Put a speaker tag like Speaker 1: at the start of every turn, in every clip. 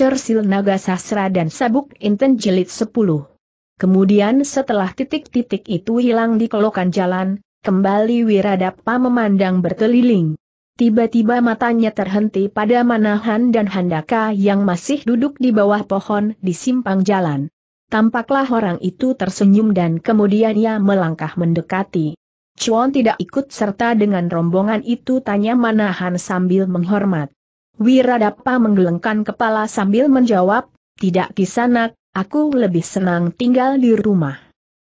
Speaker 1: Cersil Naga Sasra dan Sabuk Inten jelit 10. Kemudian setelah titik-titik itu hilang di kelokan jalan, kembali Wiradapa memandang berkeliling. Tiba-tiba matanya terhenti pada Manahan dan Handaka yang masih duduk di bawah pohon di simpang jalan. Tampaklah orang itu tersenyum dan kemudian ia melangkah mendekati. Chuan tidak ikut serta dengan rombongan itu tanya Manahan sambil menghormat. Wiradapa menggelengkan kepala sambil menjawab, tidak kisanak, aku lebih senang tinggal di rumah.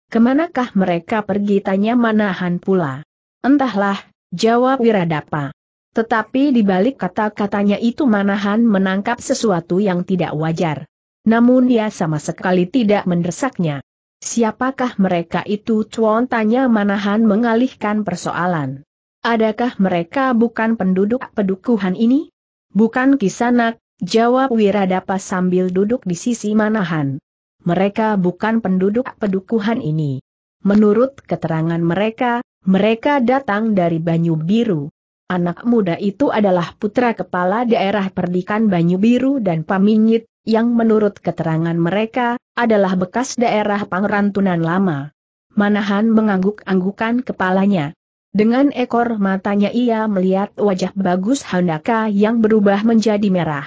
Speaker 1: Kemanakah mereka pergi tanya manahan pula. Entahlah, jawab Wiradapa. Tetapi di balik kata-katanya itu manahan menangkap sesuatu yang tidak wajar. Namun dia sama sekali tidak mendesaknya. Siapakah mereka itu Chuan tanya manahan mengalihkan persoalan. Adakah mereka bukan penduduk pedukuhan ini? Bukan kisanak, jawab Wiradapa sambil duduk di sisi Manahan. Mereka bukan penduduk pedukuhan ini. Menurut keterangan mereka, mereka datang dari Banyu Biru. Anak muda itu adalah putra kepala daerah perdikan Banyu Biru dan Paminyit, yang menurut keterangan mereka, adalah bekas daerah Pangrantunan Lama. Manahan mengangguk-anggukan kepalanya. Dengan ekor matanya ia melihat wajah bagus Handaka yang berubah menjadi merah.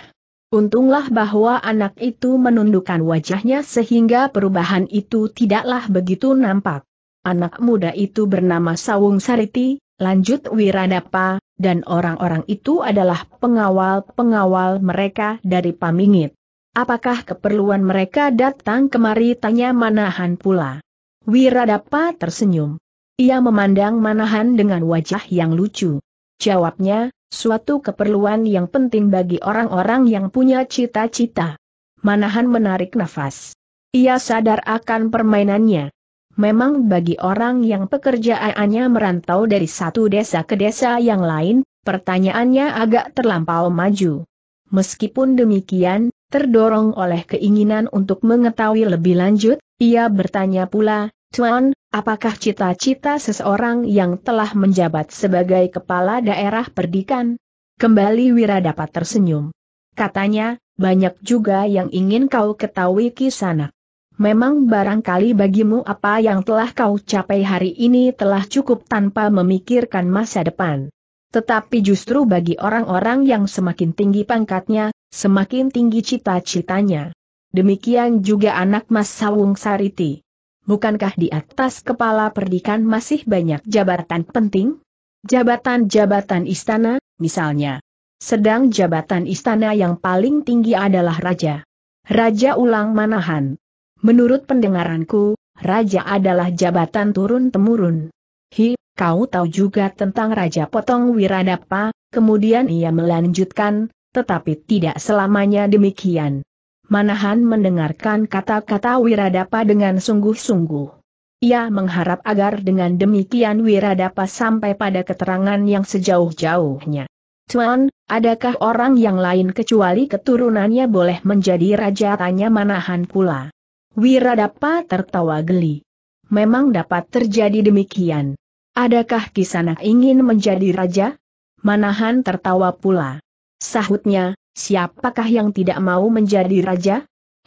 Speaker 1: Untunglah bahwa anak itu menundukkan wajahnya sehingga perubahan itu tidaklah begitu nampak. Anak muda itu bernama Sawung Sariti, lanjut Wiradapa, dan orang-orang itu adalah pengawal-pengawal mereka dari Pamingit. Apakah keperluan mereka datang kemari tanya Manahan pula? Wiradapa tersenyum. Ia memandang Manahan dengan wajah yang lucu. Jawabnya, suatu keperluan yang penting bagi orang-orang yang punya cita-cita. Manahan menarik nafas. Ia sadar akan permainannya. Memang bagi orang yang pekerjaannya merantau dari satu desa ke desa yang lain, pertanyaannya agak terlampau maju. Meskipun demikian, terdorong oleh keinginan untuk mengetahui lebih lanjut, ia bertanya pula, Tuan, apakah cita-cita seseorang yang telah menjabat sebagai kepala daerah perdikan? Kembali Wira dapat tersenyum. Katanya, banyak juga yang ingin kau ketahui kisana. Memang barangkali bagimu apa yang telah kau capai hari ini telah cukup tanpa memikirkan masa depan. Tetapi justru bagi orang-orang yang semakin tinggi pangkatnya, semakin tinggi cita-citanya. Demikian juga anak Mas Sawung Sariti bukankah di atas kepala perdikan masih banyak jabatan penting? Jabatan-jabatan istana, misalnya. Sedang jabatan istana yang paling tinggi adalah raja. Raja ulang manahan. Menurut pendengaranku, raja adalah jabatan turun-temurun. Hi, kau tahu juga tentang Raja Potong Wiradapa, kemudian ia melanjutkan, tetapi tidak selamanya demikian. Manahan mendengarkan kata-kata Wiradapa dengan sungguh-sungguh. Ia mengharap agar dengan demikian Wiradapa sampai pada keterangan yang sejauh-jauhnya. Tuan, adakah orang yang lain kecuali keturunannya boleh menjadi raja? Tanya Manahan pula. Wiradapa tertawa geli. Memang dapat terjadi demikian. Adakah Kisanak ingin menjadi raja? Manahan tertawa pula. Sahutnya, Siapakah yang tidak mau menjadi raja?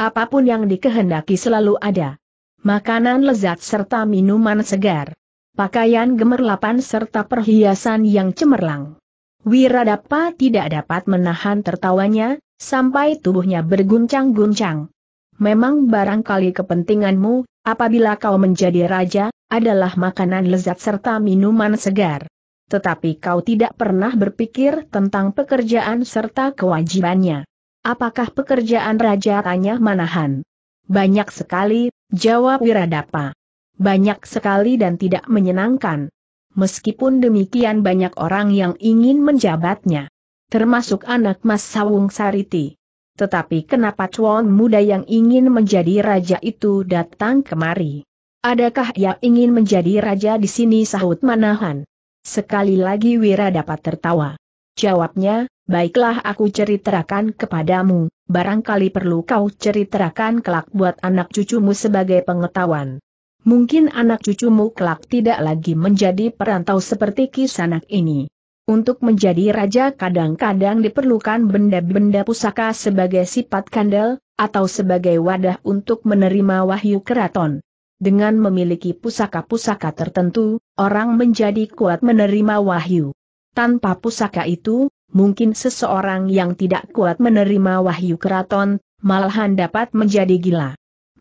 Speaker 1: Apapun yang dikehendaki selalu ada. Makanan lezat serta minuman segar. Pakaian gemerlapan serta perhiasan yang cemerlang. Wiradapa tidak dapat menahan tertawanya, sampai tubuhnya berguncang-guncang. Memang barangkali kepentinganmu, apabila kau menjadi raja, adalah makanan lezat serta minuman segar tetapi kau tidak pernah berpikir tentang pekerjaan serta kewajibannya. Apakah pekerjaan raja tanya Manahan? Banyak sekali, jawab Wiradapa. Banyak sekali dan tidak menyenangkan. Meskipun demikian banyak orang yang ingin menjabatnya. Termasuk anak Mas Sawung Sariti. Tetapi kenapa cuan muda yang ingin menjadi raja itu datang kemari? Adakah ia ingin menjadi raja di sini sahut Manahan? Sekali lagi Wira dapat tertawa. Jawabnya, baiklah aku ceritakan kepadamu, barangkali perlu kau ceritakan kelak buat anak cucumu sebagai pengetahuan. Mungkin anak cucumu kelak tidak lagi menjadi perantau seperti kisanak ini. Untuk menjadi raja kadang-kadang diperlukan benda-benda pusaka sebagai sifat kandel, atau sebagai wadah untuk menerima wahyu keraton. Dengan memiliki pusaka-pusaka tertentu, orang menjadi kuat menerima wahyu. Tanpa pusaka itu, mungkin seseorang yang tidak kuat menerima wahyu keraton, malahan dapat menjadi gila.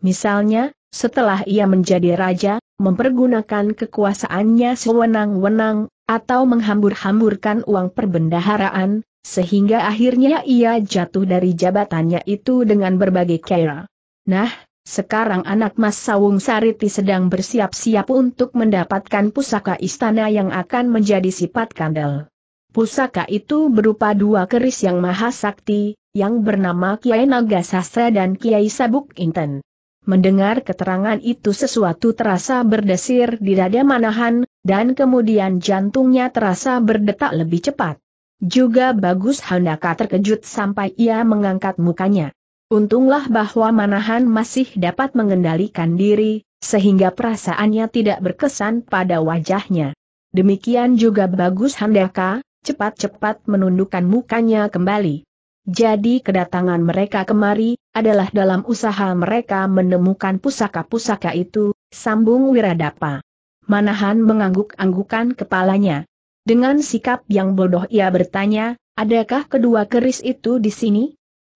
Speaker 1: Misalnya, setelah ia menjadi raja, mempergunakan kekuasaannya sewenang-wenang, atau menghambur-hamburkan uang perbendaharaan, sehingga akhirnya ia jatuh dari jabatannya itu dengan berbagai kera. Nah, sekarang anak Mas Sawung Sariti sedang bersiap-siap untuk mendapatkan pusaka istana yang akan menjadi sifat kandel. Pusaka itu berupa dua keris yang maha sakti, yang bernama Kiai Naga Sastra dan Kiai Sabuk Inten. Mendengar keterangan itu sesuatu terasa berdesir di dada Manahan, dan kemudian jantungnya terasa berdetak lebih cepat. Juga bagus Handaka terkejut sampai ia mengangkat mukanya. Untunglah bahwa Manahan masih dapat mengendalikan diri, sehingga perasaannya tidak berkesan pada wajahnya. Demikian juga bagus Handaka, cepat-cepat menundukkan mukanya kembali. Jadi kedatangan mereka kemari, adalah dalam usaha mereka menemukan pusaka-pusaka itu, sambung Wiradapa. Manahan mengangguk-anggukan kepalanya. Dengan sikap yang bodoh ia bertanya, adakah kedua keris itu di sini?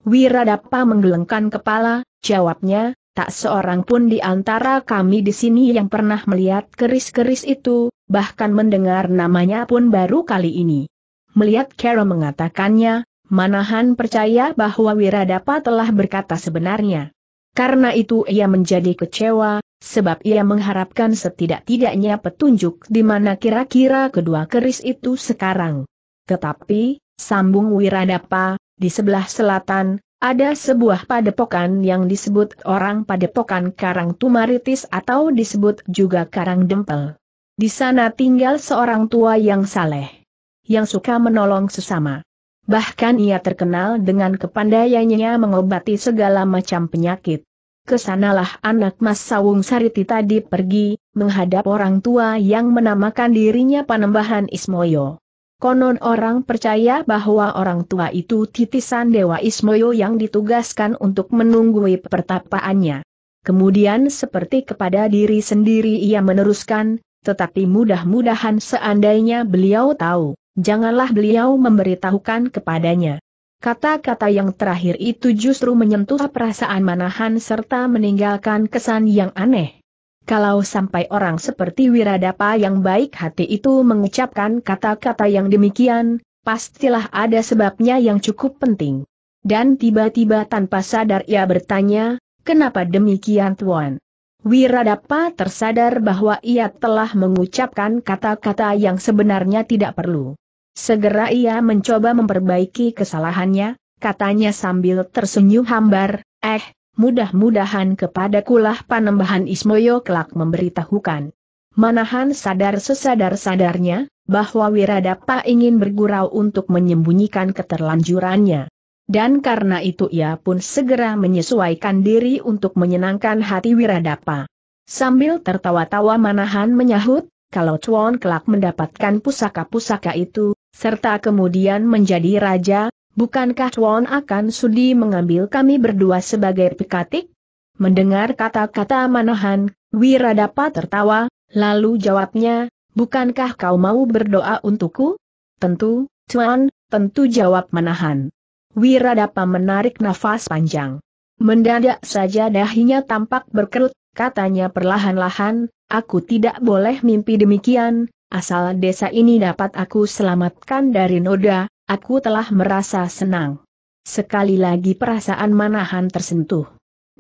Speaker 1: Wiradapa menggelengkan kepala, jawabnya, tak seorang pun di antara kami di sini yang pernah melihat keris-keris itu, bahkan mendengar namanya pun baru kali ini. Melihat Kera mengatakannya, Manahan percaya bahwa Wiradapa telah berkata sebenarnya. Karena itu ia menjadi kecewa, sebab ia mengharapkan setidak-tidaknya petunjuk di mana kira-kira kedua keris itu sekarang. Tetapi, sambung Wiradapa, di sebelah selatan, ada sebuah padepokan yang disebut orang padepokan Karang Tumaritis atau disebut juga Karang Dempel. Di sana tinggal seorang tua yang saleh, yang suka menolong sesama. Bahkan ia terkenal dengan kepandaiannya mengobati segala macam penyakit. Kesanalah anak Mas Sawung Sariti tadi pergi, menghadap orang tua yang menamakan dirinya Panembahan Ismoyo. Konon orang percaya bahwa orang tua itu titisan Dewa Ismoyo yang ditugaskan untuk menunggui pertapaannya. Kemudian seperti kepada diri sendiri ia meneruskan, tetapi mudah-mudahan seandainya beliau tahu, janganlah beliau memberitahukan kepadanya. Kata-kata yang terakhir itu justru menyentuh perasaan manahan serta meninggalkan kesan yang aneh. Kalau sampai orang seperti Wiradapa yang baik hati itu mengucapkan kata-kata yang demikian, pastilah ada sebabnya yang cukup penting. Dan tiba-tiba tanpa sadar ia bertanya, kenapa demikian Tuan? Wiradapa tersadar bahwa ia telah mengucapkan kata-kata yang sebenarnya tidak perlu. Segera ia mencoba memperbaiki kesalahannya, katanya sambil tersenyum hambar, eh, mudah-mudahan kepada Kulah panembahan Ismoyo kelak memberitahukan. Manahan sadar sesadar-sadarnya, bahwa Wiradapa ingin bergurau untuk menyembunyikan keterlanjurannya. Dan karena itu ia pun segera menyesuaikan diri untuk menyenangkan hati Wiradapa. Sambil tertawa-tawa Manahan menyahut, kalau Chuan kelak mendapatkan pusaka-pusaka itu, serta kemudian menjadi raja, Bukankah Tuan akan sudi mengambil kami berdua sebagai pekatik? Mendengar kata-kata Manahan, Wiradapa tertawa, lalu jawabnya, bukankah kau mau berdoa untukku? Tentu, Tuan, tentu jawab Manahan. Wiradapa menarik nafas panjang. Mendadak saja dahinya tampak berkerut, katanya perlahan-lahan, aku tidak boleh mimpi demikian, asal desa ini dapat aku selamatkan dari noda, Aku telah merasa senang. Sekali lagi perasaan manahan tersentuh.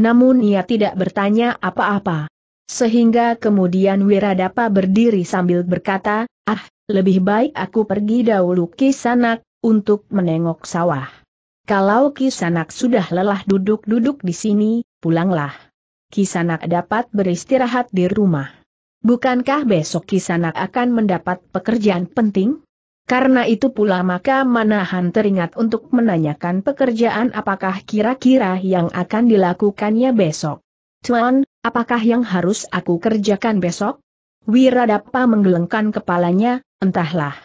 Speaker 1: Namun ia tidak bertanya apa-apa. Sehingga kemudian Wiradapa berdiri sambil berkata, Ah, lebih baik aku pergi dahulu Kisanak, untuk menengok sawah. Kalau Kisanak sudah lelah duduk-duduk di sini, pulanglah. Kisanak dapat beristirahat di rumah. Bukankah besok Kisanak akan mendapat pekerjaan penting? Karena itu pula maka Manahan teringat untuk menanyakan pekerjaan apakah kira-kira yang akan dilakukannya besok. Tuan, apakah yang harus aku kerjakan besok? Wiradapa menggelengkan kepalanya, entahlah.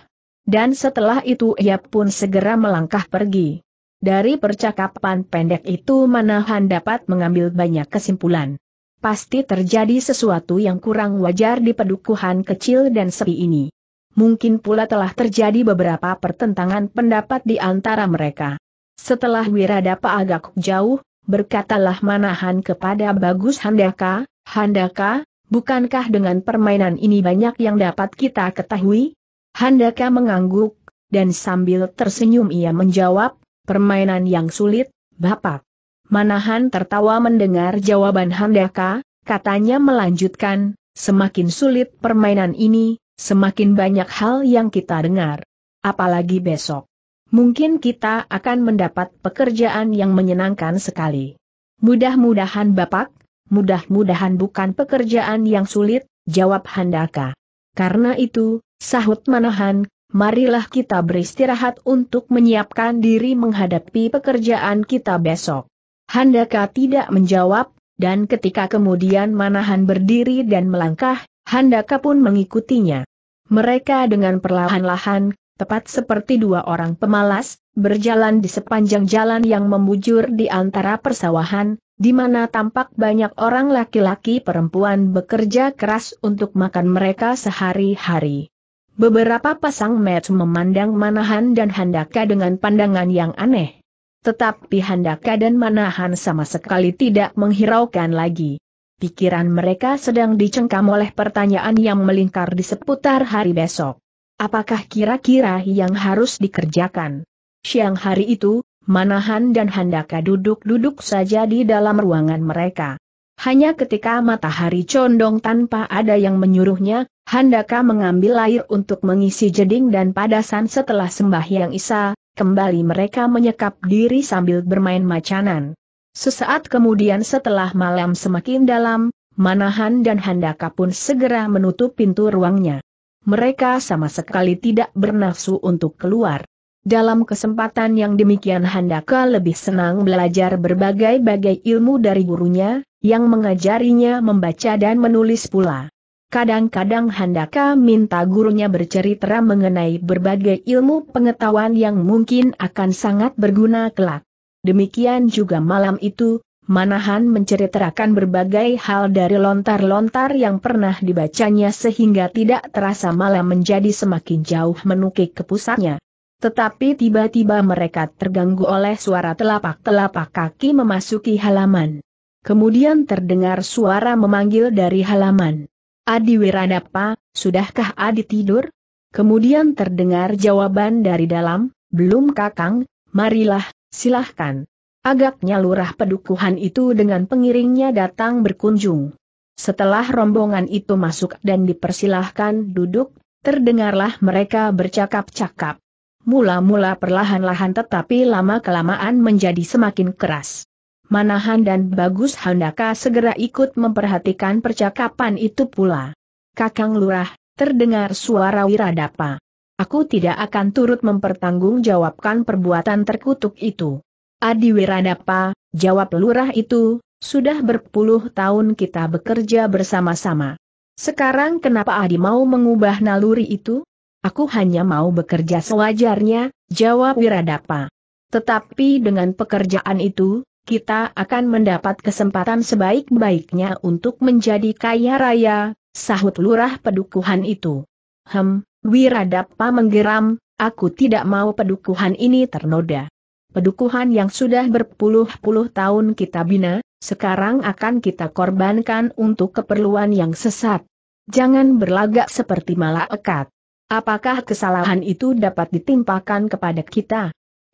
Speaker 1: Dan setelah itu ia pun segera melangkah pergi. Dari percakapan pendek itu Manahan dapat mengambil banyak kesimpulan. Pasti terjadi sesuatu yang kurang wajar di pedukuhan kecil dan sepi ini mungkin pula telah terjadi beberapa pertentangan pendapat di antara mereka. Setelah Wiradapa agak jauh, berkatalah Manahan kepada Bagus Handaka, Handaka, bukankah dengan permainan ini banyak yang dapat kita ketahui? Handaka mengangguk, dan sambil tersenyum ia menjawab, permainan yang sulit, Bapak. Manahan tertawa mendengar jawaban Handaka, katanya melanjutkan, semakin sulit permainan ini, semakin banyak hal yang kita dengar. Apalagi besok. Mungkin kita akan mendapat pekerjaan yang menyenangkan sekali. Mudah-mudahan Bapak, mudah-mudahan bukan pekerjaan yang sulit, jawab Handaka. Karena itu, sahut Manahan, marilah kita beristirahat untuk menyiapkan diri menghadapi pekerjaan kita besok. Handaka tidak menjawab, dan ketika kemudian Manahan berdiri dan melangkah, Handaka pun mengikutinya. Mereka dengan perlahan-lahan, tepat seperti dua orang pemalas, berjalan di sepanjang jalan yang membujur di antara persawahan, di mana tampak banyak orang laki-laki perempuan bekerja keras untuk makan mereka sehari-hari. Beberapa pasang match memandang Manahan dan Handaka dengan pandangan yang aneh. Tetapi Handaka dan Manahan sama sekali tidak menghiraukan lagi. Pikiran mereka sedang dicengkam oleh pertanyaan yang melingkar di seputar hari besok. Apakah kira-kira yang harus dikerjakan? Siang hari itu, Manahan dan Handaka duduk-duduk saja di dalam ruangan mereka. Hanya ketika matahari condong tanpa ada yang menyuruhnya, Handaka mengambil air untuk mengisi jeding dan padasan setelah sembahyang Isa, kembali mereka menyekap diri sambil bermain macanan. Sesaat kemudian setelah malam semakin dalam, Manahan dan Handaka pun segera menutup pintu ruangnya. Mereka sama sekali tidak bernafsu untuk keluar. Dalam kesempatan yang demikian Handaka lebih senang belajar berbagai-bagai ilmu dari gurunya, yang mengajarinya membaca dan menulis pula. Kadang-kadang Handaka minta gurunya bercerita mengenai berbagai ilmu pengetahuan yang mungkin akan sangat berguna kelak. Demikian juga malam itu, Manahan menceritakan berbagai hal dari lontar-lontar yang pernah dibacanya sehingga tidak terasa malam menjadi semakin jauh menukik ke pusatnya. Tetapi tiba-tiba mereka terganggu oleh suara telapak-telapak kaki memasuki halaman. Kemudian terdengar suara memanggil dari halaman. Adi Wiranapa, sudahkah Adi tidur? Kemudian terdengar jawaban dari dalam, belum kakang, marilah, Silahkan. Agaknya lurah pedukuhan itu dengan pengiringnya datang berkunjung. Setelah rombongan itu masuk dan dipersilahkan duduk, terdengarlah mereka bercakap-cakap. Mula-mula perlahan-lahan tetapi lama-kelamaan menjadi semakin keras. Manahan dan Bagus Handaka segera ikut memperhatikan percakapan itu pula. Kakang Lurah, terdengar suara Wiradapa. Aku tidak akan turut mempertanggungjawabkan perbuatan terkutuk itu. Adi Wiradapa, jawab lurah itu, sudah berpuluh tahun kita bekerja bersama-sama. Sekarang kenapa Adi mau mengubah naluri itu? Aku hanya mau bekerja sewajarnya, jawab Wiradapa. Tetapi dengan pekerjaan itu, kita akan mendapat kesempatan sebaik-baiknya untuk menjadi kaya raya, sahut lurah pedukuhan itu. Hem, Wiradapa menggeram, aku tidak mau pedukuhan ini ternoda. Pedukuhan yang sudah berpuluh-puluh tahun kita bina, sekarang akan kita korbankan untuk keperluan yang sesat. Jangan berlagak seperti malaikat. Apakah kesalahan itu dapat ditimpakan kepada kita?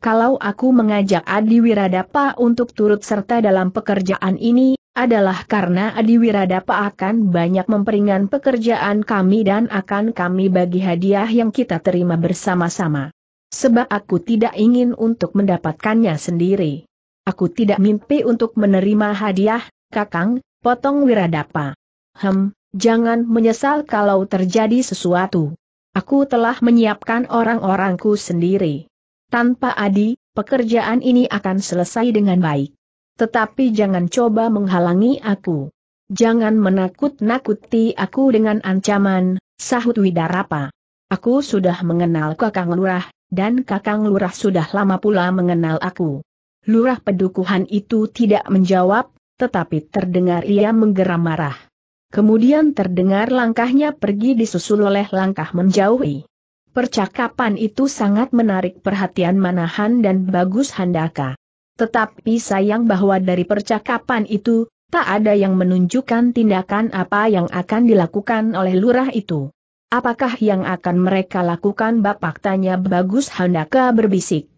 Speaker 1: Kalau aku mengajak Adi Wiradapa untuk turut serta dalam pekerjaan ini, adalah karena Adi Wiradapa akan banyak memperingan pekerjaan kami dan akan kami bagi hadiah yang kita terima bersama-sama. Sebab aku tidak ingin untuk mendapatkannya sendiri. Aku tidak mimpi untuk menerima hadiah, Kakang, potong Wiradapa. Hem, jangan menyesal kalau terjadi sesuatu. Aku telah menyiapkan orang-orangku sendiri. Tanpa Adi, pekerjaan ini akan selesai dengan baik. Tetapi jangan coba menghalangi aku. Jangan menakut-nakuti aku dengan ancaman, sahut Widarapa. Aku sudah mengenal Kakang Lurah, dan Kakang Lurah sudah lama pula mengenal aku. Lurah pedukuhan itu tidak menjawab, tetapi terdengar ia menggeram marah. Kemudian terdengar langkahnya pergi disusul oleh langkah menjauhi. Percakapan itu sangat menarik perhatian Manahan dan Bagus Handaka. Tetapi sayang bahwa dari percakapan itu, tak ada yang menunjukkan tindakan apa yang akan dilakukan oleh lurah itu. Apakah yang akan mereka lakukan Bapak tanya Bagus Handaka berbisik.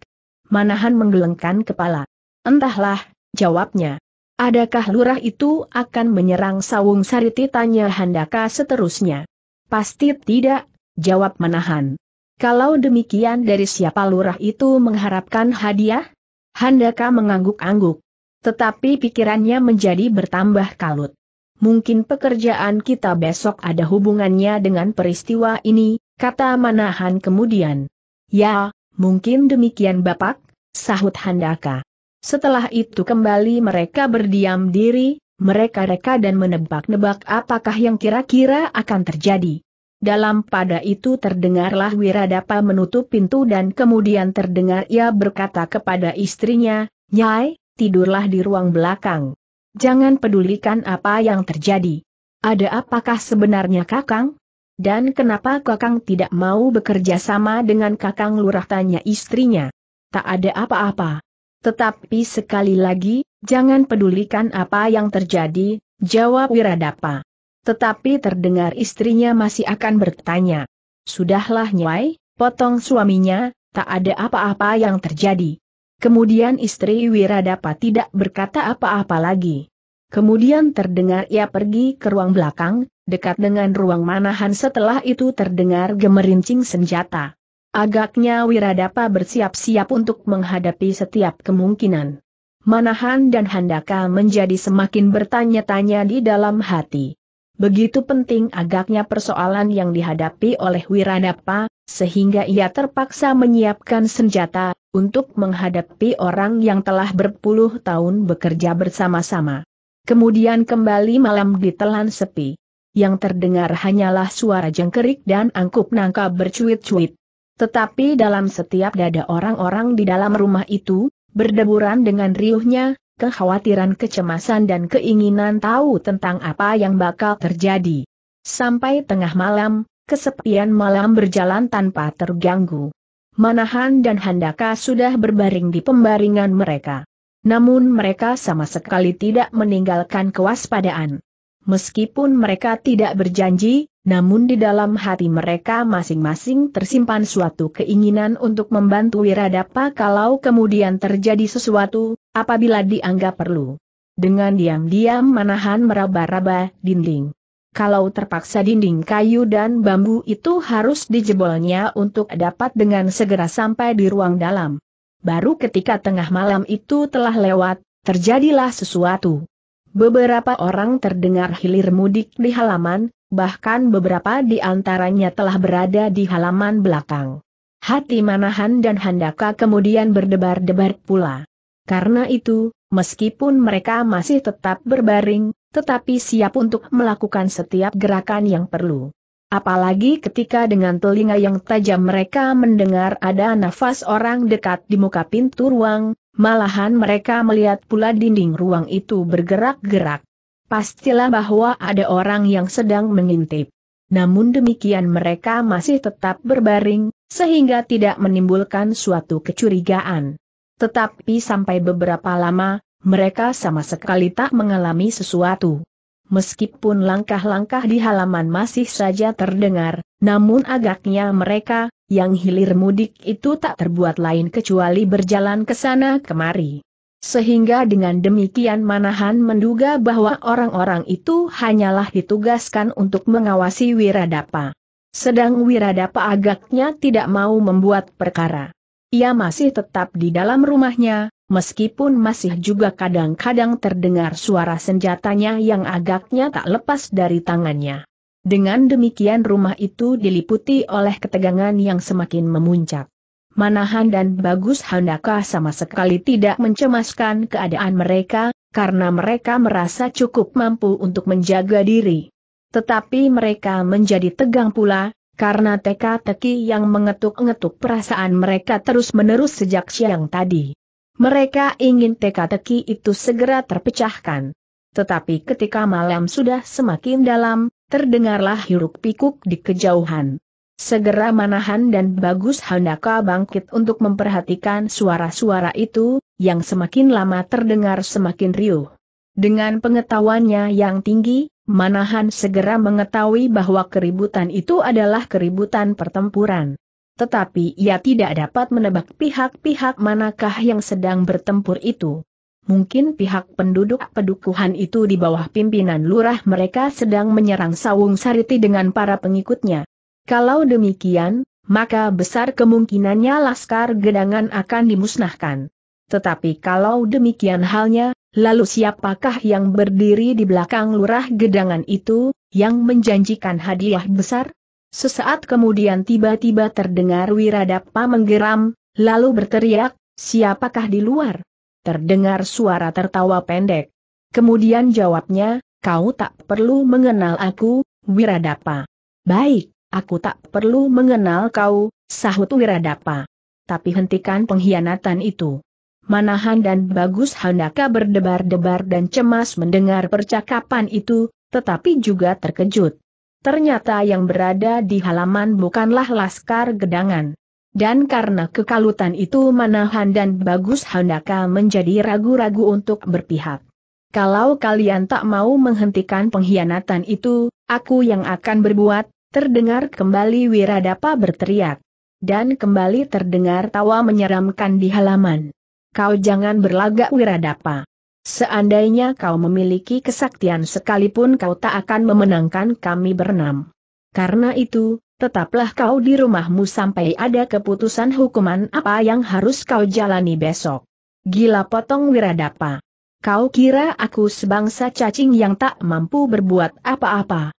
Speaker 1: Manahan menggelengkan kepala. Entahlah, jawabnya. Adakah lurah itu akan menyerang Sawung Sariti tanya Handaka seterusnya. Pasti tidak, jawab Manahan. Kalau demikian dari siapa lurah itu mengharapkan hadiah? Handaka mengangguk-angguk. Tetapi pikirannya menjadi bertambah kalut. Mungkin pekerjaan kita besok ada hubungannya dengan peristiwa ini, kata Manahan kemudian. Ya, mungkin demikian Bapak, sahut Handaka. Setelah itu kembali mereka berdiam diri, mereka reka dan menebak-nebak apakah yang kira-kira akan terjadi. Dalam pada itu terdengarlah Wiradapa menutup pintu dan kemudian terdengar ia berkata kepada istrinya, Nyai, tidurlah di ruang belakang. Jangan pedulikan apa yang terjadi. Ada apakah sebenarnya Kakang? Dan kenapa Kakang tidak mau bekerja sama dengan Kakang Lurah tanya istrinya? Tak ada apa-apa. Tetapi sekali lagi, jangan pedulikan apa yang terjadi, jawab Wiradapa. Tetapi terdengar istrinya masih akan bertanya. Sudahlah Nyai, potong suaminya, tak ada apa-apa yang terjadi. Kemudian istri Wiradapa tidak berkata apa-apa lagi. Kemudian terdengar ia pergi ke ruang belakang, dekat dengan ruang manahan setelah itu terdengar gemerincing senjata. Agaknya Wiradapa bersiap-siap untuk menghadapi setiap kemungkinan. Manahan dan Handaka menjadi semakin bertanya-tanya di dalam hati. Begitu penting agaknya persoalan yang dihadapi oleh Wiradapa, sehingga ia terpaksa menyiapkan senjata, untuk menghadapi orang yang telah berpuluh tahun bekerja bersama-sama. Kemudian kembali malam ditelan sepi. Yang terdengar hanyalah suara jengkerik dan angkup nangka bercuit-cuit. Tetapi dalam setiap dada orang-orang di dalam rumah itu, berdeburan dengan riuhnya, kekhawatiran kecemasan dan keinginan tahu tentang apa yang bakal terjadi. Sampai tengah malam, kesepian malam berjalan tanpa terganggu. Manahan dan Handaka sudah berbaring di pembaringan mereka. Namun mereka sama sekali tidak meninggalkan kewaspadaan. Meskipun mereka tidak berjanji, namun di dalam hati mereka masing-masing tersimpan suatu keinginan untuk membantu Wiradapa kalau kemudian terjadi sesuatu, apabila dianggap perlu. Dengan diam-diam menahan meraba-raba dinding. Kalau terpaksa dinding kayu dan bambu itu harus dijebolnya untuk dapat dengan segera sampai di ruang dalam. Baru ketika tengah malam itu telah lewat, terjadilah sesuatu. Beberapa orang terdengar hilir mudik di halaman, bahkan beberapa di antaranya telah berada di halaman belakang. Hati Manahan dan Handaka kemudian berdebar-debar pula. Karena itu, meskipun mereka masih tetap berbaring, tetapi siap untuk melakukan setiap gerakan yang perlu. Apalagi ketika dengan telinga yang tajam mereka mendengar ada nafas orang dekat di muka pintu ruang, Malahan mereka melihat pula dinding ruang itu bergerak-gerak. Pastilah bahwa ada orang yang sedang mengintip. Namun demikian mereka masih tetap berbaring, sehingga tidak menimbulkan suatu kecurigaan. Tetapi sampai beberapa lama, mereka sama sekali tak mengalami sesuatu meskipun langkah-langkah di halaman masih saja terdengar, namun agaknya mereka, yang hilir mudik itu tak terbuat lain kecuali berjalan ke sana kemari. Sehingga dengan demikian Manahan menduga bahwa orang-orang itu hanyalah ditugaskan untuk mengawasi Wiradapa. Sedang Wiradapa agaknya tidak mau membuat perkara. Ia masih tetap di dalam rumahnya, meskipun masih juga kadang-kadang terdengar suara senjatanya yang agaknya tak lepas dari tangannya. Dengan demikian rumah itu diliputi oleh ketegangan yang semakin memuncak. Manahan dan Bagus Handaka sama sekali tidak mencemaskan keadaan mereka, karena mereka merasa cukup mampu untuk menjaga diri. Tetapi mereka menjadi tegang pula, karena teka-teki yang mengetuk-ngetuk perasaan mereka terus-menerus sejak siang tadi. Mereka ingin teka-teki itu segera terpecahkan. Tetapi ketika malam sudah semakin dalam, terdengarlah hiruk-pikuk di kejauhan. Segera Manahan dan Bagus Handaka bangkit untuk memperhatikan suara-suara itu, yang semakin lama terdengar semakin riuh. Dengan pengetahuannya yang tinggi, Manahan segera mengetahui bahwa keributan itu adalah keributan pertempuran tetapi ia tidak dapat menebak pihak-pihak manakah yang sedang bertempur itu. Mungkin pihak penduduk pedukuhan itu di bawah pimpinan lurah mereka sedang menyerang Sawung Sariti dengan para pengikutnya. Kalau demikian, maka besar kemungkinannya Laskar Gedangan akan dimusnahkan. Tetapi kalau demikian halnya, lalu siapakah yang berdiri di belakang lurah Gedangan itu, yang menjanjikan hadiah besar? Sesaat kemudian tiba-tiba terdengar Wiradapa menggeram, lalu berteriak, siapakah di luar? Terdengar suara tertawa pendek. Kemudian jawabnya, kau tak perlu mengenal aku, Wiradapa. Baik, aku tak perlu mengenal kau, sahut Wiradapa. Tapi hentikan pengkhianatan itu. Manahan dan Bagus Handaka berdebar-debar dan cemas mendengar percakapan itu, tetapi juga terkejut. Ternyata yang berada di halaman bukanlah laskar gedangan. Dan karena kekalutan itu Manahan dan Bagus Handaka menjadi ragu-ragu untuk berpihak. Kalau kalian tak mau menghentikan pengkhianatan itu, aku yang akan berbuat, terdengar kembali Wiradapa berteriak. Dan kembali terdengar tawa menyeramkan di halaman. Kau jangan berlagak Wiradapa. Seandainya kau memiliki kesaktian sekalipun kau tak akan memenangkan kami berenam. Karena itu, tetaplah kau di rumahmu sampai ada keputusan hukuman apa yang harus kau jalani besok. Gila potong wiradapa. Kau kira aku sebangsa cacing yang tak mampu berbuat apa-apa.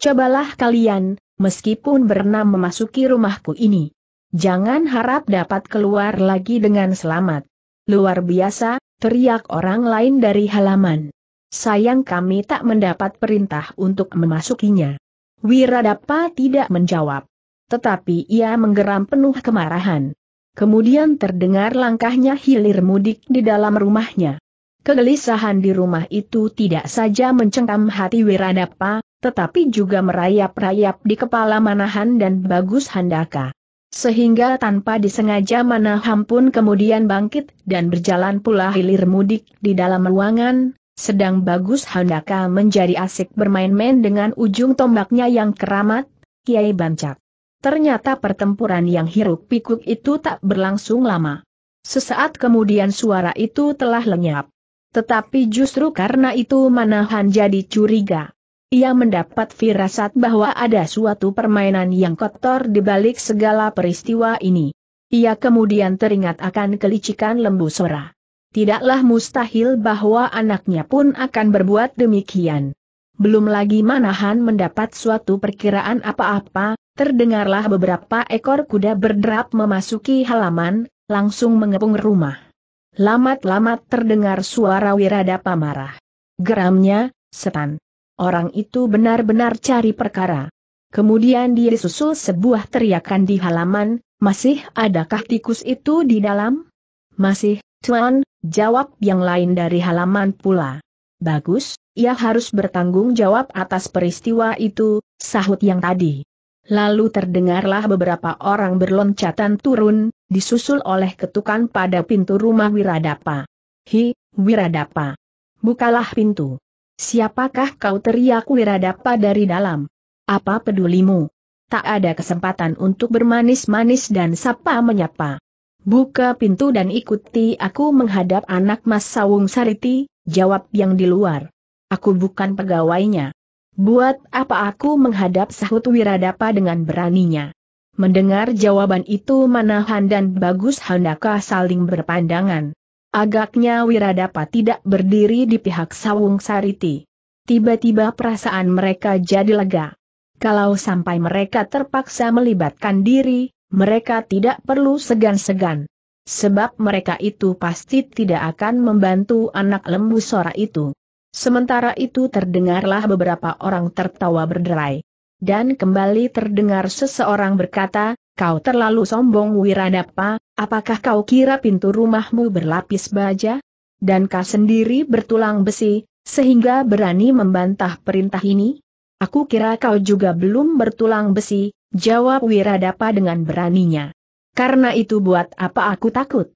Speaker 1: Cobalah kalian, meskipun bernam memasuki rumahku ini. Jangan harap dapat keluar lagi dengan selamat. Luar biasa, Teriak orang lain dari halaman. Sayang kami tak mendapat perintah untuk memasukinya. Wiradapa tidak menjawab. Tetapi ia menggeram penuh kemarahan. Kemudian terdengar langkahnya hilir mudik di dalam rumahnya. Kegelisahan di rumah itu tidak saja mencengkam hati Wiradapa, tetapi juga merayap-rayap di kepala Manahan dan Bagus Handaka. Sehingga tanpa disengaja Manaham pun kemudian bangkit dan berjalan pula hilir mudik di dalam ruangan, sedang bagus Handaka menjadi asik bermain-main dengan ujung tombaknya yang keramat, Kiai Bancak. Ternyata pertempuran yang hiruk pikuk itu tak berlangsung lama. Sesaat kemudian suara itu telah lenyap. Tetapi justru karena itu Manahan jadi curiga. Ia mendapat firasat bahwa ada suatu permainan yang kotor di balik segala peristiwa ini. Ia kemudian teringat akan kelicikan lembu sora. Tidaklah mustahil bahwa anaknya pun akan berbuat demikian. Belum lagi Manahan mendapat suatu perkiraan apa-apa, terdengarlah beberapa ekor kuda berderap memasuki halaman, langsung mengepung rumah. Lamat-lamat terdengar suara Wirada Pamarah. Geramnya, setan. Orang itu benar-benar cari perkara. Kemudian dia disusul sebuah teriakan di halaman, masih adakah tikus itu di dalam? Masih, Tuan, jawab yang lain dari halaman pula. Bagus, ia harus bertanggung jawab atas peristiwa itu, sahut yang tadi. Lalu terdengarlah beberapa orang berloncatan turun, disusul oleh ketukan pada pintu rumah Wiradapa. Hi, Wiradapa. Bukalah pintu. Siapakah kau teriak Wiradapa dari dalam? Apa pedulimu? Tak ada kesempatan untuk bermanis-manis dan sapa menyapa. Buka pintu dan ikuti aku menghadap anak Mas Sawung Sariti, jawab yang di luar. Aku bukan pegawainya. Buat apa aku menghadap sahut Wiradapa dengan beraninya. Mendengar jawaban itu Manahan dan Bagus Handaka saling berpandangan. Agaknya Wiradapa tidak berdiri di pihak Sawung Sariti. Tiba-tiba perasaan mereka jadi lega. Kalau sampai mereka terpaksa melibatkan diri, mereka tidak perlu segan-segan. Sebab mereka itu pasti tidak akan membantu anak lembu sora itu. Sementara itu terdengarlah beberapa orang tertawa berderai. Dan kembali terdengar seseorang berkata, Kau terlalu sombong Wiradapa, apakah kau kira pintu rumahmu berlapis baja? Dan kau sendiri bertulang besi, sehingga berani membantah perintah ini? Aku kira kau juga belum bertulang besi, jawab Wiradapa dengan beraninya. Karena itu buat apa aku takut?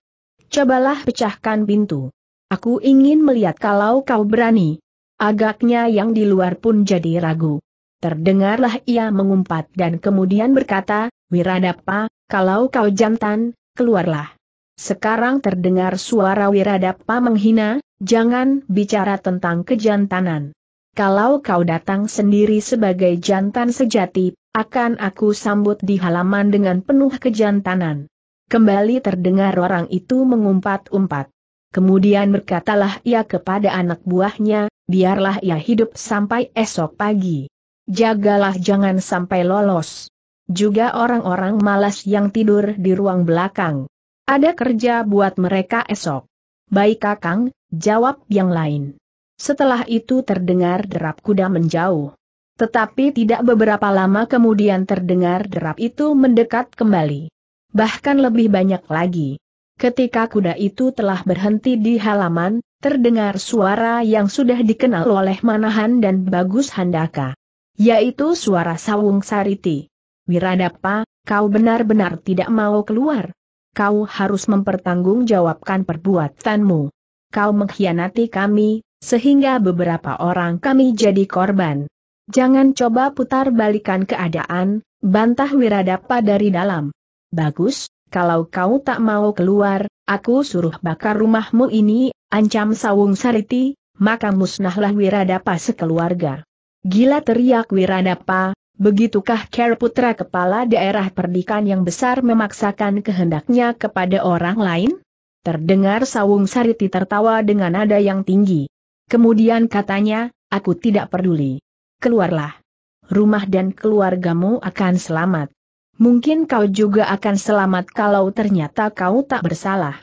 Speaker 1: Cobalah pecahkan pintu. Aku ingin melihat kalau kau berani. Agaknya yang di luar pun jadi ragu. Terdengarlah ia mengumpat dan kemudian berkata, Wiradapa, kalau kau jantan, keluarlah. Sekarang terdengar suara Wiradapa menghina, jangan bicara tentang kejantanan. Kalau kau datang sendiri sebagai jantan sejati, akan aku sambut di halaman dengan penuh kejantanan. Kembali terdengar orang itu mengumpat-umpat. Kemudian berkatalah ia kepada anak buahnya, biarlah ia hidup sampai esok pagi. Jagalah jangan sampai lolos juga orang-orang malas yang tidur di ruang belakang. Ada kerja buat mereka esok. Baik kakang, jawab yang lain. Setelah itu terdengar derap kuda menjauh. Tetapi tidak beberapa lama kemudian terdengar derap itu mendekat kembali. Bahkan lebih banyak lagi. Ketika kuda itu telah berhenti di halaman, terdengar suara yang sudah dikenal oleh Manahan dan Bagus Handaka. Yaitu suara Sawung Sariti. Wiradapa, kau benar-benar tidak mau keluar. Kau harus mempertanggungjawabkan perbuatanmu. Kau mengkhianati kami, sehingga beberapa orang kami jadi korban. Jangan coba putar balikan keadaan, bantah Wiradapa dari dalam. Bagus, kalau kau tak mau keluar, aku suruh bakar rumahmu ini, ancam Sawung Sariti, maka musnahlah Wiradapa sekeluarga. Gila teriak Wiradapa, Begitukah Care Putra Kepala Daerah Perdikan yang besar memaksakan kehendaknya kepada orang lain? Terdengar Sawung Sariti tertawa dengan nada yang tinggi. Kemudian katanya, aku tidak peduli. Keluarlah. Rumah dan keluargamu akan selamat. Mungkin kau juga akan selamat kalau ternyata kau tak bersalah.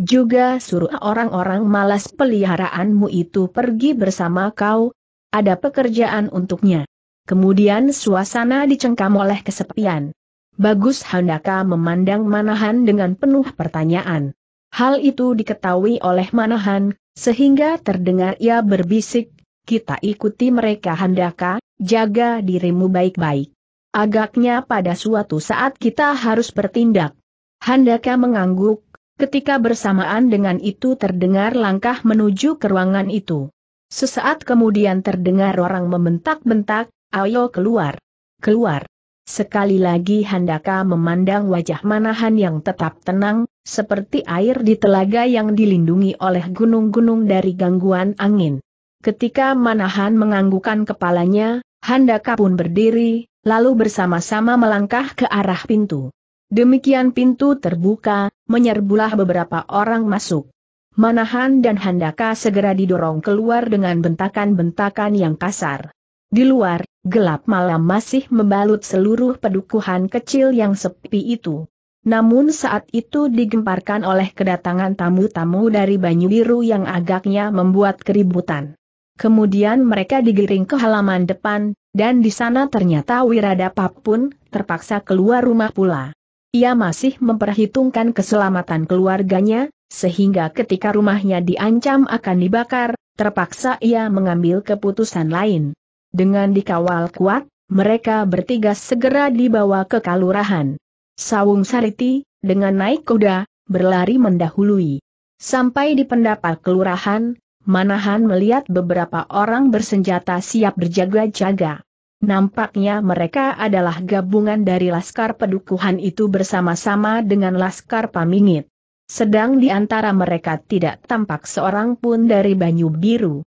Speaker 1: Juga suruh orang-orang malas peliharaanmu itu pergi bersama kau. Ada pekerjaan untuknya. Kemudian suasana dicengkam oleh kesepian. Bagus Handaka memandang Manahan dengan penuh pertanyaan. Hal itu diketahui oleh Manahan, sehingga terdengar ia berbisik, kita ikuti mereka Handaka, jaga dirimu baik-baik. Agaknya pada suatu saat kita harus bertindak. Handaka mengangguk, ketika bersamaan dengan itu terdengar langkah menuju ke ruangan itu. Sesaat kemudian terdengar orang membentak-bentak, Ayo keluar. Keluar. Sekali lagi Handaka memandang wajah Manahan yang tetap tenang, seperti air di telaga yang dilindungi oleh gunung-gunung dari gangguan angin. Ketika Manahan menganggukkan kepalanya, Handaka pun berdiri, lalu bersama-sama melangkah ke arah pintu. Demikian pintu terbuka, menyerbulah beberapa orang masuk. Manahan dan Handaka segera didorong keluar dengan bentakan-bentakan yang kasar. Di luar, gelap malam masih membalut seluruh pedukuhan kecil yang sepi itu. Namun saat itu digemparkan oleh kedatangan tamu-tamu dari Banyu Biru yang agaknya membuat keributan. Kemudian mereka digiring ke halaman depan, dan di sana ternyata Wiradapa pun terpaksa keluar rumah pula. Ia masih memperhitungkan keselamatan keluarganya, sehingga ketika rumahnya diancam akan dibakar, terpaksa ia mengambil keputusan lain. Dengan dikawal kuat, mereka bertiga segera dibawa ke kalurahan. Sawung Sariti, dengan naik kuda, berlari mendahului. Sampai di pendapat kelurahan, Manahan melihat beberapa orang bersenjata siap berjaga-jaga. Nampaknya mereka adalah gabungan dari Laskar Pedukuhan itu bersama-sama dengan Laskar Pamingit. Sedang di antara mereka tidak tampak seorang pun dari Banyu Biru.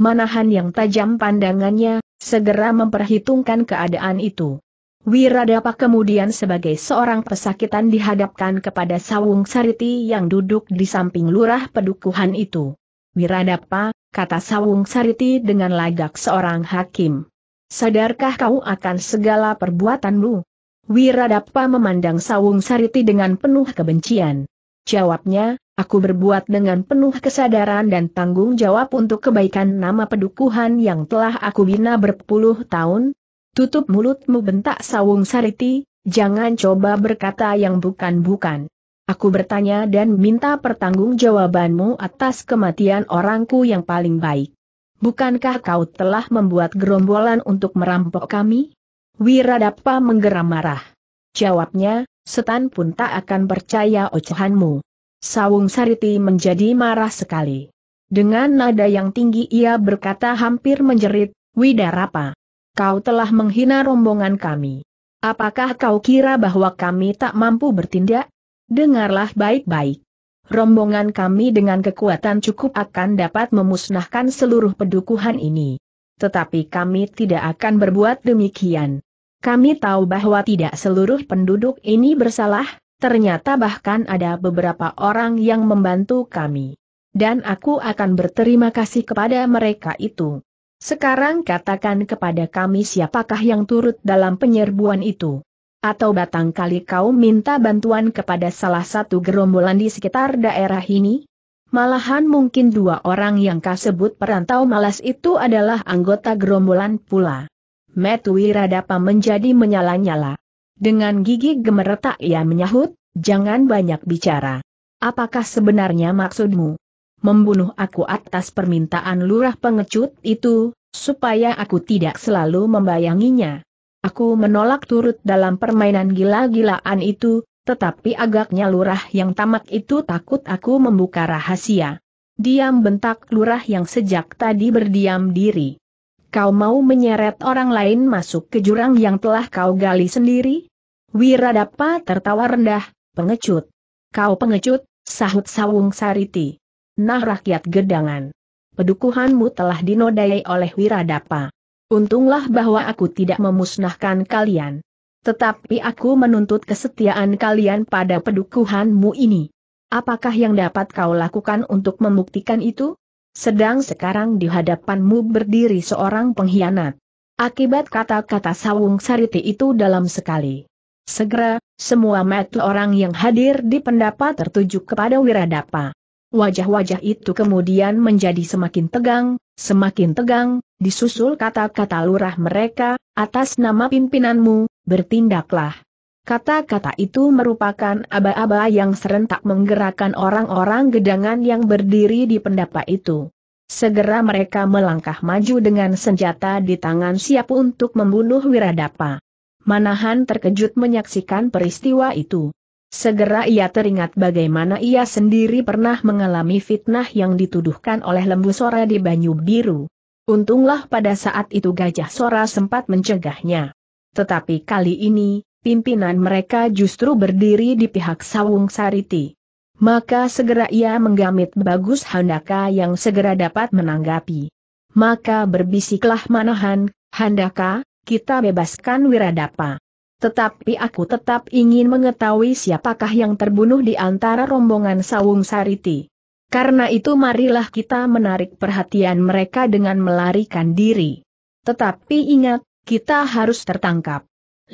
Speaker 1: Manahan yang tajam pandangannya, segera memperhitungkan keadaan itu. Wiradapa kemudian sebagai seorang pesakitan dihadapkan kepada Sawung Sariti yang duduk di samping lurah pedukuhan itu. Wiradapa, kata Sawung Sariti dengan lagak seorang hakim. Sadarkah kau akan segala perbuatanmu? Wiradapa memandang Sawung Sariti dengan penuh kebencian. Jawabnya, aku berbuat dengan penuh kesadaran dan tanggung jawab untuk kebaikan nama pedukuhan yang telah aku bina berpuluh tahun. Tutup mulutmu bentak Sawung Sariti, jangan coba berkata yang bukan-bukan. Aku bertanya dan minta pertanggungjawabanmu atas kematian orangku yang paling baik. Bukankah kau telah membuat gerombolan untuk merampok kami? Wiradapa menggeram marah. Jawabnya, Setan pun tak akan percaya ocehanmu. Sawung Sariti menjadi marah sekali. Dengan nada yang tinggi ia berkata hampir menjerit, Widarapa, kau telah menghina rombongan kami. Apakah kau kira bahwa kami tak mampu bertindak? Dengarlah baik-baik. Rombongan kami dengan kekuatan cukup akan dapat memusnahkan seluruh pedukuhan ini. Tetapi kami tidak akan berbuat demikian. Kami tahu bahwa tidak seluruh penduduk ini bersalah, ternyata bahkan ada beberapa orang yang membantu kami. Dan aku akan berterima kasih kepada mereka itu. Sekarang katakan kepada kami siapakah yang turut dalam penyerbuan itu. Atau batang kali kau minta bantuan kepada salah satu gerombolan di sekitar daerah ini? Malahan mungkin dua orang yang kasebut perantau malas itu adalah anggota gerombolan pula. Metui Radapa menjadi menyala-nyala. Dengan gigi gemeretak ia menyahut, jangan banyak bicara. Apakah sebenarnya maksudmu? Membunuh aku atas permintaan lurah pengecut itu, supaya aku tidak selalu membayanginya. Aku menolak turut dalam permainan gila-gilaan itu, tetapi agaknya lurah yang tamak itu takut aku membuka rahasia. Diam bentak lurah yang sejak tadi berdiam diri. Kau mau menyeret orang lain masuk ke jurang yang telah kau gali sendiri? Wiradapa tertawa rendah, pengecut. Kau pengecut, sahut Sawung Sariti. Nah rakyat gedangan. Pedukuhanmu telah dinodai oleh Wiradapa. Untunglah bahwa aku tidak memusnahkan kalian. Tetapi aku menuntut kesetiaan kalian pada pedukuhanmu ini. Apakah yang dapat kau lakukan untuk membuktikan itu? Sedang sekarang di hadapanmu berdiri seorang pengkhianat. Akibat kata-kata Sawung Sariti itu dalam sekali. Segera, semua mata orang yang hadir di pendapat tertuju kepada Wiradapa. Wajah-wajah itu kemudian menjadi semakin tegang, semakin tegang, disusul kata-kata lurah mereka, atas nama pimpinanmu, bertindaklah. Kata-kata itu merupakan aba-aba yang serentak menggerakkan orang-orang gedangan yang berdiri di pendapa itu. Segera mereka melangkah maju dengan senjata di tangan siap untuk membunuh Wiradapa. Manahan terkejut menyaksikan peristiwa itu. Segera ia teringat bagaimana ia sendiri pernah mengalami fitnah yang dituduhkan oleh lembu sora di Banyu Biru. Untunglah pada saat itu gajah sora sempat mencegahnya. Tetapi kali ini, pimpinan mereka justru berdiri di pihak Sawung Sariti. Maka segera ia menggamit bagus Handaka yang segera dapat menanggapi. Maka berbisiklah Manahan, Handaka, kita bebaskan Wiradapa. Tetapi aku tetap ingin mengetahui siapakah yang terbunuh di antara rombongan Sawung Sariti. Karena itu marilah kita menarik perhatian mereka dengan melarikan diri. Tetapi ingat, kita harus tertangkap.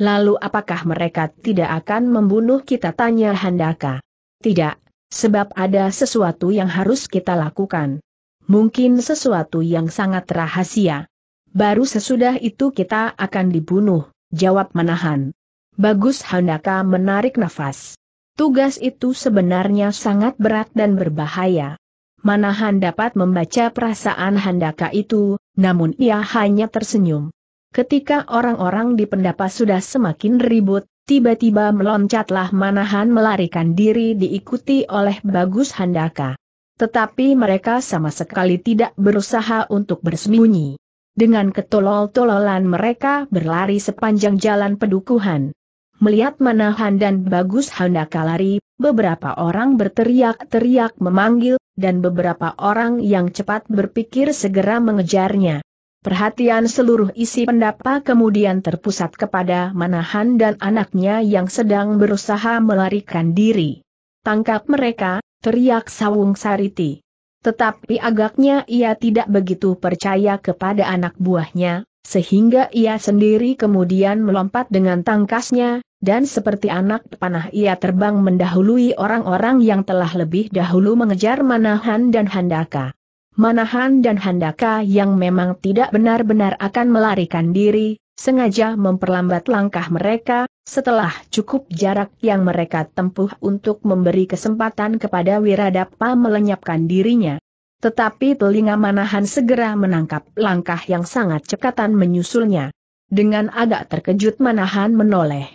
Speaker 1: Lalu apakah mereka tidak akan membunuh kita tanya Handaka? Tidak, sebab ada sesuatu yang harus kita lakukan. Mungkin sesuatu yang sangat rahasia. Baru sesudah itu kita akan dibunuh, jawab menahan. Bagus Handaka menarik nafas. Tugas itu sebenarnya sangat berat dan berbahaya. Manahan dapat membaca perasaan Handaka itu, namun ia hanya tersenyum. Ketika orang-orang di pendapa sudah semakin ribut, tiba-tiba meloncatlah Manahan melarikan diri diikuti oleh Bagus Handaka. Tetapi mereka sama sekali tidak berusaha untuk bersembunyi. Dengan ketolol-tololan mereka berlari sepanjang jalan pedukuhan. Melihat Manahan dan Bagus Handaka lari, beberapa orang berteriak-teriak memanggil, dan beberapa orang yang cepat berpikir segera mengejarnya. Perhatian seluruh isi pendapa kemudian terpusat kepada Manahan dan anaknya yang sedang berusaha melarikan diri. Tangkap mereka, teriak Sawung Sariti. Tetapi agaknya ia tidak begitu percaya kepada anak buahnya, sehingga ia sendiri kemudian melompat dengan tangkasnya, dan seperti anak panah ia terbang mendahului orang-orang yang telah lebih dahulu mengejar Manahan dan Handaka. Manahan dan Handaka yang memang tidak benar-benar akan melarikan diri, sengaja memperlambat langkah mereka, setelah cukup jarak yang mereka tempuh untuk memberi kesempatan kepada Wiradapa melenyapkan dirinya. Tetapi telinga Manahan segera menangkap langkah yang sangat cekatan menyusulnya. Dengan agak terkejut Manahan menoleh.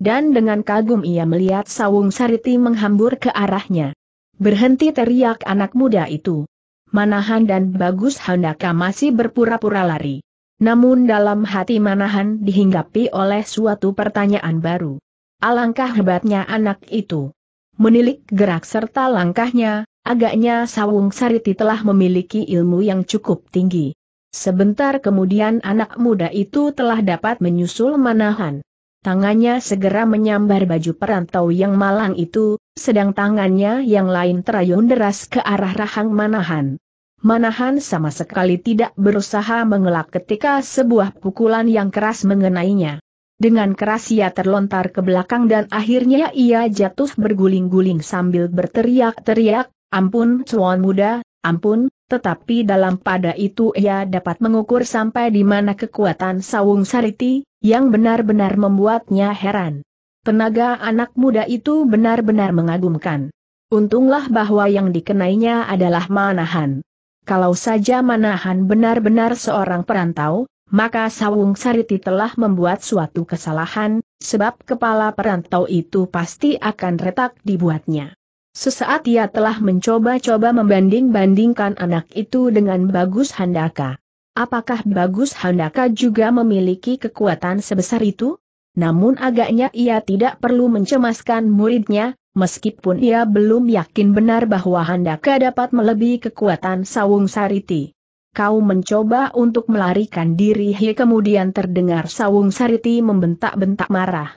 Speaker 1: Dan dengan kagum ia melihat Sawung Sariti menghambur ke arahnya. Berhenti teriak anak muda itu. Manahan dan Bagus Handaka masih berpura-pura lari. Namun dalam hati Manahan dihinggapi oleh suatu pertanyaan baru. Alangkah hebatnya anak itu. Menilik gerak serta langkahnya, agaknya Sawung Sariti telah memiliki ilmu yang cukup tinggi. Sebentar kemudian anak muda itu telah dapat menyusul Manahan. Tangannya segera menyambar baju perantau yang malang itu, sedang tangannya yang lain terayun deras ke arah rahang manahan. Manahan sama sekali tidak berusaha mengelak ketika sebuah pukulan yang keras mengenainya. Dengan keras ia terlontar ke belakang dan akhirnya ia jatuh berguling-guling sambil berteriak-teriak, ampun cuan muda, ampun, tetapi dalam pada itu ia dapat mengukur sampai di mana kekuatan Sawung Sariti, yang benar-benar membuatnya heran. Tenaga anak muda itu benar-benar mengagumkan. Untunglah bahwa yang dikenainya adalah Manahan. Kalau saja Manahan benar-benar seorang perantau, maka Sawung Sariti telah membuat suatu kesalahan, sebab kepala perantau itu pasti akan retak dibuatnya. Sesaat ia telah mencoba-coba membanding-bandingkan anak itu dengan Bagus Handaka. Apakah Bagus Handaka juga memiliki kekuatan sebesar itu? namun agaknya ia tidak perlu mencemaskan muridnya, meskipun ia belum yakin benar bahwa Handaka dapat melebihi kekuatan Sawung Sariti. Kau mencoba untuk melarikan diri hi kemudian terdengar Sawung Sariti membentak-bentak marah.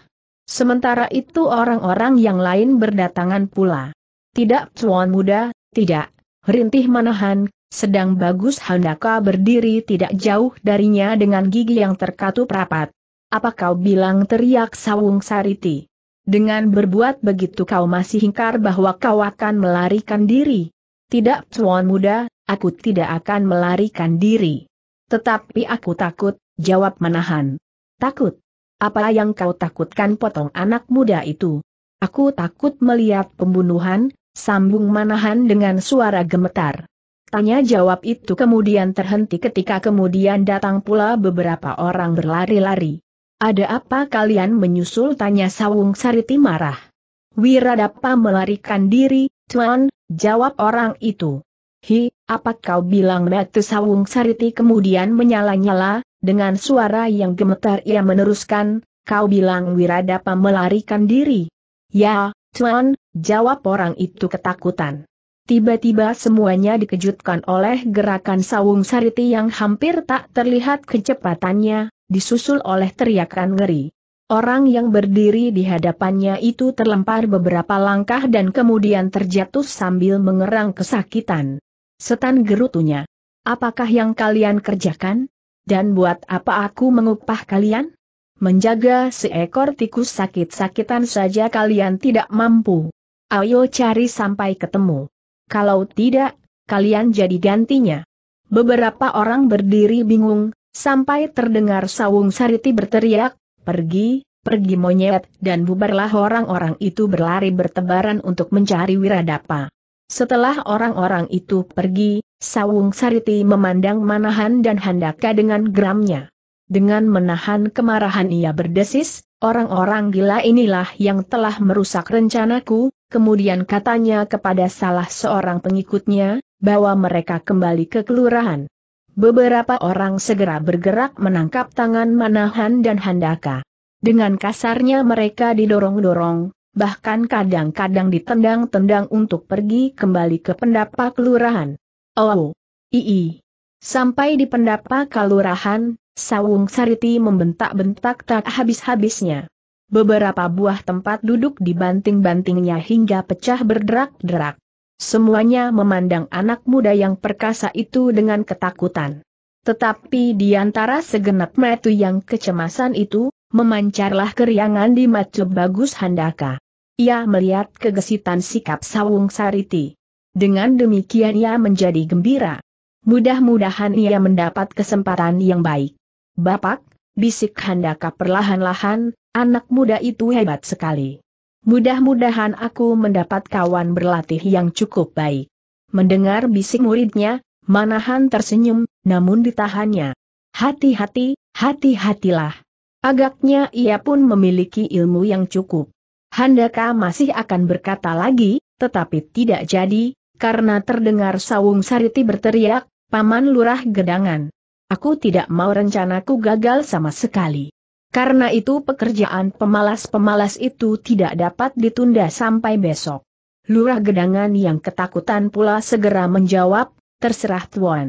Speaker 1: Sementara itu orang-orang yang lain berdatangan pula. Tidak tuan muda, tidak, rintih manahan, sedang bagus Handaka berdiri tidak jauh darinya dengan gigi yang terkatup rapat. Apa kau bilang teriak Sawung Sariti? Dengan berbuat begitu kau masih hingkar bahwa kau akan melarikan diri. Tidak tuan muda, aku tidak akan melarikan diri. Tetapi aku takut, jawab menahan. Takut? Apa yang kau takutkan potong anak muda itu? Aku takut melihat pembunuhan, sambung manahan dengan suara gemetar. Tanya jawab itu kemudian terhenti ketika kemudian datang pula beberapa orang berlari-lari. Ada apa kalian menyusul tanya Sawung Sariti marah. Wiradapa melarikan diri, Tuan, jawab orang itu. Hi, apa kau bilang Metu Sawung Sariti kemudian menyala-nyala, dengan suara yang gemetar ia meneruskan, kau bilang Wiradapa melarikan diri. Ya, Tuan, jawab orang itu ketakutan. Tiba-tiba semuanya dikejutkan oleh gerakan Sawung Sariti yang hampir tak terlihat kecepatannya, disusul oleh teriakan ngeri. Orang yang berdiri di hadapannya itu terlempar beberapa langkah dan kemudian terjatuh sambil mengerang kesakitan. Setan gerutunya. Apakah yang kalian kerjakan? Dan buat apa aku mengupah kalian? Menjaga seekor tikus sakit-sakitan saja kalian tidak mampu. Ayo cari sampai ketemu. Kalau tidak, kalian jadi gantinya. Beberapa orang berdiri bingung, Sampai terdengar Sawung Sariti berteriak, pergi, pergi monyet, dan bubarlah orang-orang itu berlari bertebaran untuk mencari Wiradapa. Setelah orang-orang itu pergi, Sawung Sariti memandang Manahan dan Handaka dengan geramnya. Dengan menahan kemarahan ia berdesis, orang-orang gila inilah yang telah merusak rencanaku, kemudian katanya kepada salah seorang pengikutnya, bawa mereka kembali ke kelurahan. Beberapa orang segera bergerak menangkap tangan Manahan dan Handaka. Dengan kasarnya mereka didorong-dorong, bahkan kadang-kadang ditendang-tendang untuk pergi kembali ke pendapa kelurahan. Oh, ii. Sampai di pendapa kelurahan, Sawung Sariti membentak-bentak tak habis-habisnya. Beberapa buah tempat duduk dibanting-bantingnya hingga pecah berderak-derak. Semuanya memandang anak muda yang perkasa itu dengan ketakutan. Tetapi di antara segenap metu yang kecemasan itu, memancarlah keriangan di mata bagus handaka. Ia melihat kegesitan sikap Sawung Sariti. Dengan demikian ia menjadi gembira. Mudah-mudahan ia mendapat kesempatan yang baik. Bapak, bisik handaka perlahan-lahan, anak muda itu hebat sekali. Mudah-mudahan aku mendapat kawan berlatih yang cukup baik. Mendengar bisik muridnya, Manahan tersenyum, namun ditahannya. Hati-hati, hati-hatilah. Agaknya ia pun memiliki ilmu yang cukup. Handaka masih akan berkata lagi, tetapi tidak jadi, karena terdengar Sawung Sariti berteriak, Paman Lurah Gedangan. Aku tidak mau rencanaku gagal sama sekali. Karena itu pekerjaan pemalas-pemalas itu tidak dapat ditunda sampai besok. Lurah gedangan yang ketakutan pula segera menjawab, terserah Tuan.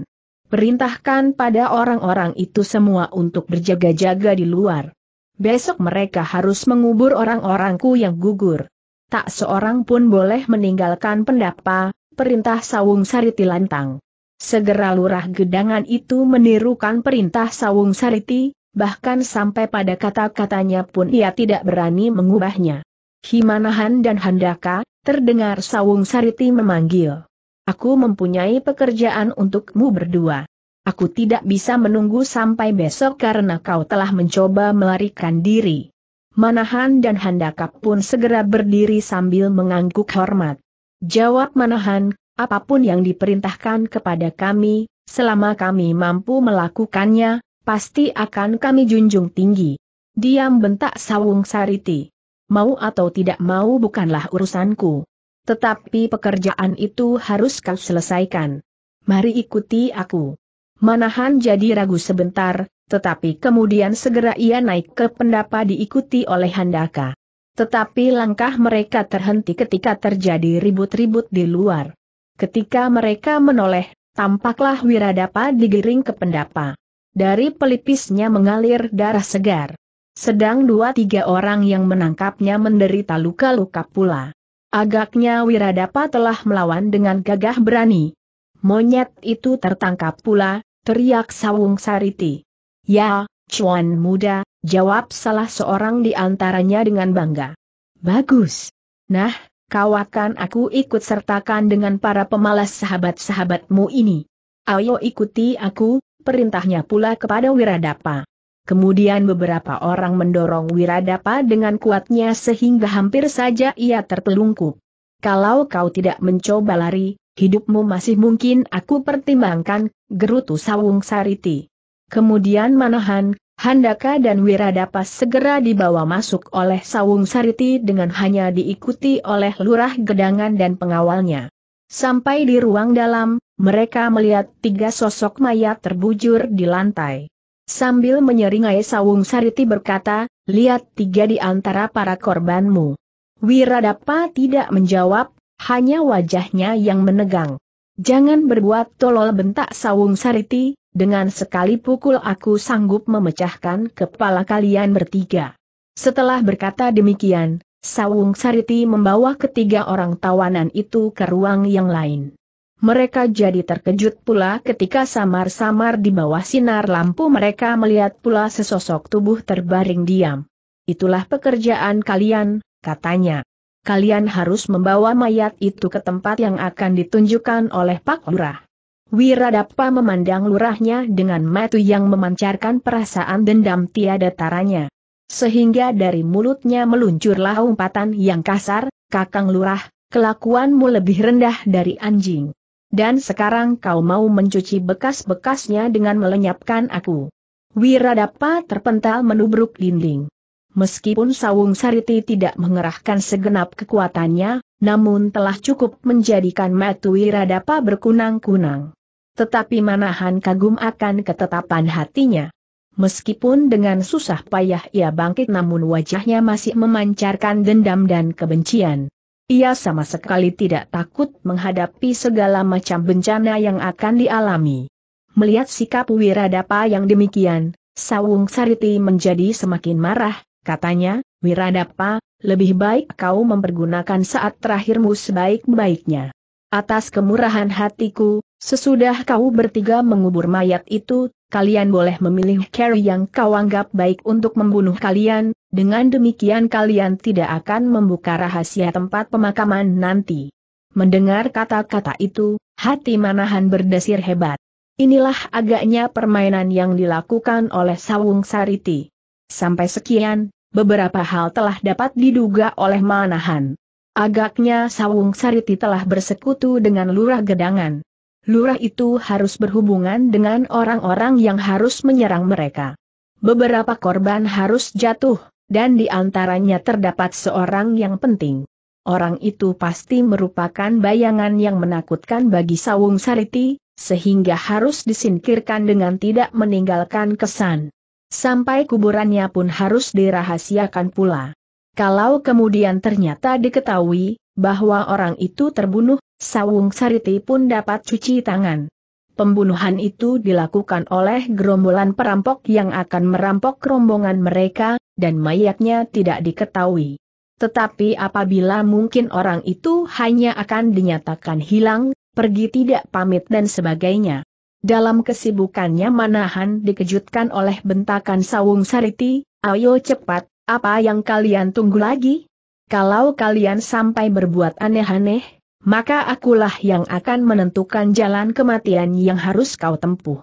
Speaker 1: Perintahkan pada orang-orang itu semua untuk berjaga-jaga di luar. Besok mereka harus mengubur orang-orangku yang gugur. Tak seorang pun boleh meninggalkan pendapa, perintah Sawung Sariti lantang. Segera lurah gedangan itu menirukan perintah Sawung Sariti, bahkan sampai pada kata-katanya pun ia tidak berani mengubahnya. Himanahan dan Handaka, terdengar Sawung Sariti memanggil. Aku mempunyai pekerjaan untukmu berdua. Aku tidak bisa menunggu sampai besok karena kau telah mencoba melarikan diri. Manahan dan Handaka pun segera berdiri sambil mengangguk hormat. Jawab Manahan, apapun yang diperintahkan kepada kami, selama kami mampu melakukannya, Pasti akan kami junjung tinggi. Diam bentak Sawung Sariti. Mau atau tidak mau bukanlah urusanku. Tetapi pekerjaan itu harus kau selesaikan. Mari ikuti aku. Manahan jadi ragu sebentar, tetapi kemudian segera ia naik ke pendapa diikuti oleh Handaka. Tetapi langkah mereka terhenti ketika terjadi ribut-ribut di luar. Ketika mereka menoleh, tampaklah Wiradapa digiring ke pendapa. Dari pelipisnya mengalir darah segar. Sedang dua-tiga orang yang menangkapnya menderita luka-luka pula. Agaknya Wiradapa telah melawan dengan gagah berani. Monyet itu tertangkap pula, teriak Sawung Sariti. Ya, cuan muda, jawab salah seorang di antaranya dengan bangga. Bagus. Nah, kau akan aku ikut sertakan dengan para pemalas sahabat-sahabatmu ini. Ayo ikuti aku, perintahnya pula kepada Wiradapa. Kemudian beberapa orang mendorong Wiradapa dengan kuatnya sehingga hampir saja ia tertelungkup. Kalau kau tidak mencoba lari, hidupmu masih mungkin aku pertimbangkan, gerutu Sawung Sariti. Kemudian Manahan, Handaka dan Wiradapa segera dibawa masuk oleh Sawung Sariti dengan hanya diikuti oleh lurah gedangan dan pengawalnya. Sampai di ruang dalam, mereka melihat tiga sosok mayat terbujur di lantai. Sambil menyeringai Sawung Sariti berkata, lihat tiga di antara para korbanmu. Wiradapa tidak menjawab, hanya wajahnya yang menegang. Jangan berbuat tolol bentak Sawung Sariti, dengan sekali pukul aku sanggup memecahkan kepala kalian bertiga. Setelah berkata demikian, Sawung Sariti membawa ketiga orang tawanan itu ke ruang yang lain. Mereka jadi terkejut pula ketika samar-samar di bawah sinar lampu mereka melihat pula sesosok tubuh terbaring diam. Itulah pekerjaan kalian, katanya. Kalian harus membawa mayat itu ke tempat yang akan ditunjukkan oleh Pak Lurah. Wiradapa memandang lurahnya dengan mata yang memancarkan perasaan dendam tiada taranya. Sehingga dari mulutnya meluncurlah umpatan yang kasar, Kakang Lurah, kelakuanmu lebih rendah dari anjing dan sekarang kau mau mencuci bekas-bekasnya dengan melenyapkan aku. Wiradapa terpental menubruk dinding. Meskipun Sawung Sariti tidak mengerahkan segenap kekuatannya, namun telah cukup menjadikan Matu Wiradapa berkunang-kunang. Tetapi Manahan kagum akan ketetapan hatinya. Meskipun dengan susah payah ia bangkit namun wajahnya masih memancarkan dendam dan kebencian. Ia sama sekali tidak takut menghadapi segala macam bencana yang akan dialami. Melihat sikap Wiradapa yang demikian, Sawung Sariti menjadi semakin marah, katanya, Wiradapa, lebih baik kau mempergunakan saat terakhirmu sebaik-baiknya. Atas kemurahan hatiku, Sesudah kau bertiga mengubur mayat itu, kalian boleh memilih Carrie yang kau anggap baik untuk membunuh kalian, dengan demikian kalian tidak akan membuka rahasia tempat pemakaman nanti. Mendengar kata-kata itu, hati Manahan berdesir hebat. Inilah agaknya permainan yang dilakukan oleh Sawung Sariti. Sampai sekian, beberapa hal telah dapat diduga oleh Manahan. Agaknya Sawung Sariti telah bersekutu dengan Lurah Gedangan lurah itu harus berhubungan dengan orang-orang yang harus menyerang mereka. Beberapa korban harus jatuh, dan di antaranya terdapat seorang yang penting. Orang itu pasti merupakan bayangan yang menakutkan bagi Sawung Sariti, sehingga harus disingkirkan dengan tidak meninggalkan kesan. Sampai kuburannya pun harus dirahasiakan pula. Kalau kemudian ternyata diketahui bahwa orang itu terbunuh, Sawung Sariti pun dapat cuci tangan. Pembunuhan itu dilakukan oleh gerombolan perampok yang akan merampok rombongan mereka, dan mayatnya tidak diketahui. Tetapi apabila mungkin orang itu hanya akan dinyatakan hilang, pergi tidak pamit dan sebagainya. Dalam kesibukannya Manahan dikejutkan oleh bentakan Sawung Sariti, ayo cepat, apa yang kalian tunggu lagi? Kalau kalian sampai berbuat aneh-aneh, maka akulah yang akan menentukan jalan kematian yang harus kau tempuh.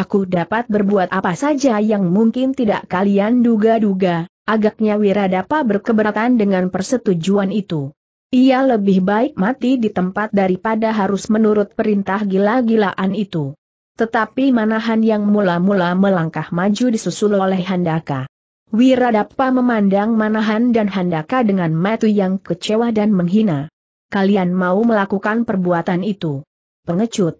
Speaker 1: Aku dapat berbuat apa saja yang mungkin tidak kalian duga-duga, agaknya Wiradapa berkeberatan dengan persetujuan itu. Ia lebih baik mati di tempat daripada harus menurut perintah gila-gilaan itu. Tetapi Manahan yang mula-mula melangkah maju disusul oleh Handaka. Wiradapa memandang Manahan dan Handaka dengan mata yang kecewa dan menghina kalian mau melakukan perbuatan itu. Pengecut.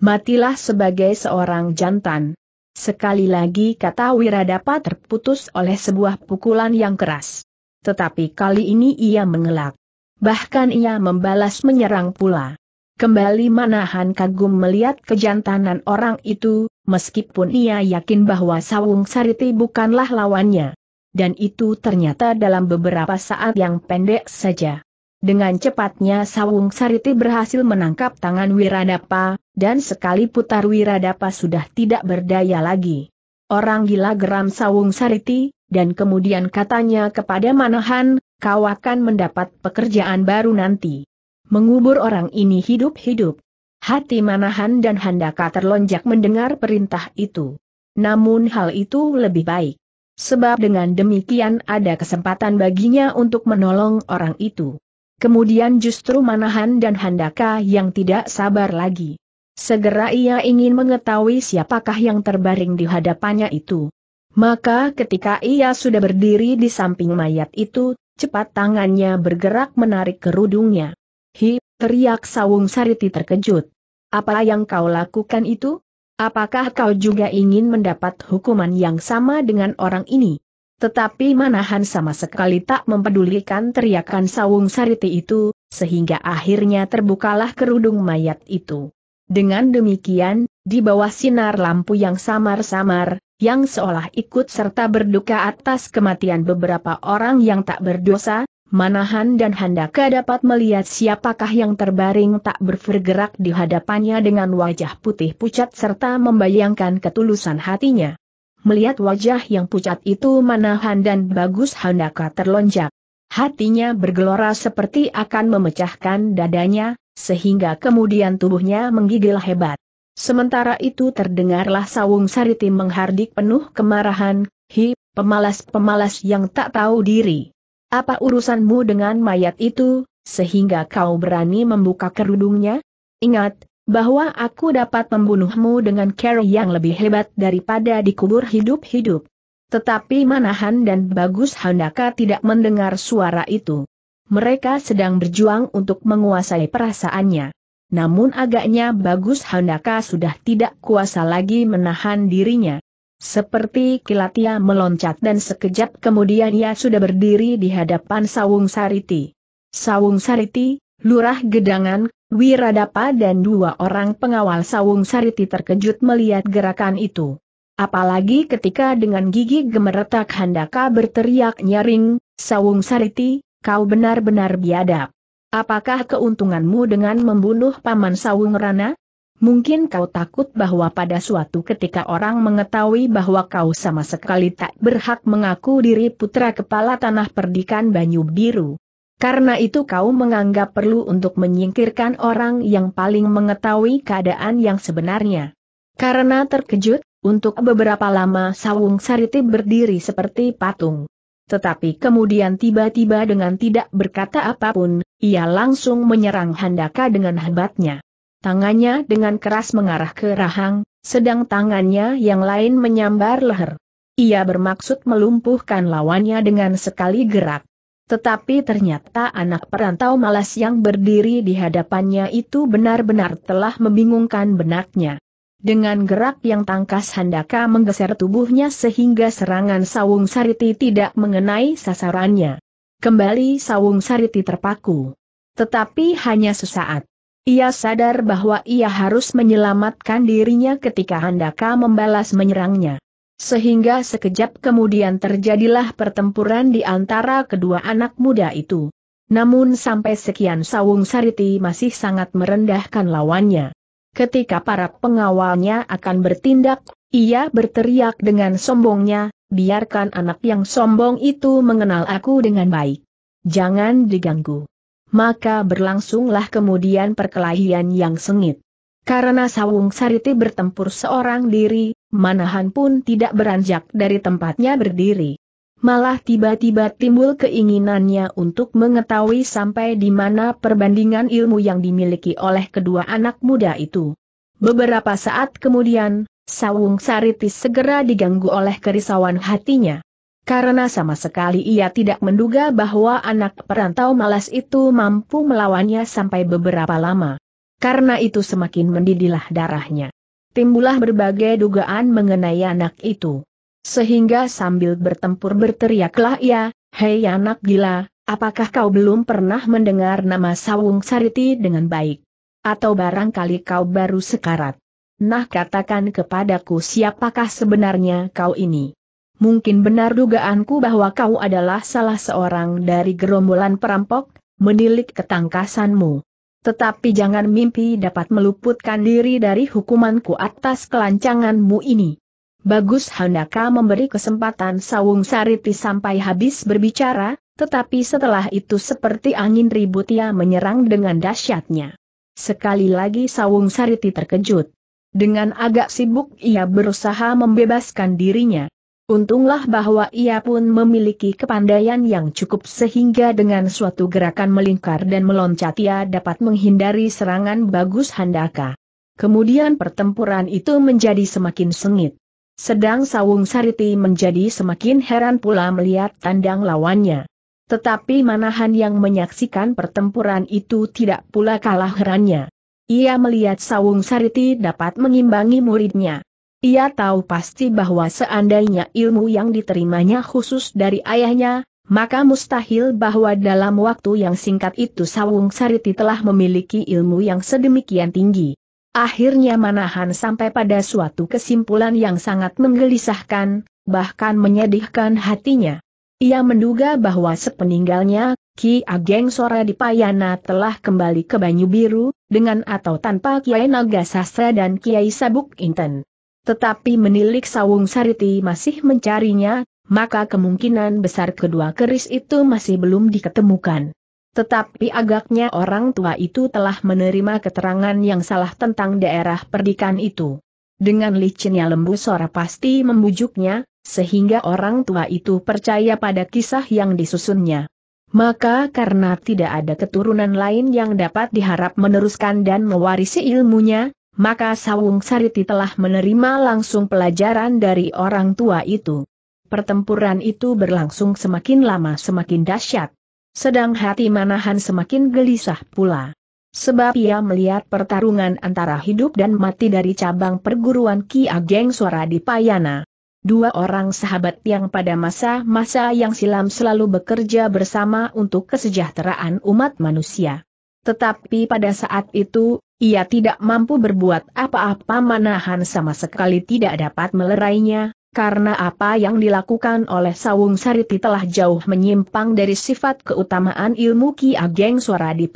Speaker 1: Matilah sebagai seorang jantan. Sekali lagi kata Wiradapa terputus oleh sebuah pukulan yang keras. Tetapi kali ini ia mengelak. Bahkan ia membalas menyerang pula. Kembali Manahan kagum melihat kejantanan orang itu, meskipun ia yakin bahwa Sawung Sariti bukanlah lawannya. Dan itu ternyata dalam beberapa saat yang pendek saja. Dengan cepatnya Sawung Sariti berhasil menangkap tangan Wiradapa, dan sekali putar Wiradapa sudah tidak berdaya lagi. Orang gila geram Sawung Sariti, dan kemudian katanya kepada Manahan, kau akan mendapat pekerjaan baru nanti. Mengubur orang ini hidup-hidup. Hati Manahan dan Handaka terlonjak mendengar perintah itu. Namun hal itu lebih baik. Sebab dengan demikian ada kesempatan baginya untuk menolong orang itu. Kemudian justru Manahan dan Handaka yang tidak sabar lagi. Segera ia ingin mengetahui siapakah yang terbaring di hadapannya itu. Maka ketika ia sudah berdiri di samping mayat itu, cepat tangannya bergerak menarik kerudungnya. Hi, teriak Sawung Sariti terkejut. Apa yang kau lakukan itu? Apakah kau juga ingin mendapat hukuman yang sama dengan orang ini? Tetapi Manahan sama sekali tak mempedulikan teriakan Sawung Sariti itu, sehingga akhirnya terbukalah kerudung mayat itu. Dengan demikian, di bawah sinar lampu yang samar-samar, yang seolah ikut serta berduka atas kematian beberapa orang yang tak berdosa, Manahan dan Handaka dapat melihat siapakah yang terbaring tak bergerak di hadapannya dengan wajah putih pucat serta membayangkan ketulusan hatinya. Melihat wajah yang pucat itu Manahan dan Bagus Handaka terlonjak. Hatinya bergelora seperti akan memecahkan dadanya, sehingga kemudian tubuhnya menggigil hebat. Sementara itu terdengarlah sawung sariti menghardik penuh kemarahan, hi, pemalas-pemalas yang tak tahu diri. Apa urusanmu dengan mayat itu, sehingga kau berani membuka kerudungnya? Ingat, bahwa aku dapat membunuhmu dengan cara yang lebih hebat daripada dikubur hidup-hidup. Tetapi Manahan dan Bagus Handaka tidak mendengar suara itu. Mereka sedang berjuang untuk menguasai perasaannya. Namun agaknya Bagus Handaka sudah tidak kuasa lagi menahan dirinya. Seperti kilat ia meloncat dan sekejap kemudian ia sudah berdiri di hadapan Sawung Sariti. Sawung Sariti, Lurah Gedangan, Wiradapa dan dua orang pengawal Sawung Sariti terkejut melihat gerakan itu. Apalagi ketika dengan gigi gemeretak Handaka berteriak nyaring, Sawung Sariti, kau benar-benar biadab. Apakah keuntunganmu dengan membunuh Paman Sawung Rana? Mungkin kau takut bahwa pada suatu ketika orang mengetahui bahwa kau sama sekali tak berhak mengaku diri putra kepala tanah perdikan Banyu Biru. Karena itu kau menganggap perlu untuk menyingkirkan orang yang paling mengetahui keadaan yang sebenarnya. Karena terkejut, untuk beberapa lama Sawung Sariti berdiri seperti patung. Tetapi kemudian tiba-tiba dengan tidak berkata apapun, ia langsung menyerang Handaka dengan hebatnya. Tangannya dengan keras mengarah ke rahang, sedang tangannya yang lain menyambar leher. Ia bermaksud melumpuhkan lawannya dengan sekali gerak. Tetapi ternyata anak perantau malas yang berdiri di hadapannya itu benar-benar telah membingungkan benaknya. Dengan gerak yang tangkas Handaka menggeser tubuhnya sehingga serangan Sawung Sariti tidak mengenai sasarannya. Kembali Sawung Sariti terpaku. Tetapi hanya sesaat. Ia sadar bahwa ia harus menyelamatkan dirinya ketika Handaka membalas menyerangnya. Sehingga sekejap kemudian terjadilah pertempuran di antara kedua anak muda itu. Namun sampai sekian Sawung Sariti masih sangat merendahkan lawannya. Ketika para pengawalnya akan bertindak, ia berteriak dengan sombongnya, biarkan anak yang sombong itu mengenal aku dengan baik. Jangan diganggu. Maka berlangsunglah kemudian perkelahian yang sengit. Karena Sawung Sariti bertempur seorang diri, Manahan pun tidak beranjak dari tempatnya berdiri. Malah tiba-tiba timbul keinginannya untuk mengetahui sampai di mana perbandingan ilmu yang dimiliki oleh kedua anak muda itu. Beberapa saat kemudian, Sawung Saritis segera diganggu oleh kerisauan hatinya. Karena sama sekali ia tidak menduga bahwa anak perantau malas itu mampu melawannya sampai beberapa lama. Karena itu semakin mendidihlah darahnya timbullah berbagai dugaan mengenai anak itu. Sehingga sambil bertempur berteriaklah ia, Hei anak gila, apakah kau belum pernah mendengar nama Sawung Sariti dengan baik? Atau barangkali kau baru sekarat? Nah katakan kepadaku siapakah sebenarnya kau ini? Mungkin benar dugaanku bahwa kau adalah salah seorang dari gerombolan perampok, menilik ketangkasanmu. Tetapi jangan mimpi dapat meluputkan diri dari hukumanku atas kelancanganmu ini. Bagus Handaka memberi kesempatan Sawung Sariti sampai habis berbicara, tetapi setelah itu seperti angin ribut ia menyerang dengan dahsyatnya. Sekali lagi Sawung Sariti terkejut. Dengan agak sibuk ia berusaha membebaskan dirinya, Untunglah bahwa ia pun memiliki kepandaian yang cukup sehingga dengan suatu gerakan melingkar dan meloncat ia dapat menghindari serangan bagus Handaka. Kemudian pertempuran itu menjadi semakin sengit. Sedang Sawung Sariti menjadi semakin heran pula melihat tandang lawannya. Tetapi Manahan yang menyaksikan pertempuran itu tidak pula kalah herannya. Ia melihat Sawung Sariti dapat mengimbangi muridnya. Ia tahu pasti bahwa seandainya ilmu yang diterimanya khusus dari ayahnya, maka mustahil bahwa dalam waktu yang singkat itu Sawung Sariti telah memiliki ilmu yang sedemikian tinggi. Akhirnya Manahan sampai pada suatu kesimpulan yang sangat menggelisahkan, bahkan menyedihkan hatinya. Ia menduga bahwa sepeninggalnya, Ki Ageng Sora di Payana telah kembali ke Banyu Biru, dengan atau tanpa Kiai Naga Sastra dan Kiai Sabuk Inten. Tetapi menilik Sawung Sariti masih mencarinya, maka kemungkinan besar kedua keris itu masih belum diketemukan. Tetapi agaknya orang tua itu telah menerima keterangan yang salah tentang daerah perdikan itu. Dengan licinnya lembu Sora pasti membujuknya, sehingga orang tua itu percaya pada kisah yang disusunnya. Maka karena tidak ada keturunan lain yang dapat diharap meneruskan dan mewarisi ilmunya, maka Sawung Sariti telah menerima langsung pelajaran dari orang tua itu. Pertempuran itu berlangsung semakin lama semakin dahsyat. Sedang hati Manahan semakin gelisah pula. Sebab ia melihat pertarungan antara hidup dan mati dari cabang perguruan Ki Ageng Suara di Payana. Dua orang sahabat yang pada masa-masa yang silam selalu bekerja bersama untuk kesejahteraan umat manusia. Tetapi pada saat itu, ia tidak mampu berbuat apa-apa manahan sama sekali tidak dapat melerainya, karena apa yang dilakukan oleh Sawung Sariti telah jauh menyimpang dari sifat keutamaan ilmu Ki Ageng Suara di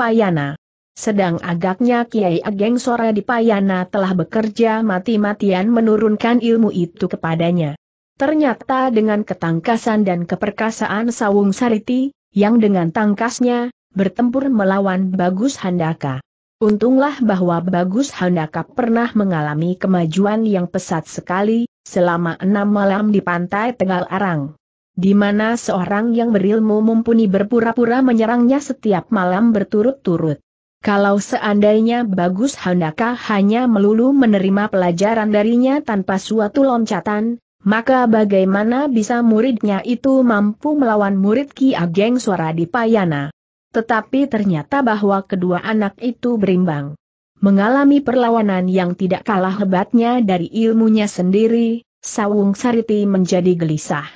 Speaker 1: Sedang agaknya Kiai Ageng Suara di telah bekerja mati-matian menurunkan ilmu itu kepadanya. Ternyata dengan ketangkasan dan keperkasaan Sawung Sariti, yang dengan tangkasnya, bertempur melawan Bagus Handaka. Untunglah bahwa Bagus Handaka pernah mengalami kemajuan yang pesat sekali, selama enam malam di pantai Tegal Arang. Di mana seorang yang berilmu mumpuni berpura-pura menyerangnya setiap malam berturut-turut. Kalau seandainya Bagus Handaka hanya melulu menerima pelajaran darinya tanpa suatu loncatan, maka bagaimana bisa muridnya itu mampu melawan murid Ki Ageng Suara di Payana? Tetapi ternyata bahwa kedua anak itu berimbang. Mengalami perlawanan yang tidak kalah hebatnya dari ilmunya sendiri, Sawung Sariti menjadi gelisah.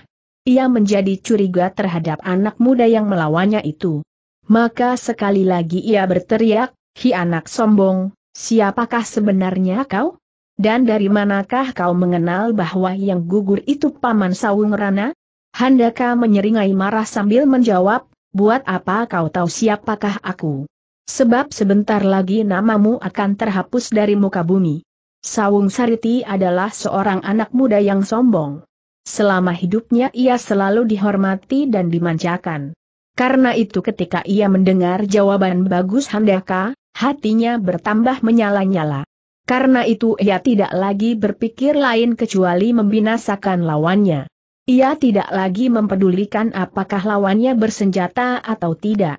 Speaker 1: Ia menjadi curiga terhadap anak muda yang melawannya itu. Maka sekali lagi ia berteriak, Hi anak sombong, siapakah sebenarnya kau? Dan dari manakah kau mengenal bahwa yang gugur itu Paman Sawung Rana? Handaka menyeringai marah sambil menjawab, buat apa kau tahu siapakah aku? Sebab sebentar lagi namamu akan terhapus dari muka bumi. Sawung Sariti adalah seorang anak muda yang sombong. Selama hidupnya ia selalu dihormati dan dimanjakan. Karena itu ketika ia mendengar jawaban bagus Handaka, hatinya bertambah menyala-nyala. Karena itu ia tidak lagi berpikir lain kecuali membinasakan lawannya. Ia tidak lagi mempedulikan apakah lawannya bersenjata atau tidak.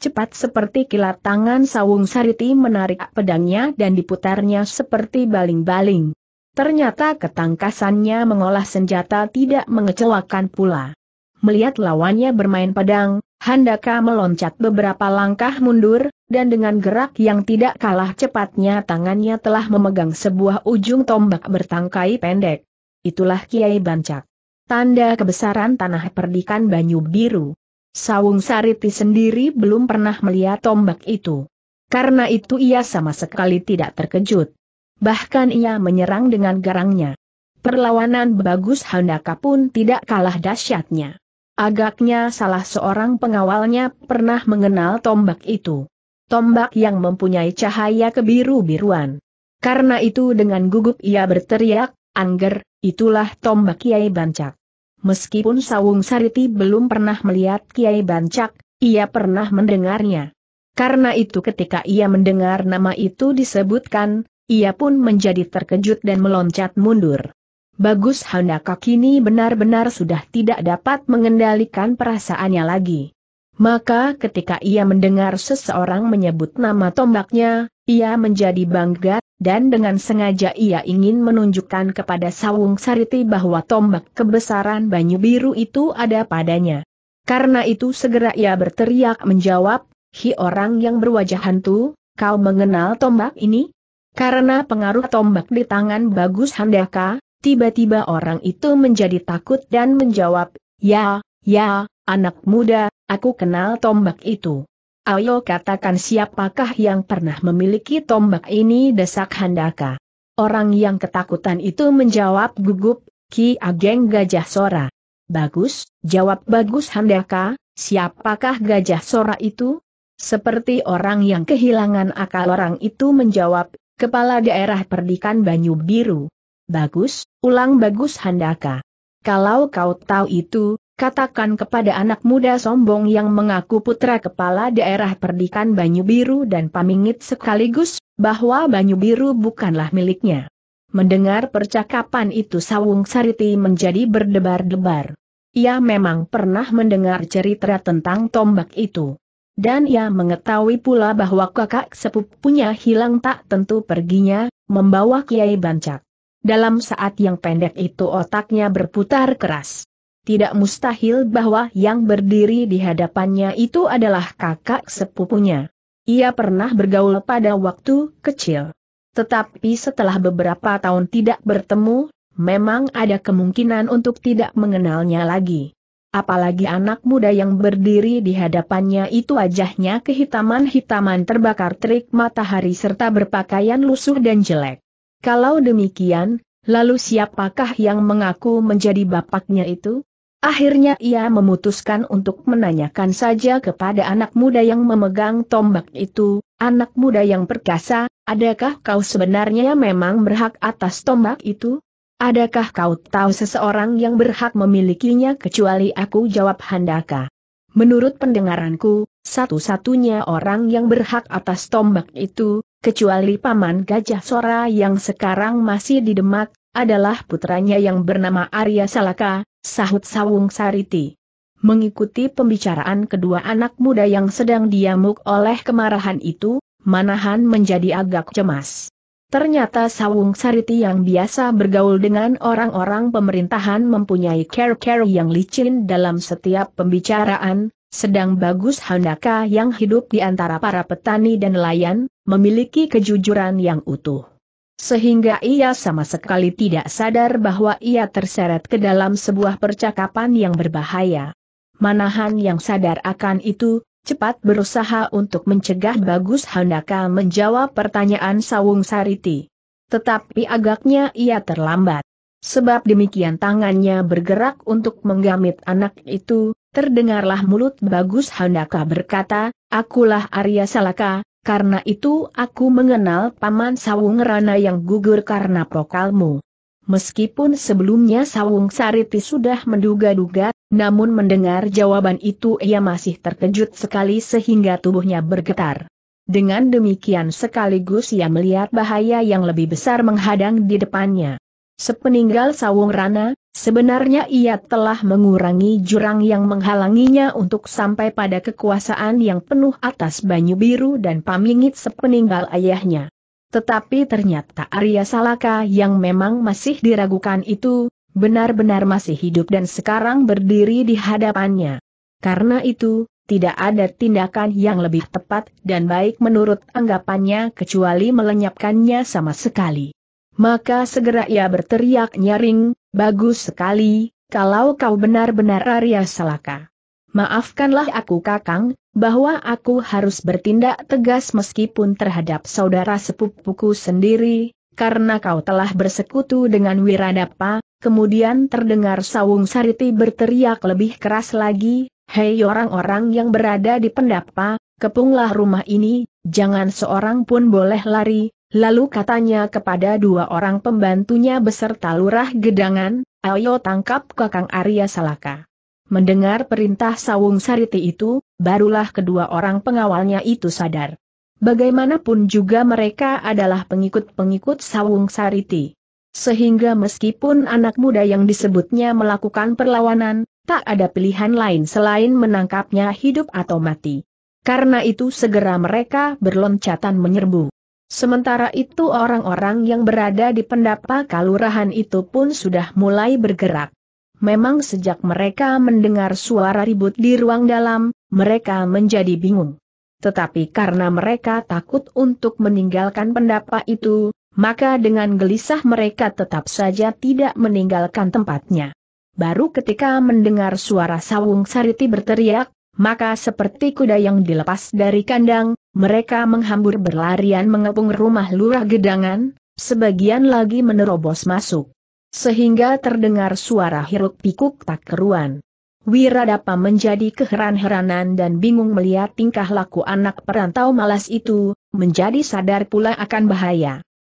Speaker 1: Cepat seperti kilat tangan Sawung Sariti menarik pedangnya dan diputarnya seperti baling-baling. Ternyata ketangkasannya mengolah senjata tidak mengecewakan pula. Melihat lawannya bermain pedang, Handaka meloncat beberapa langkah mundur, dan dengan gerak yang tidak kalah cepatnya tangannya telah memegang sebuah ujung tombak bertangkai pendek. Itulah Kiai Bancak. Tanda kebesaran tanah perdikan Banyu Biru. Sawung Sariti sendiri belum pernah melihat tombak itu. Karena itu ia sama sekali tidak terkejut. Bahkan ia menyerang dengan garangnya. Perlawanan bagus Handaka pun tidak kalah dahsyatnya. Agaknya salah seorang pengawalnya pernah mengenal tombak itu. Tombak yang mempunyai cahaya kebiru-biruan. Karena itu dengan gugup ia berteriak, Angger, itulah tombak Kiai Bancak. Meskipun Sawung Sariti belum pernah melihat Kiai Bancak, ia pernah mendengarnya. Karena itu ketika ia mendengar nama itu disebutkan, ia pun menjadi terkejut dan meloncat mundur. Bagus Handaka kini benar-benar sudah tidak dapat mengendalikan perasaannya lagi. Maka ketika ia mendengar seseorang menyebut nama tombaknya, ia menjadi bangga dan dengan sengaja ia ingin menunjukkan kepada Sawung Sariti bahwa tombak kebesaran Banyu Biru itu ada padanya. Karena itu segera ia berteriak menjawab, Hi orang yang berwajah hantu, kau mengenal tombak ini? Karena pengaruh tombak di tangan Bagus Handaka, tiba-tiba orang itu menjadi takut dan menjawab, Ya, ya, anak muda, aku kenal tombak itu. Ayo katakan siapakah yang pernah memiliki tombak ini desak Handaka. Orang yang ketakutan itu menjawab gugup, Ki Ageng Gajah Sora. Bagus, jawab bagus Handaka, siapakah Gajah Sora itu? Seperti orang yang kehilangan akal orang itu menjawab, Kepala Daerah Perdikan Banyu Biru. Bagus, ulang bagus Handaka. Kalau kau tahu itu, Katakan kepada anak muda sombong yang mengaku putra kepala daerah perdikan Banyu Biru dan Pamingit sekaligus, bahwa Banyu Biru bukanlah miliknya. Mendengar percakapan itu Sawung Sariti menjadi berdebar-debar. Ia memang pernah mendengar cerita tentang tombak itu. Dan ia mengetahui pula bahwa kakak sepupunya hilang tak tentu perginya, membawa Kiai Bancak. Dalam saat yang pendek itu otaknya berputar keras tidak mustahil bahwa yang berdiri di hadapannya itu adalah kakak sepupunya. Ia pernah bergaul pada waktu kecil. Tetapi setelah beberapa tahun tidak bertemu, memang ada kemungkinan untuk tidak mengenalnya lagi. Apalagi anak muda yang berdiri di hadapannya itu wajahnya kehitaman-hitaman terbakar terik matahari serta berpakaian lusuh dan jelek. Kalau demikian, lalu siapakah yang mengaku menjadi bapaknya itu? Akhirnya ia memutuskan untuk menanyakan saja kepada anak muda yang memegang tombak itu, anak muda yang perkasa, adakah kau sebenarnya memang berhak atas tombak itu? Adakah kau tahu seseorang yang berhak memilikinya kecuali aku jawab Handaka? Menurut pendengaranku, satu-satunya orang yang berhak atas tombak itu, kecuali Paman Gajah Sora yang sekarang masih di Demak, adalah putranya yang bernama Arya Salaka, sahut Sawung Sariti. Mengikuti pembicaraan kedua anak muda yang sedang diamuk oleh kemarahan itu, Manahan menjadi agak cemas. Ternyata Sawung Sariti yang biasa bergaul dengan orang-orang pemerintahan mempunyai care-care yang licin dalam setiap pembicaraan, sedang bagus Handaka yang hidup di antara para petani dan nelayan, memiliki kejujuran yang utuh sehingga ia sama sekali tidak sadar bahwa ia terseret ke dalam sebuah percakapan yang berbahaya. Manahan yang sadar akan itu, cepat berusaha untuk mencegah Bagus Handaka menjawab pertanyaan Sawung Sariti. Tetapi agaknya ia terlambat. Sebab demikian tangannya bergerak untuk menggamit anak itu, terdengarlah mulut Bagus Handaka berkata, Akulah Arya Salaka, karena itu aku mengenal Paman Sawung Rana yang gugur karena pokalmu. Meskipun sebelumnya Sawung Sariti sudah menduga-duga, namun mendengar jawaban itu ia masih terkejut sekali sehingga tubuhnya bergetar. Dengan demikian sekaligus ia melihat bahaya yang lebih besar menghadang di depannya. Sepeninggal Sawung Rana, Sebenarnya ia telah mengurangi jurang yang menghalanginya untuk sampai pada kekuasaan yang penuh atas Banyu Biru dan Pamingit sepeninggal ayahnya. Tetapi ternyata Arya Salaka yang memang masih diragukan itu, benar-benar masih hidup dan sekarang berdiri di hadapannya. Karena itu, tidak ada tindakan yang lebih tepat dan baik menurut anggapannya kecuali melenyapkannya sama sekali. Maka segera ia berteriak nyaring, bagus sekali, kalau kau benar-benar Arya Salaka. Maafkanlah aku kakang, bahwa aku harus bertindak tegas meskipun terhadap saudara sepupuku sendiri, karena kau telah bersekutu dengan Wiradapa, kemudian terdengar Sawung Sariti berteriak lebih keras lagi, Hei orang-orang yang berada di pendapa, kepunglah rumah ini, jangan seorang pun boleh lari, Lalu katanya kepada dua orang pembantunya beserta lurah gedangan, ayo tangkap kakang Arya Salaka. Mendengar perintah Sawung Sariti itu, barulah kedua orang pengawalnya itu sadar. Bagaimanapun juga mereka adalah pengikut-pengikut Sawung Sariti. Sehingga meskipun anak muda yang disebutnya melakukan perlawanan, tak ada pilihan lain selain menangkapnya hidup atau mati. Karena itu segera mereka berloncatan menyerbu. Sementara itu orang-orang yang berada di pendapa kalurahan itu pun sudah mulai bergerak. Memang sejak mereka mendengar suara ribut di ruang dalam, mereka menjadi bingung. Tetapi karena mereka takut untuk meninggalkan pendapa itu, maka dengan gelisah mereka tetap saja tidak meninggalkan tempatnya. Baru ketika mendengar suara Sawung Sariti berteriak, maka seperti kuda yang dilepas dari kandang, mereka menghambur berlarian mengepung rumah lurah gedangan, sebagian lagi menerobos masuk. Sehingga terdengar suara hiruk pikuk tak keruan. Wiradapa menjadi keheran-heranan dan bingung melihat tingkah laku anak perantau malas itu, menjadi sadar pula akan bahaya.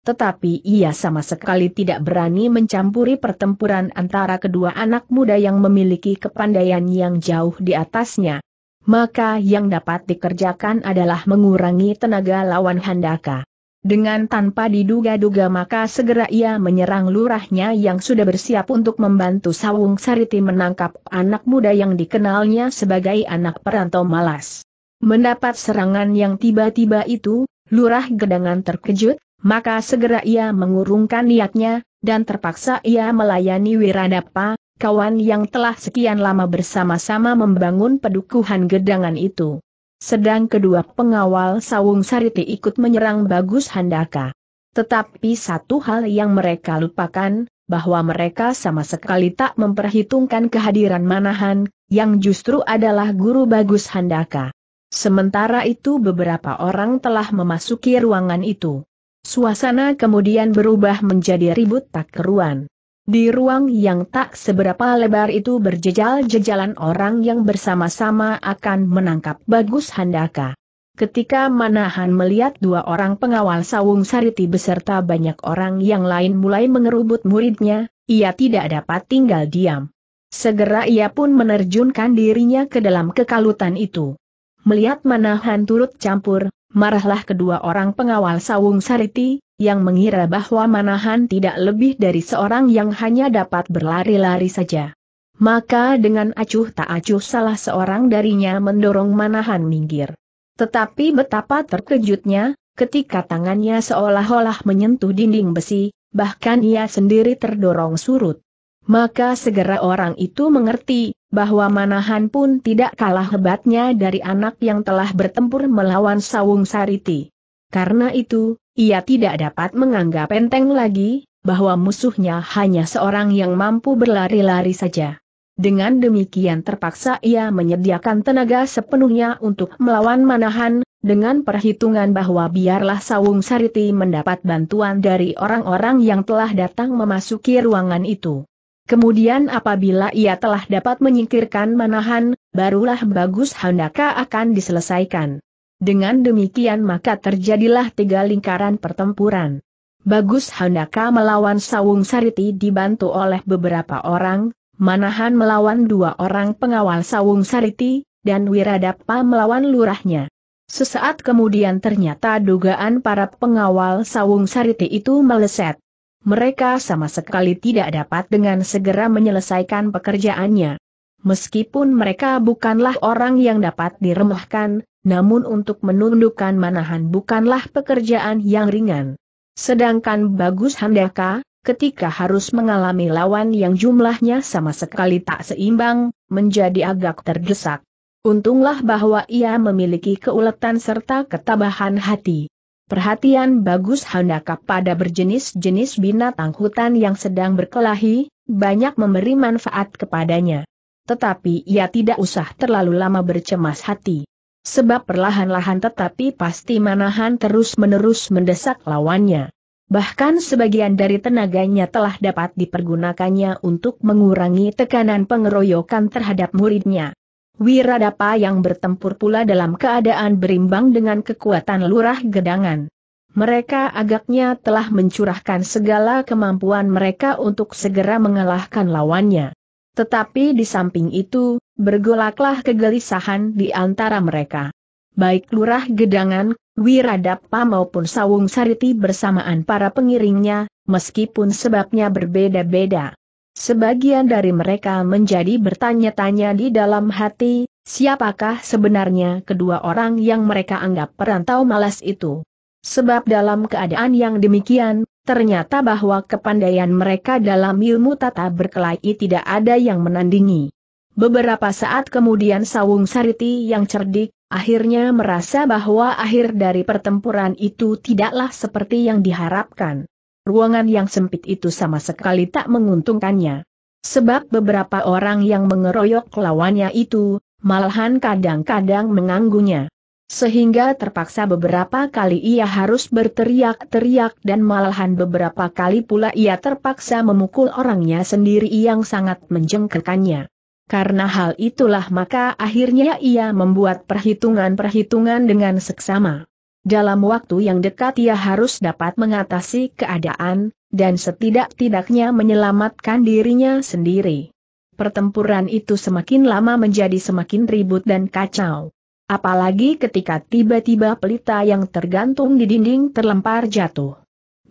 Speaker 1: Tetapi ia sama sekali tidak berani mencampuri pertempuran antara kedua anak muda yang memiliki kepandaian yang jauh di atasnya maka yang dapat dikerjakan adalah mengurangi tenaga lawan Handaka. Dengan tanpa diduga-duga maka segera ia menyerang lurahnya yang sudah bersiap untuk membantu Sawung Sariti menangkap anak muda yang dikenalnya sebagai anak perantau malas. Mendapat serangan yang tiba-tiba itu, lurah gedangan terkejut, maka segera ia mengurungkan niatnya, dan terpaksa ia melayani Wiradapa, kawan yang telah sekian lama bersama-sama membangun pedukuhan gedangan itu. Sedang kedua pengawal Sawung Sariti ikut menyerang Bagus Handaka. Tetapi satu hal yang mereka lupakan, bahwa mereka sama sekali tak memperhitungkan kehadiran Manahan, yang justru adalah guru Bagus Handaka. Sementara itu beberapa orang telah memasuki ruangan itu. Suasana kemudian berubah menjadi ribut tak keruan. Di ruang yang tak seberapa lebar itu berjejal-jejalan orang yang bersama-sama akan menangkap Bagus Handaka. Ketika Manahan melihat dua orang pengawal Sawung Sariti beserta banyak orang yang lain mulai mengerubut muridnya, ia tidak dapat tinggal diam. Segera ia pun menerjunkan dirinya ke dalam kekalutan itu. Melihat Manahan turut campur, marahlah kedua orang pengawal Sawung Sariti, yang mengira bahwa Manahan tidak lebih dari seorang yang hanya dapat berlari-lari saja. Maka dengan acuh tak acuh salah seorang darinya mendorong Manahan minggir. Tetapi betapa terkejutnya, ketika tangannya seolah-olah menyentuh dinding besi, bahkan ia sendiri terdorong surut. Maka segera orang itu mengerti, bahwa Manahan pun tidak kalah hebatnya dari anak yang telah bertempur melawan Sawung Sariti. Karena itu, ia tidak dapat menganggap enteng lagi, bahwa musuhnya hanya seorang yang mampu berlari-lari saja. Dengan demikian terpaksa ia menyediakan tenaga sepenuhnya untuk melawan Manahan, dengan perhitungan bahwa biarlah Sawung Sariti mendapat bantuan dari orang-orang yang telah datang memasuki ruangan itu. Kemudian apabila ia telah dapat menyingkirkan Manahan, barulah Bagus Handaka akan diselesaikan. Dengan demikian maka terjadilah tiga lingkaran pertempuran. Bagus Handaka melawan Sawung Sariti dibantu oleh beberapa orang, Manahan melawan dua orang pengawal Sawung Sariti, dan Wiradapa melawan lurahnya. Sesaat kemudian ternyata dugaan para pengawal Sawung Sariti itu meleset. Mereka sama sekali tidak dapat dengan segera menyelesaikan pekerjaannya. Meskipun mereka bukanlah orang yang dapat diremehkan, namun untuk menundukkan manahan bukanlah pekerjaan yang ringan. Sedangkan Bagus Handaka, ketika harus mengalami lawan yang jumlahnya sama sekali tak seimbang, menjadi agak terdesak. Untunglah bahwa ia memiliki keuletan serta ketabahan hati. Perhatian Bagus Handaka pada berjenis-jenis binatang hutan yang sedang berkelahi, banyak memberi manfaat kepadanya. Tetapi ia tidak usah terlalu lama bercemas hati. Sebab perlahan-lahan tetapi pasti Manahan terus-menerus mendesak lawannya. Bahkan sebagian dari tenaganya telah dapat dipergunakannya untuk mengurangi tekanan pengeroyokan terhadap muridnya. Wiradapa yang bertempur pula dalam keadaan berimbang dengan kekuatan lurah gedangan. Mereka agaknya telah mencurahkan segala kemampuan mereka untuk segera mengalahkan lawannya. Tetapi di samping itu, bergolaklah kegelisahan di antara mereka. Baik Lurah Gedangan, Wiradapa maupun Sawung Sariti bersamaan para pengiringnya, meskipun sebabnya berbeda-beda. Sebagian dari mereka menjadi bertanya-tanya di dalam hati, siapakah sebenarnya kedua orang yang mereka anggap perantau malas itu. Sebab dalam keadaan yang demikian, ternyata bahwa kepandaian mereka dalam ilmu tata berkelahi tidak ada yang menandingi. Beberapa saat kemudian Sawung Sariti yang cerdik, akhirnya merasa bahwa akhir dari pertempuran itu tidaklah seperti yang diharapkan. Ruangan yang sempit itu sama sekali tak menguntungkannya. Sebab beberapa orang yang mengeroyok lawannya itu, malahan kadang-kadang menganggunya. Sehingga terpaksa beberapa kali ia harus berteriak-teriak dan malahan beberapa kali pula ia terpaksa memukul orangnya sendiri yang sangat menjengkelkannya. Karena hal itulah maka akhirnya ia membuat perhitungan-perhitungan dengan seksama. Dalam waktu yang dekat ia harus dapat mengatasi keadaan, dan setidak-tidaknya menyelamatkan dirinya sendiri. Pertempuran itu semakin lama menjadi semakin ribut dan kacau. Apalagi ketika tiba-tiba pelita yang tergantung di dinding terlempar jatuh.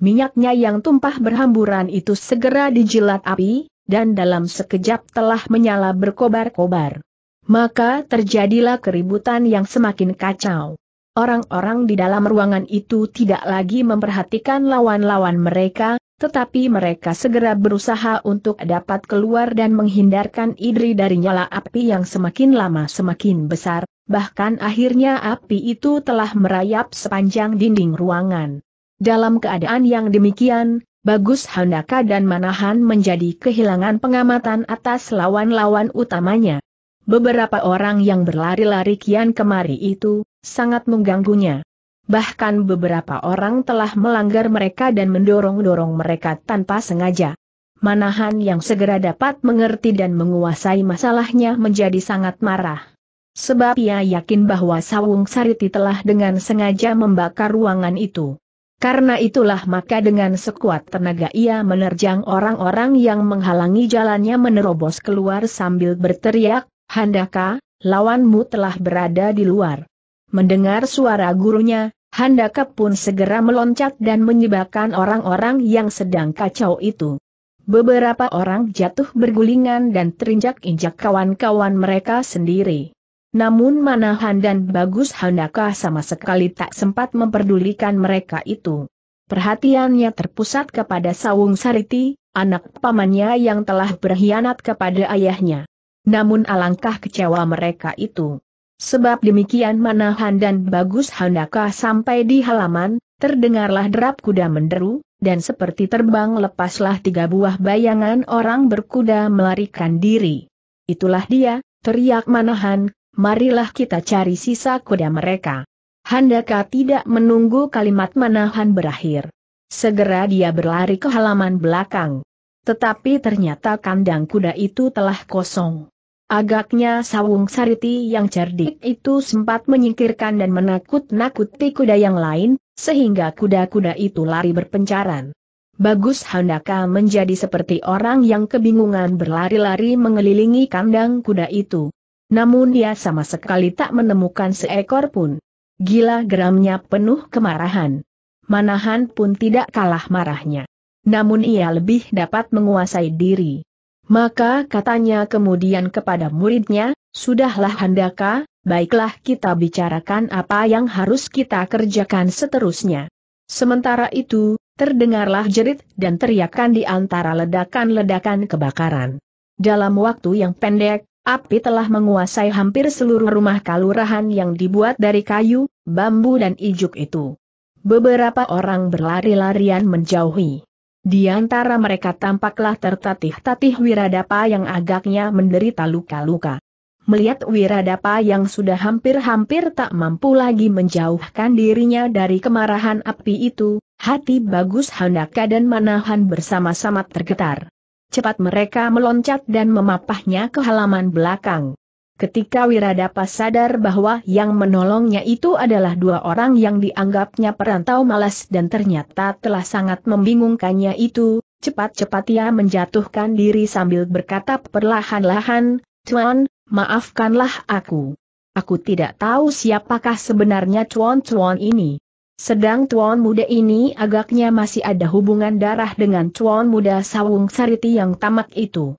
Speaker 1: Minyaknya yang tumpah berhamburan itu segera dijilat api, dan dalam sekejap telah menyala berkobar-kobar. Maka terjadilah keributan yang semakin kacau. Orang-orang di dalam ruangan itu tidak lagi memperhatikan lawan-lawan mereka, tetapi mereka segera berusaha untuk dapat keluar dan menghindarkan Idri dari nyala api yang semakin lama semakin besar, bahkan akhirnya api itu telah merayap sepanjang dinding ruangan. Dalam keadaan yang demikian, Bagus Handaka dan Manahan menjadi kehilangan pengamatan atas lawan-lawan utamanya. Beberapa orang yang berlari-lari kian kemari itu, sangat mengganggunya. Bahkan beberapa orang telah melanggar mereka dan mendorong-dorong mereka tanpa sengaja. Manahan yang segera dapat mengerti dan menguasai masalahnya menjadi sangat marah. Sebab ia yakin bahwa Sawung Sariti telah dengan sengaja membakar ruangan itu. Karena itulah maka dengan sekuat tenaga ia menerjang orang-orang yang menghalangi jalannya menerobos keluar sambil berteriak, Handaka, lawanmu telah berada di luar. Mendengar suara gurunya, Handaka pun segera meloncat dan menyebabkan orang-orang yang sedang kacau itu. Beberapa orang jatuh bergulingan dan terinjak-injak kawan-kawan mereka sendiri. Namun Manahan dan Bagus Handaka sama sekali tak sempat memperdulikan mereka itu. Perhatiannya terpusat kepada Sawung Sariti, anak pamannya yang telah berkhianat kepada ayahnya. Namun alangkah kecewa mereka itu. Sebab demikian Manahan dan Bagus Handaka sampai di halaman, terdengarlah derap kuda menderu, dan seperti terbang lepaslah tiga buah bayangan orang berkuda melarikan diri. Itulah dia, teriak Manahan, marilah kita cari sisa kuda mereka. Handaka tidak menunggu kalimat Manahan berakhir. Segera dia berlari ke halaman belakang. Tetapi ternyata kandang kuda itu telah kosong. Agaknya Sawung Sariti yang cerdik itu sempat menyingkirkan dan menakut-nakuti kuda yang lain, sehingga kuda-kuda itu lari berpencaran. Bagus Handaka menjadi seperti orang yang kebingungan berlari-lari mengelilingi kandang kuda itu. Namun dia sama sekali tak menemukan seekor pun. Gila geramnya penuh kemarahan. Manahan pun tidak kalah marahnya. Namun ia lebih dapat menguasai diri. Maka katanya kemudian kepada muridnya, Sudahlah Handaka, baiklah kita bicarakan apa yang harus kita kerjakan seterusnya. Sementara itu, terdengarlah jerit dan teriakan di antara ledakan-ledakan kebakaran. Dalam waktu yang pendek, api telah menguasai hampir seluruh rumah kalurahan yang dibuat dari kayu, bambu dan ijuk itu. Beberapa orang berlari-larian menjauhi. Di antara mereka tampaklah tertatih-tatih Wiradapa yang agaknya menderita luka-luka. Melihat Wiradapa yang sudah hampir-hampir tak mampu lagi menjauhkan dirinya dari kemarahan api itu, hati bagus Handaka dan Manahan bersama-sama tergetar. Cepat mereka meloncat dan memapahnya ke halaman belakang. Ketika Wiradapa sadar bahwa yang menolongnya itu adalah dua orang yang dianggapnya perantau malas dan ternyata telah sangat membingungkannya itu, cepat-cepat ia menjatuhkan diri sambil berkata perlahan-lahan, Tuan, maafkanlah aku. Aku tidak tahu siapakah sebenarnya cuan-cuan ini. Sedang tuan muda ini agaknya masih ada hubungan darah dengan tuan muda Sawung Sariti yang tamak itu.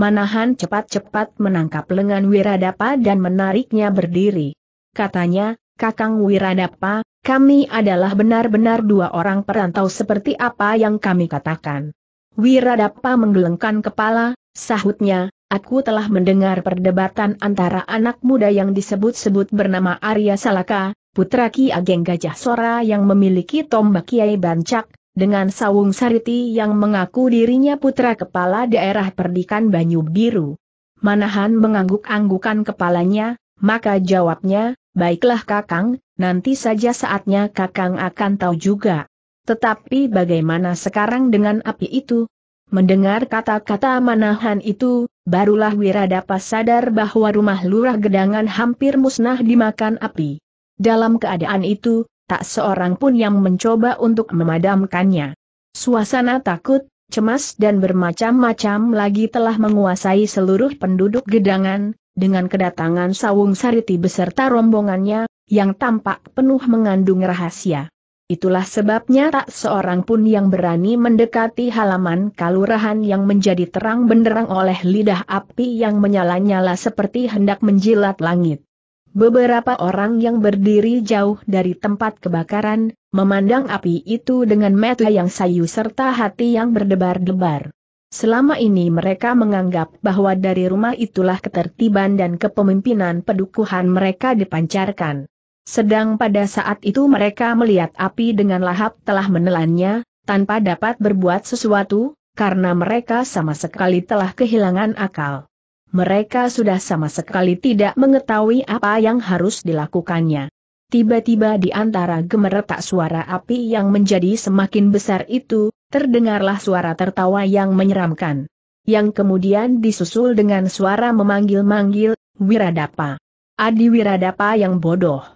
Speaker 1: Manahan cepat-cepat menangkap lengan Wiradapa dan menariknya berdiri. Katanya, Kakang Wiradapa, kami adalah benar-benar dua orang perantau seperti apa yang kami katakan. Wiradapa menggelengkan kepala, sahutnya, aku telah mendengar perdebatan antara anak muda yang disebut-sebut bernama Arya Salaka, putra Ki Ageng Gajah Sora yang memiliki tombak Kiai Bancak, dengan Sawung Sariti yang mengaku dirinya putra kepala daerah perdikan Banyu Biru. Manahan mengangguk-anggukan kepalanya, maka jawabnya, baiklah kakang, nanti saja saatnya kakang akan tahu juga. Tetapi bagaimana sekarang dengan api itu? Mendengar kata-kata manahan itu, barulah Wiradapa sadar bahwa rumah lurah gedangan hampir musnah dimakan api. Dalam keadaan itu, tak seorang pun yang mencoba untuk memadamkannya. Suasana takut, cemas dan bermacam-macam lagi telah menguasai seluruh penduduk gedangan, dengan kedatangan Sawung Sariti beserta rombongannya, yang tampak penuh mengandung rahasia. Itulah sebabnya tak seorang pun yang berani mendekati halaman kalurahan yang menjadi terang benderang oleh lidah api yang menyala-nyala seperti hendak menjilat langit. Beberapa orang yang berdiri jauh dari tempat kebakaran, memandang api itu dengan mata yang sayu serta hati yang berdebar-debar. Selama ini mereka menganggap bahwa dari rumah itulah ketertiban dan kepemimpinan pedukuhan mereka dipancarkan. Sedang pada saat itu mereka melihat api dengan lahap telah menelannya, tanpa dapat berbuat sesuatu, karena mereka sama sekali telah kehilangan akal. Mereka sudah sama sekali tidak mengetahui apa yang harus dilakukannya. Tiba-tiba di antara gemeretak suara api yang menjadi semakin besar itu, terdengarlah suara tertawa yang menyeramkan. Yang kemudian disusul dengan suara memanggil-manggil, Wiradapa. Adi Wiradapa yang bodoh.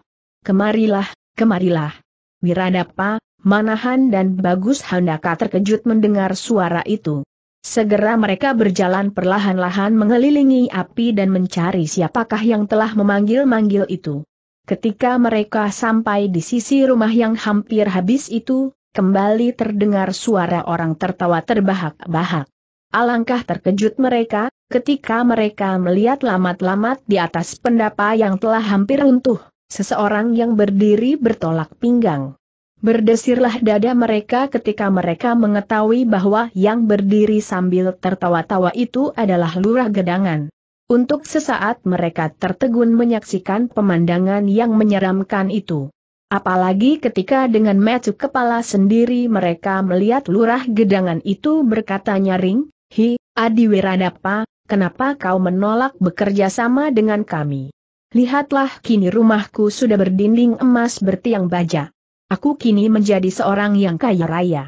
Speaker 1: Kemarilah, kemarilah. Wiradapa, Manahan dan Bagus Handaka terkejut mendengar suara itu. Segera mereka berjalan perlahan-lahan mengelilingi api dan mencari siapakah yang telah memanggil-manggil itu. Ketika mereka sampai di sisi rumah yang hampir habis itu, kembali terdengar suara orang tertawa terbahak-bahak. Alangkah terkejut mereka, ketika mereka melihat lamat-lamat di atas pendapa yang telah hampir runtuh, seseorang yang berdiri bertolak pinggang. Berdesirlah dada mereka ketika mereka mengetahui bahwa yang berdiri sambil tertawa-tawa itu adalah lurah gedangan. Untuk sesaat mereka tertegun menyaksikan pemandangan yang menyeramkan itu. Apalagi ketika dengan mecu kepala sendiri mereka melihat lurah gedangan itu berkata nyaring, Hi, Adi Wiradapa, kenapa kau menolak bekerja sama dengan kami? Lihatlah kini rumahku sudah berdinding emas bertiang baja. Aku kini menjadi seorang yang kaya raya.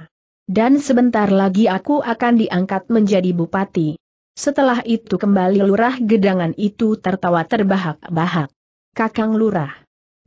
Speaker 1: Dan sebentar lagi aku akan diangkat menjadi bupati. Setelah itu kembali lurah gedangan itu tertawa terbahak-bahak. Kakang lurah.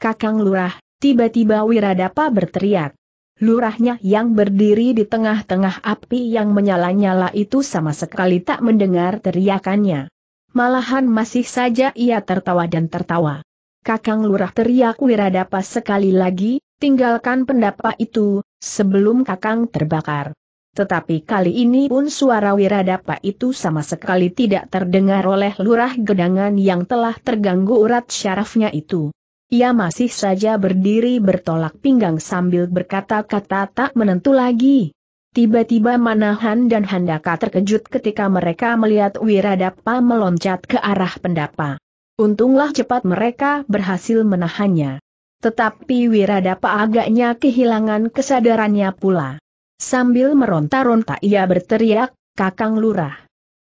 Speaker 1: Kakang lurah, tiba-tiba Wiradapa berteriak. Lurahnya yang berdiri di tengah-tengah api yang menyala-nyala itu sama sekali tak mendengar teriakannya. Malahan masih saja ia tertawa dan tertawa. Kakang lurah teriak Wiradapa sekali lagi, Tinggalkan pendapat itu, sebelum kakang terbakar. Tetapi kali ini pun suara wiradapa itu sama sekali tidak terdengar oleh lurah gedangan yang telah terganggu urat syarafnya itu. Ia masih saja berdiri bertolak pinggang sambil berkata-kata tak menentu lagi. Tiba-tiba Manahan dan Handaka terkejut ketika mereka melihat Wiradapa meloncat ke arah pendapa. Untunglah cepat mereka berhasil menahannya. Tetapi Wiradapa agaknya kehilangan kesadarannya pula. Sambil meronta-ronta ia berteriak, Kakang Lurah!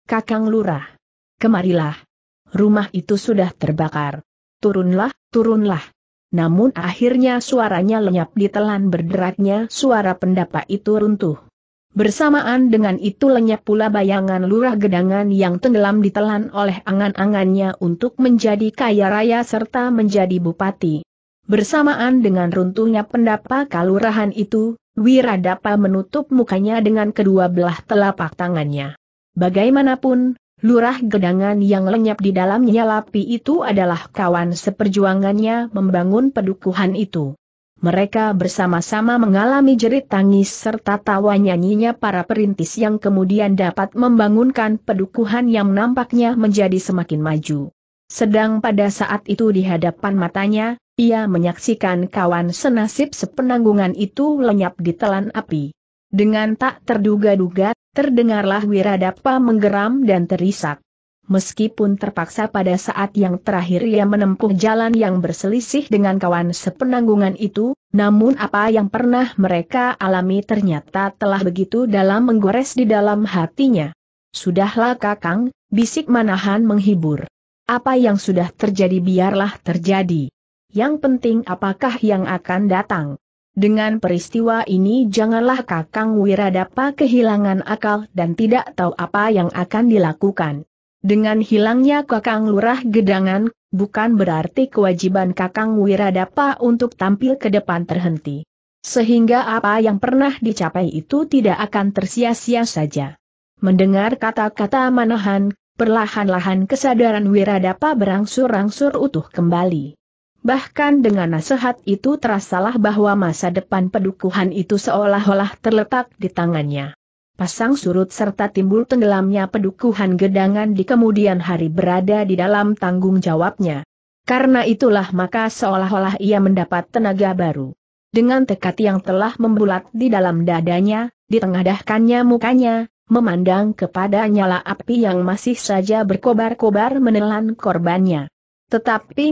Speaker 1: Kakang Lurah! Kemarilah! Rumah itu sudah terbakar. Turunlah, turunlah! Namun akhirnya suaranya lenyap ditelan berderaknya suara pendapa itu runtuh. Bersamaan dengan itu lenyap pula bayangan lurah gedangan yang tenggelam ditelan oleh angan-angannya untuk menjadi kaya raya serta menjadi bupati. Bersamaan dengan runtuhnya pendapa kalurahan itu, Wiradapa menutup mukanya dengan kedua belah telapak tangannya. Bagaimanapun, lurah gedangan yang lenyap di dalam nyalapi itu adalah kawan seperjuangannya membangun pedukuhan itu. Mereka bersama-sama mengalami jerit tangis serta tawa nyanyinya para perintis yang kemudian dapat membangunkan pedukuhan yang nampaknya menjadi semakin maju. Sedang pada saat itu di hadapan matanya, ia menyaksikan kawan senasib sepenanggungan itu lenyap di telan api. Dengan tak terduga-duga, terdengarlah Wiradapa menggeram dan terisak. Meskipun terpaksa pada saat yang terakhir ia menempuh jalan yang berselisih dengan kawan sepenanggungan itu, namun apa yang pernah mereka alami ternyata telah begitu dalam menggores di dalam hatinya. Sudahlah kakang, bisik manahan menghibur. Apa yang sudah terjadi biarlah terjadi yang penting apakah yang akan datang. Dengan peristiwa ini janganlah Kakang Wiradapa kehilangan akal dan tidak tahu apa yang akan dilakukan. Dengan hilangnya Kakang Lurah Gedangan, bukan berarti kewajiban Kakang Wiradapa untuk tampil ke depan terhenti. Sehingga apa yang pernah dicapai itu tidak akan tersia-sia saja. Mendengar kata-kata Manahan, perlahan-lahan kesadaran Wiradapa berangsur-angsur utuh kembali. Bahkan dengan nasihat itu terasalah bahwa masa depan pedukuhan itu seolah-olah terletak di tangannya. Pasang surut serta timbul tenggelamnya pedukuhan gedangan di kemudian hari berada di dalam tanggung jawabnya. Karena itulah maka seolah-olah ia mendapat tenaga baru. Dengan tekad yang telah membulat di dalam dadanya, ditengadahkannya mukanya, memandang kepada nyala api yang masih saja berkobar-kobar menelan korbannya. Tetapi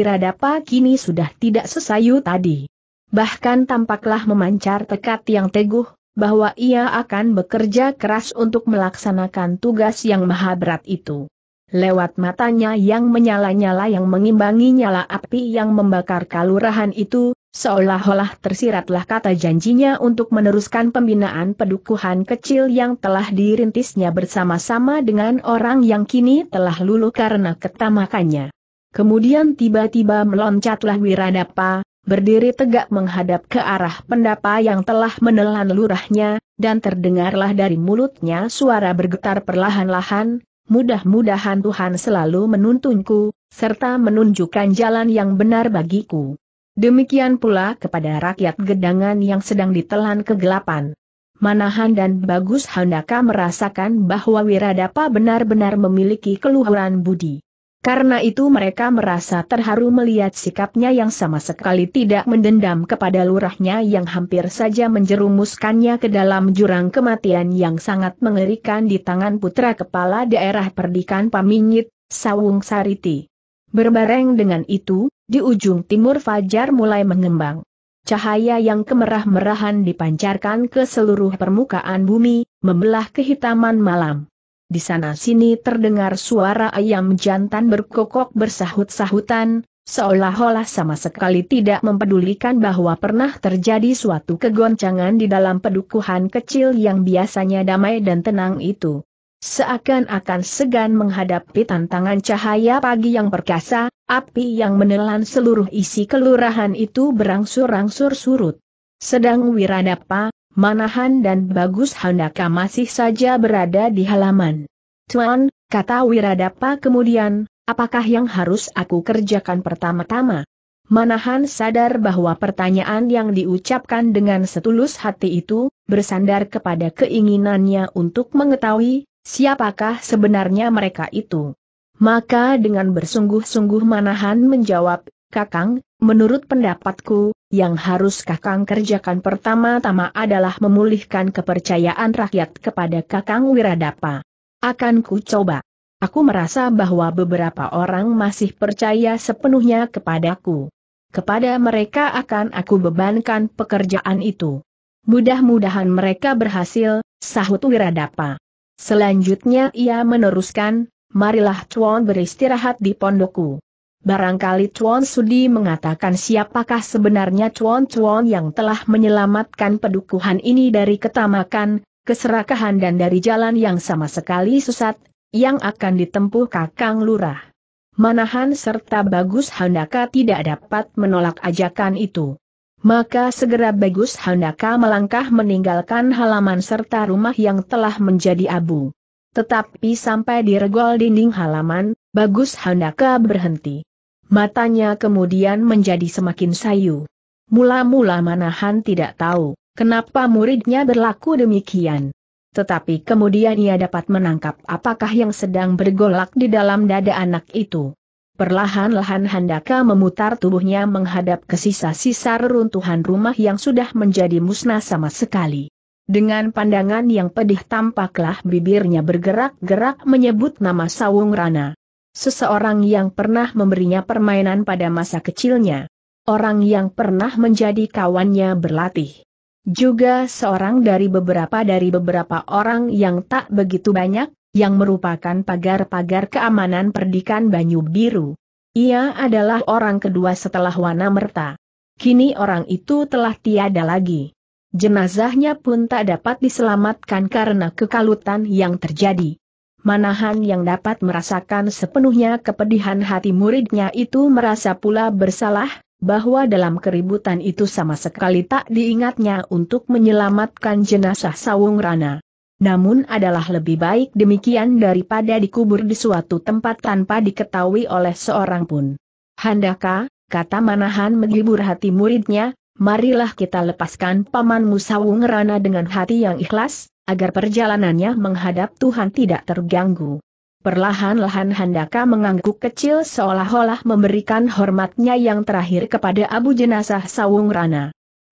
Speaker 1: Radapa kini sudah tidak sesayu tadi. Bahkan tampaklah memancar tekad yang teguh, bahwa ia akan bekerja keras untuk melaksanakan tugas yang maha berat itu. Lewat matanya yang menyala-nyala yang mengimbangi nyala api yang membakar kalurahan itu, seolah-olah tersiratlah kata janjinya untuk meneruskan pembinaan pedukuhan kecil yang telah dirintisnya bersama-sama dengan orang yang kini telah luluh karena ketamakannya. Kemudian tiba-tiba meloncatlah Wiradapa, berdiri tegak menghadap ke arah pendapa yang telah menelan lurahnya, dan terdengarlah dari mulutnya suara bergetar perlahan-lahan, mudah-mudahan Tuhan selalu menuntunku, serta menunjukkan jalan yang benar bagiku. Demikian pula kepada rakyat gedangan yang sedang ditelan kegelapan. Manahan dan Bagus Handaka merasakan bahwa Wiradapa benar-benar memiliki keluhuran budi. Karena itu mereka merasa terharu melihat sikapnya yang sama sekali tidak mendendam kepada lurahnya yang hampir saja menjerumuskannya ke dalam jurang kematian yang sangat mengerikan di tangan putra kepala daerah perdikan Paminyit, Sawung Sariti. Berbareng dengan itu, di ujung timur fajar mulai mengembang. Cahaya yang kemerah-merahan dipancarkan ke seluruh permukaan bumi, membelah kehitaman malam. Di sana-sini terdengar suara ayam jantan berkokok bersahut-sahutan, seolah-olah sama sekali tidak mempedulikan bahwa pernah terjadi suatu kegoncangan di dalam pedukuhan kecil yang biasanya damai dan tenang itu. Seakan-akan segan menghadapi tantangan cahaya pagi yang perkasa, api yang menelan seluruh isi kelurahan itu berangsur-angsur surut. Sedang Wiradapa, Manahan dan Bagus Handaka masih saja berada di halaman. Tuan, kata Wiradapa kemudian, apakah yang harus aku kerjakan pertama-tama? Manahan sadar bahwa pertanyaan yang diucapkan dengan setulus hati itu, bersandar kepada keinginannya untuk mengetahui, siapakah sebenarnya mereka itu. Maka dengan bersungguh-sungguh Manahan menjawab, Kakang, menurut pendapatku, yang harus Kakang kerjakan pertama-tama adalah memulihkan kepercayaan rakyat kepada Kakang Wiradapa. Akan ku coba. Aku merasa bahwa beberapa orang masih percaya sepenuhnya kepadaku. Kepada mereka akan aku bebankan pekerjaan itu. Mudah-mudahan mereka berhasil, sahut Wiradapa. Selanjutnya ia meneruskan, marilah Chuan beristirahat di pondokku. Barangkali Chuan Sudi mengatakan siapakah sebenarnya Chuan Chuan yang telah menyelamatkan pedukuhan ini dari ketamakan, keserakahan dan dari jalan yang sama sekali sesat, yang akan ditempuh Kakang Lurah. Manahan serta Bagus Handaka tidak dapat menolak ajakan itu. Maka segera Bagus Handaka melangkah meninggalkan halaman serta rumah yang telah menjadi abu. Tetapi sampai di regol dinding halaman, Bagus Handaka berhenti. Matanya kemudian menjadi semakin sayu. Mula-mula Manahan tidak tahu kenapa muridnya berlaku demikian. Tetapi kemudian ia dapat menangkap apakah yang sedang bergolak di dalam dada anak itu. Perlahan-lahan Handaka memutar tubuhnya menghadap ke sisa-sisa reruntuhan rumah yang sudah menjadi musnah sama sekali. Dengan pandangan yang pedih tampaklah bibirnya bergerak-gerak menyebut nama Sawung Rana. Seseorang yang pernah memberinya permainan pada masa kecilnya. Orang yang pernah menjadi kawannya berlatih. Juga seorang dari beberapa dari beberapa orang yang tak begitu banyak, yang merupakan pagar-pagar keamanan perdikan Banyu Biru. Ia adalah orang kedua setelah Wana Merta. Kini orang itu telah tiada lagi. Jenazahnya pun tak dapat diselamatkan karena kekalutan yang terjadi. Manahan yang dapat merasakan sepenuhnya kepedihan hati muridnya itu merasa pula bersalah, bahwa dalam keributan itu sama sekali tak diingatnya untuk menyelamatkan jenazah Sawung Rana. Namun adalah lebih baik demikian daripada dikubur di suatu tempat tanpa diketahui oleh seorang pun. Handaka, kata Manahan menghibur hati muridnya, marilah kita lepaskan pamanmu Sawung Rana dengan hati yang ikhlas, agar perjalanannya menghadap Tuhan tidak terganggu. Perlahan-lahan Handaka mengangguk kecil seolah-olah memberikan hormatnya yang terakhir kepada abu jenazah Sawung Rana.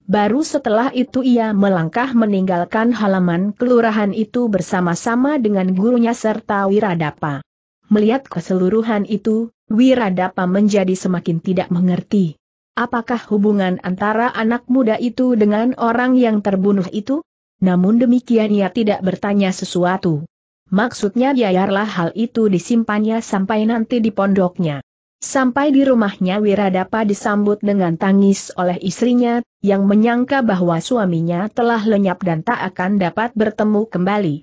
Speaker 1: Baru setelah itu ia melangkah meninggalkan halaman kelurahan itu bersama-sama dengan gurunya serta Wiradapa. Melihat keseluruhan itu, Wiradapa menjadi semakin tidak mengerti. Apakah hubungan antara anak muda itu dengan orang yang terbunuh itu? Namun demikian ia tidak bertanya sesuatu. Maksudnya biarlah hal itu disimpannya sampai nanti di pondoknya. Sampai di rumahnya Wiradapa disambut dengan tangis oleh istrinya, yang menyangka bahwa suaminya telah lenyap dan tak akan dapat bertemu kembali.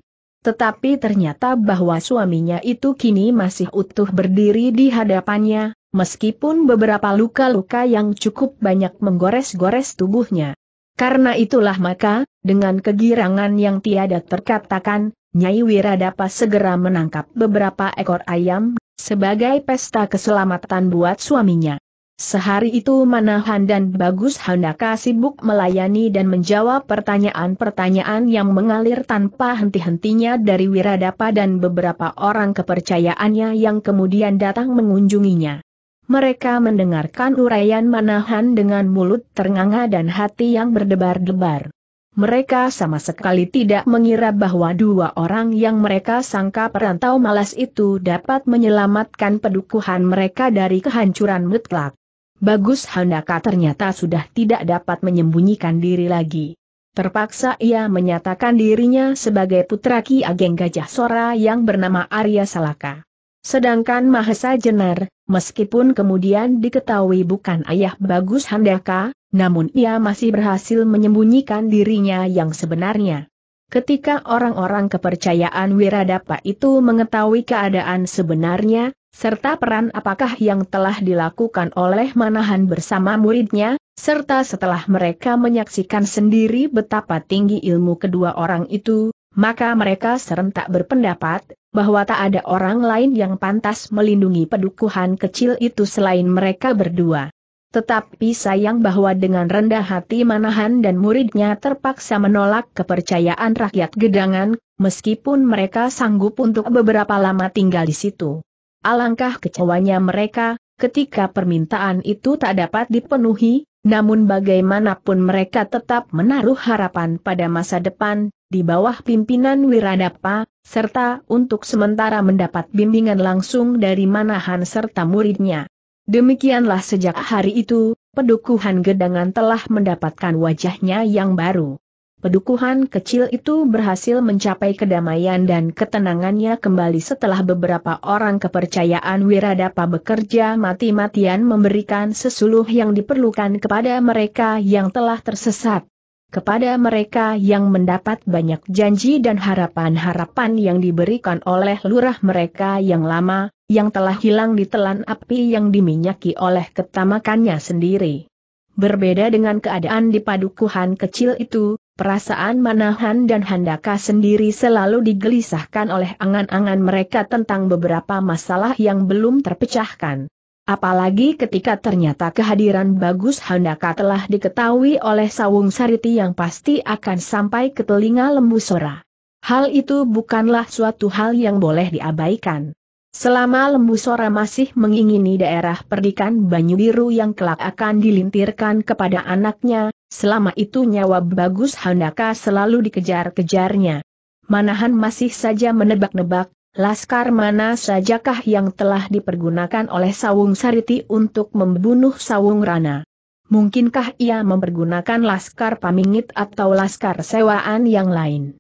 Speaker 1: Tetapi ternyata bahwa suaminya itu kini masih utuh berdiri di hadapannya, meskipun beberapa luka-luka yang cukup banyak menggores-gores tubuhnya. Karena itulah maka, dengan kegirangan yang tiada terkatakan, Nyai Wiradapa segera menangkap beberapa ekor ayam, sebagai pesta keselamatan buat suaminya. Sehari itu Manahan dan Bagus Handaka sibuk melayani dan menjawab pertanyaan-pertanyaan yang mengalir tanpa henti-hentinya dari Wiradapa dan beberapa orang kepercayaannya yang kemudian datang mengunjunginya. Mereka mendengarkan uraian manahan dengan mulut ternganga dan hati yang berdebar-debar. Mereka sama sekali tidak mengira bahwa dua orang yang mereka sangka perantau malas itu dapat menyelamatkan pedukuhan mereka dari kehancuran mutlak. Bagus Handaka ternyata sudah tidak dapat menyembunyikan diri lagi. Terpaksa ia menyatakan dirinya sebagai putra Ki Ageng Gajah Sora yang bernama Arya Salaka. Sedangkan Mahesa Jenar, meskipun kemudian diketahui bukan ayah Bagus Handaka, namun ia masih berhasil menyembunyikan dirinya yang sebenarnya. Ketika orang-orang kepercayaan Wiradapa itu mengetahui keadaan sebenarnya, serta peran apakah yang telah dilakukan oleh Manahan bersama muridnya, serta setelah mereka menyaksikan sendiri betapa tinggi ilmu kedua orang itu, maka mereka serentak berpendapat, bahwa tak ada orang lain yang pantas melindungi pedukuhan kecil itu selain mereka berdua. Tetapi sayang bahwa dengan rendah hati Manahan dan muridnya terpaksa menolak kepercayaan rakyat gedangan, meskipun mereka sanggup untuk beberapa lama tinggal di situ. Alangkah kecewanya mereka, ketika permintaan itu tak dapat dipenuhi, namun bagaimanapun mereka tetap menaruh harapan pada masa depan, di bawah pimpinan Wiradapa, serta untuk sementara mendapat bimbingan langsung dari Manahan serta muridnya. Demikianlah sejak hari itu, pedukuhan gedangan telah mendapatkan wajahnya yang baru pedukuhan kecil itu berhasil mencapai kedamaian dan ketenangannya kembali setelah beberapa orang kepercayaan Wiradapa bekerja mati-matian memberikan sesuluh yang diperlukan kepada mereka yang telah tersesat. Kepada mereka yang mendapat banyak janji dan harapan-harapan yang diberikan oleh lurah mereka yang lama, yang telah hilang ditelan api yang diminyaki oleh ketamakannya sendiri. Berbeda dengan keadaan di padukuhan kecil itu, Perasaan Manahan dan Handaka sendiri selalu digelisahkan oleh angan-angan mereka tentang beberapa masalah yang belum terpecahkan. Apalagi ketika ternyata kehadiran Bagus Handaka telah diketahui oleh Sawung Sariti yang pasti akan sampai ke telinga lembu sora. Hal itu bukanlah suatu hal yang boleh diabaikan. Selama lembu sora masih mengingini daerah perdikan Banyu Biru yang kelak akan dilintirkan kepada anaknya, Selama itu nyawa bagus Handaka selalu dikejar-kejarnya. Manahan masih saja menebak-nebak, laskar mana sajakah yang telah dipergunakan oleh Sawung Sariti untuk membunuh Sawung Rana. Mungkinkah ia mempergunakan laskar pamingit atau laskar sewaan yang lain?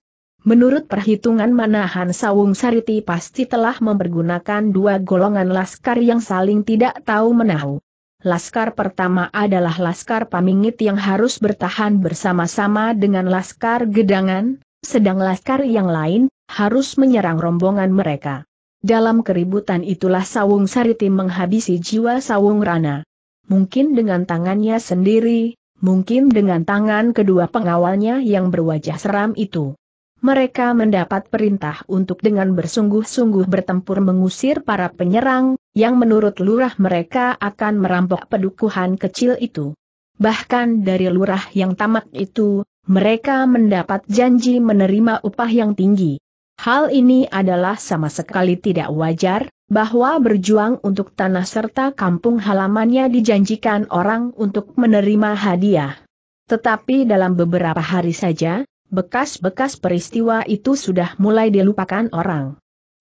Speaker 1: Menurut perhitungan Manahan Sawung Sariti pasti telah mempergunakan dua golongan laskar yang saling tidak tahu menahu. Laskar pertama adalah Laskar Pamingit yang harus bertahan bersama-sama dengan Laskar Gedangan, sedang Laskar yang lain, harus menyerang rombongan mereka. Dalam keributan itulah Sawung Sariti menghabisi jiwa Sawung Rana. Mungkin dengan tangannya sendiri, mungkin dengan tangan kedua pengawalnya yang berwajah seram itu mereka mendapat perintah untuk dengan bersungguh-sungguh bertempur mengusir para penyerang, yang menurut lurah mereka akan merampok pedukuhan kecil itu. Bahkan dari lurah yang tamat itu, mereka mendapat janji menerima upah yang tinggi. Hal ini adalah sama sekali tidak wajar, bahwa berjuang untuk tanah serta kampung halamannya dijanjikan orang untuk menerima hadiah. Tetapi dalam beberapa hari saja, bekas-bekas peristiwa itu sudah mulai dilupakan orang.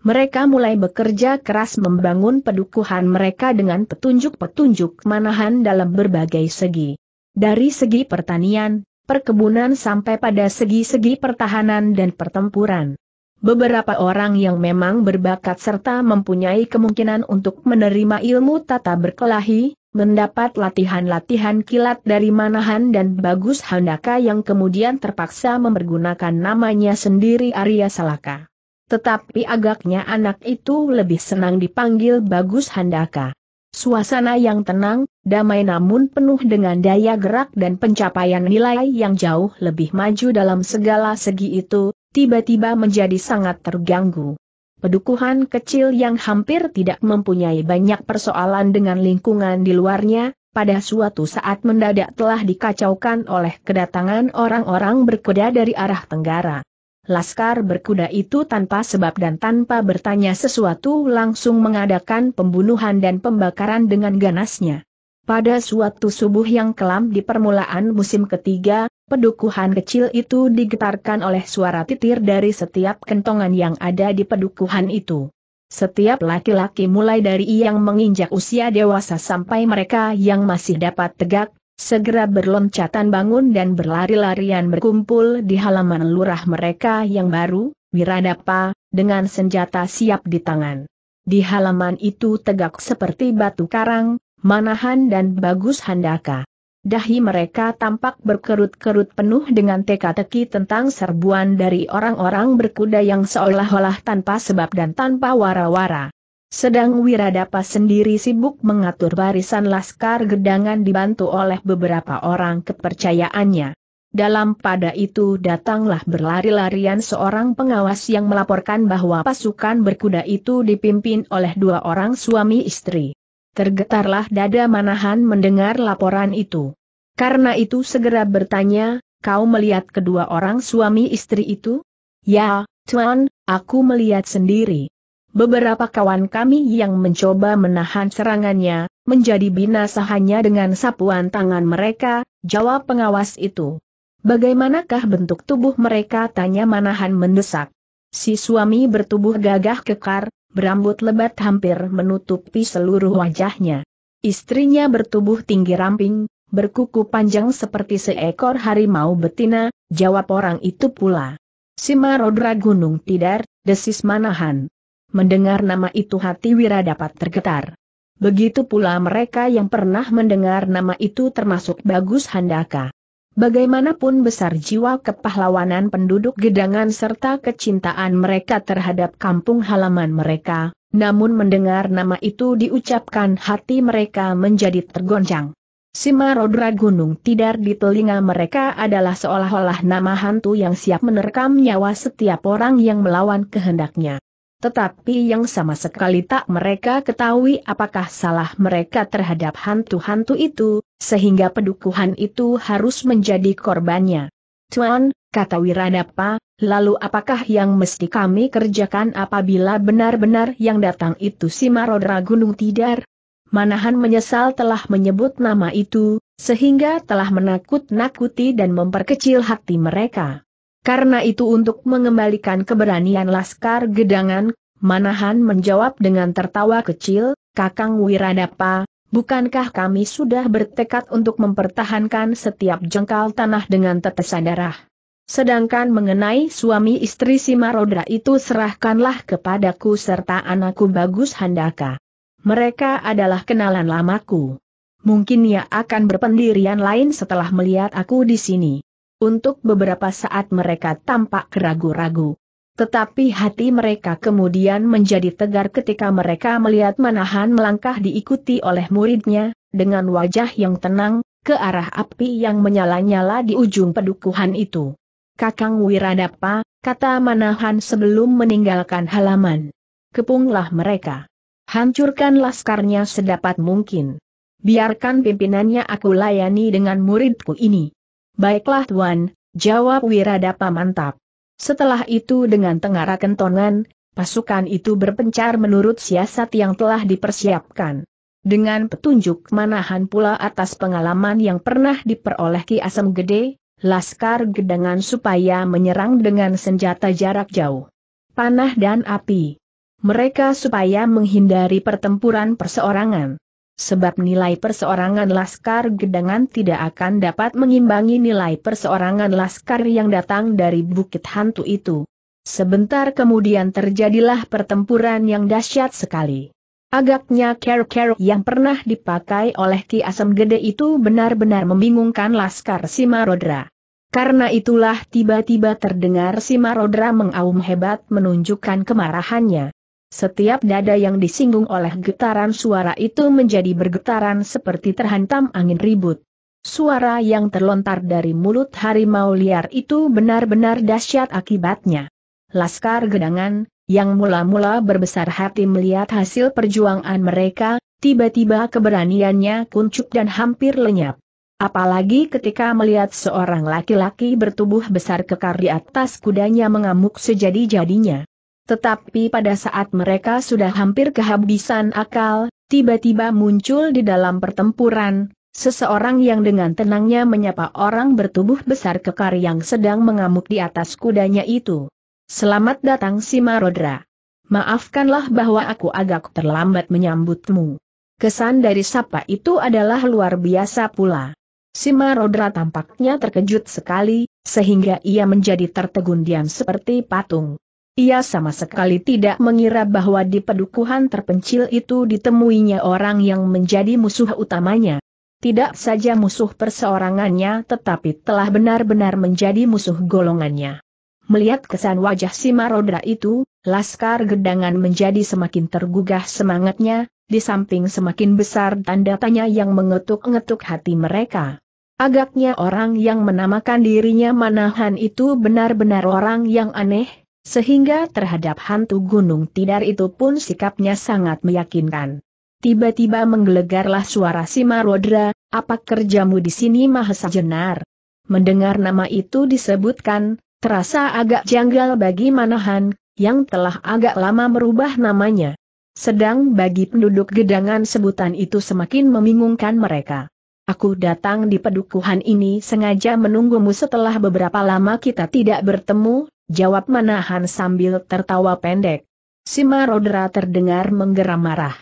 Speaker 1: Mereka mulai bekerja keras membangun pedukuhan mereka dengan petunjuk-petunjuk manahan dalam berbagai segi. Dari segi pertanian, perkebunan sampai pada segi-segi pertahanan dan pertempuran. Beberapa orang yang memang berbakat serta mempunyai kemungkinan untuk menerima ilmu tata berkelahi, mendapat latihan-latihan kilat dari Manahan dan Bagus Handaka yang kemudian terpaksa mempergunakan namanya sendiri Arya Salaka. Tetapi agaknya anak itu lebih senang dipanggil Bagus Handaka. Suasana yang tenang, damai namun penuh dengan daya gerak dan pencapaian nilai yang jauh lebih maju dalam segala segi itu, tiba-tiba menjadi sangat terganggu pedukuhan kecil yang hampir tidak mempunyai banyak persoalan dengan lingkungan di luarnya, pada suatu saat mendadak telah dikacaukan oleh kedatangan orang-orang berkuda dari arah tenggara. Laskar berkuda itu tanpa sebab dan tanpa bertanya sesuatu langsung mengadakan pembunuhan dan pembakaran dengan ganasnya. Pada suatu subuh yang kelam di permulaan musim ketiga, pedukuhan kecil itu digetarkan oleh suara titir dari setiap kentongan yang ada di pedukuhan itu. Setiap laki-laki mulai dari yang menginjak usia dewasa sampai mereka yang masih dapat tegak, segera berloncatan bangun dan berlari-larian berkumpul di halaman lurah mereka yang baru, Wiradapa, dengan senjata siap di tangan. Di halaman itu tegak seperti batu karang, Manahan dan Bagus Handaka. Dahi mereka tampak berkerut-kerut penuh dengan teka-teki tentang serbuan dari orang-orang berkuda yang seolah-olah tanpa sebab dan tanpa wara-wara. Sedang Wiradapa sendiri sibuk mengatur barisan laskar gedangan dibantu oleh beberapa orang kepercayaannya. Dalam pada itu datanglah berlari-larian seorang pengawas yang melaporkan bahwa pasukan berkuda itu dipimpin oleh dua orang suami istri. Tergetarlah dada manahan mendengar laporan itu. Karena itu segera bertanya, kau melihat kedua orang suami istri itu? Ya, Tuan, aku melihat sendiri. Beberapa kawan kami yang mencoba menahan serangannya, menjadi binasa hanya dengan sapuan tangan mereka, jawab pengawas itu. Bagaimanakah bentuk tubuh mereka tanya manahan mendesak. Si suami bertubuh gagah kekar, berambut lebat hampir menutupi seluruh wajahnya. Istrinya bertubuh tinggi ramping, berkuku panjang seperti seekor harimau betina, jawab orang itu pula. Simarodra Gunung Tidar, Desis Manahan. Mendengar nama itu hati Wira dapat tergetar. Begitu pula mereka yang pernah mendengar nama itu termasuk Bagus Handaka. Bagaimanapun besar jiwa kepahlawanan penduduk gedangan serta kecintaan mereka terhadap kampung halaman mereka, namun mendengar nama itu diucapkan hati mereka menjadi tergoncang. Simarodra Gunung Tidar di telinga mereka adalah seolah-olah nama hantu yang siap menerkam nyawa setiap orang yang melawan kehendaknya. Tetapi yang sama sekali tak mereka ketahui apakah salah mereka terhadap hantu-hantu itu, sehingga pedukuhan itu harus menjadi korbannya. Tuan, kata Wiradapa, lalu apakah yang mesti kami kerjakan apabila benar-benar yang datang itu si Marodra Gunung Tidar? Manahan menyesal telah menyebut nama itu, sehingga telah menakut-nakuti dan memperkecil hati mereka. Karena itu untuk mengembalikan keberanian Laskar Gedangan, Manahan menjawab dengan tertawa kecil, Kakang Wiradapa, Bukankah kami sudah bertekad untuk mempertahankan setiap jengkal tanah dengan tetesan darah? Sedangkan mengenai suami istri si Marodra itu serahkanlah kepadaku serta anakku Bagus Handaka. Mereka adalah kenalan lamaku. Mungkin ia akan berpendirian lain setelah melihat aku di sini. Untuk beberapa saat mereka tampak ragu-ragu. Tetapi hati mereka kemudian menjadi tegar ketika mereka melihat Manahan melangkah diikuti oleh muridnya, dengan wajah yang tenang, ke arah api yang menyala-nyala di ujung pedukuhan itu. Kakang Wiradapa, kata Manahan sebelum meninggalkan halaman. Kepunglah mereka. Hancurkan laskarnya sedapat mungkin. Biarkan pimpinannya aku layani dengan muridku ini. Baiklah Tuan, jawab Wiradapa mantap. Setelah itu dengan tengara kentongan, pasukan itu berpencar menurut siasat yang telah dipersiapkan. Dengan petunjuk manahan pula atas pengalaman yang pernah diperoleh Ki Asem Gede, Laskar Gedangan supaya menyerang dengan senjata jarak jauh. Panah dan api. Mereka supaya menghindari pertempuran perseorangan sebab nilai perseorangan laskar gedangan tidak akan dapat mengimbangi nilai perseorangan laskar yang datang dari bukit hantu itu. Sebentar kemudian terjadilah pertempuran yang dahsyat sekali. Agaknya care-care yang pernah dipakai oleh Ki Asem Gede itu benar-benar membingungkan Laskar Simarodra. Karena itulah tiba-tiba terdengar Simarodra mengaum hebat menunjukkan kemarahannya. Setiap dada yang disinggung oleh getaran suara itu menjadi bergetaran seperti terhantam angin ribut. Suara yang terlontar dari mulut harimau liar itu benar-benar dahsyat akibatnya. Laskar gedangan, yang mula-mula berbesar hati melihat hasil perjuangan mereka, tiba-tiba keberaniannya kuncup dan hampir lenyap. Apalagi ketika melihat seorang laki-laki bertubuh besar kekar di atas kudanya mengamuk sejadi-jadinya. Tetapi pada saat mereka sudah hampir kehabisan akal, tiba-tiba muncul di dalam pertempuran, seseorang yang dengan tenangnya menyapa orang bertubuh besar kekar yang sedang mengamuk di atas kudanya itu. Selamat datang Simarodra. Maafkanlah bahwa aku agak terlambat menyambutmu. Kesan dari sapa itu adalah luar biasa pula. Simarodra tampaknya terkejut sekali, sehingga ia menjadi tertegun diam seperti patung. Ia sama sekali tidak mengira bahwa di pedukuhan terpencil itu ditemuinya orang yang menjadi musuh utamanya. Tidak saja musuh perseorangannya tetapi telah benar-benar menjadi musuh golongannya. Melihat kesan wajah si Marodra itu, Laskar Gedangan menjadi semakin tergugah semangatnya, di samping semakin besar tanda tanya yang mengetuk-ngetuk hati mereka. Agaknya orang yang menamakan dirinya Manahan itu benar-benar orang yang aneh, sehingga terhadap hantu gunung tidar itu pun sikapnya sangat meyakinkan. Tiba-tiba menggelegarlah suara Rodra. apa kerjamu di sini Mahesa Jenar? Mendengar nama itu disebutkan, terasa agak janggal bagi Manahan, yang telah agak lama merubah namanya. Sedang bagi penduduk gedangan sebutan itu semakin membingungkan mereka. Aku datang di pedukuhan ini sengaja menunggumu setelah beberapa lama kita tidak bertemu, jawab Manahan sambil tertawa pendek. Simarodra terdengar menggeram marah.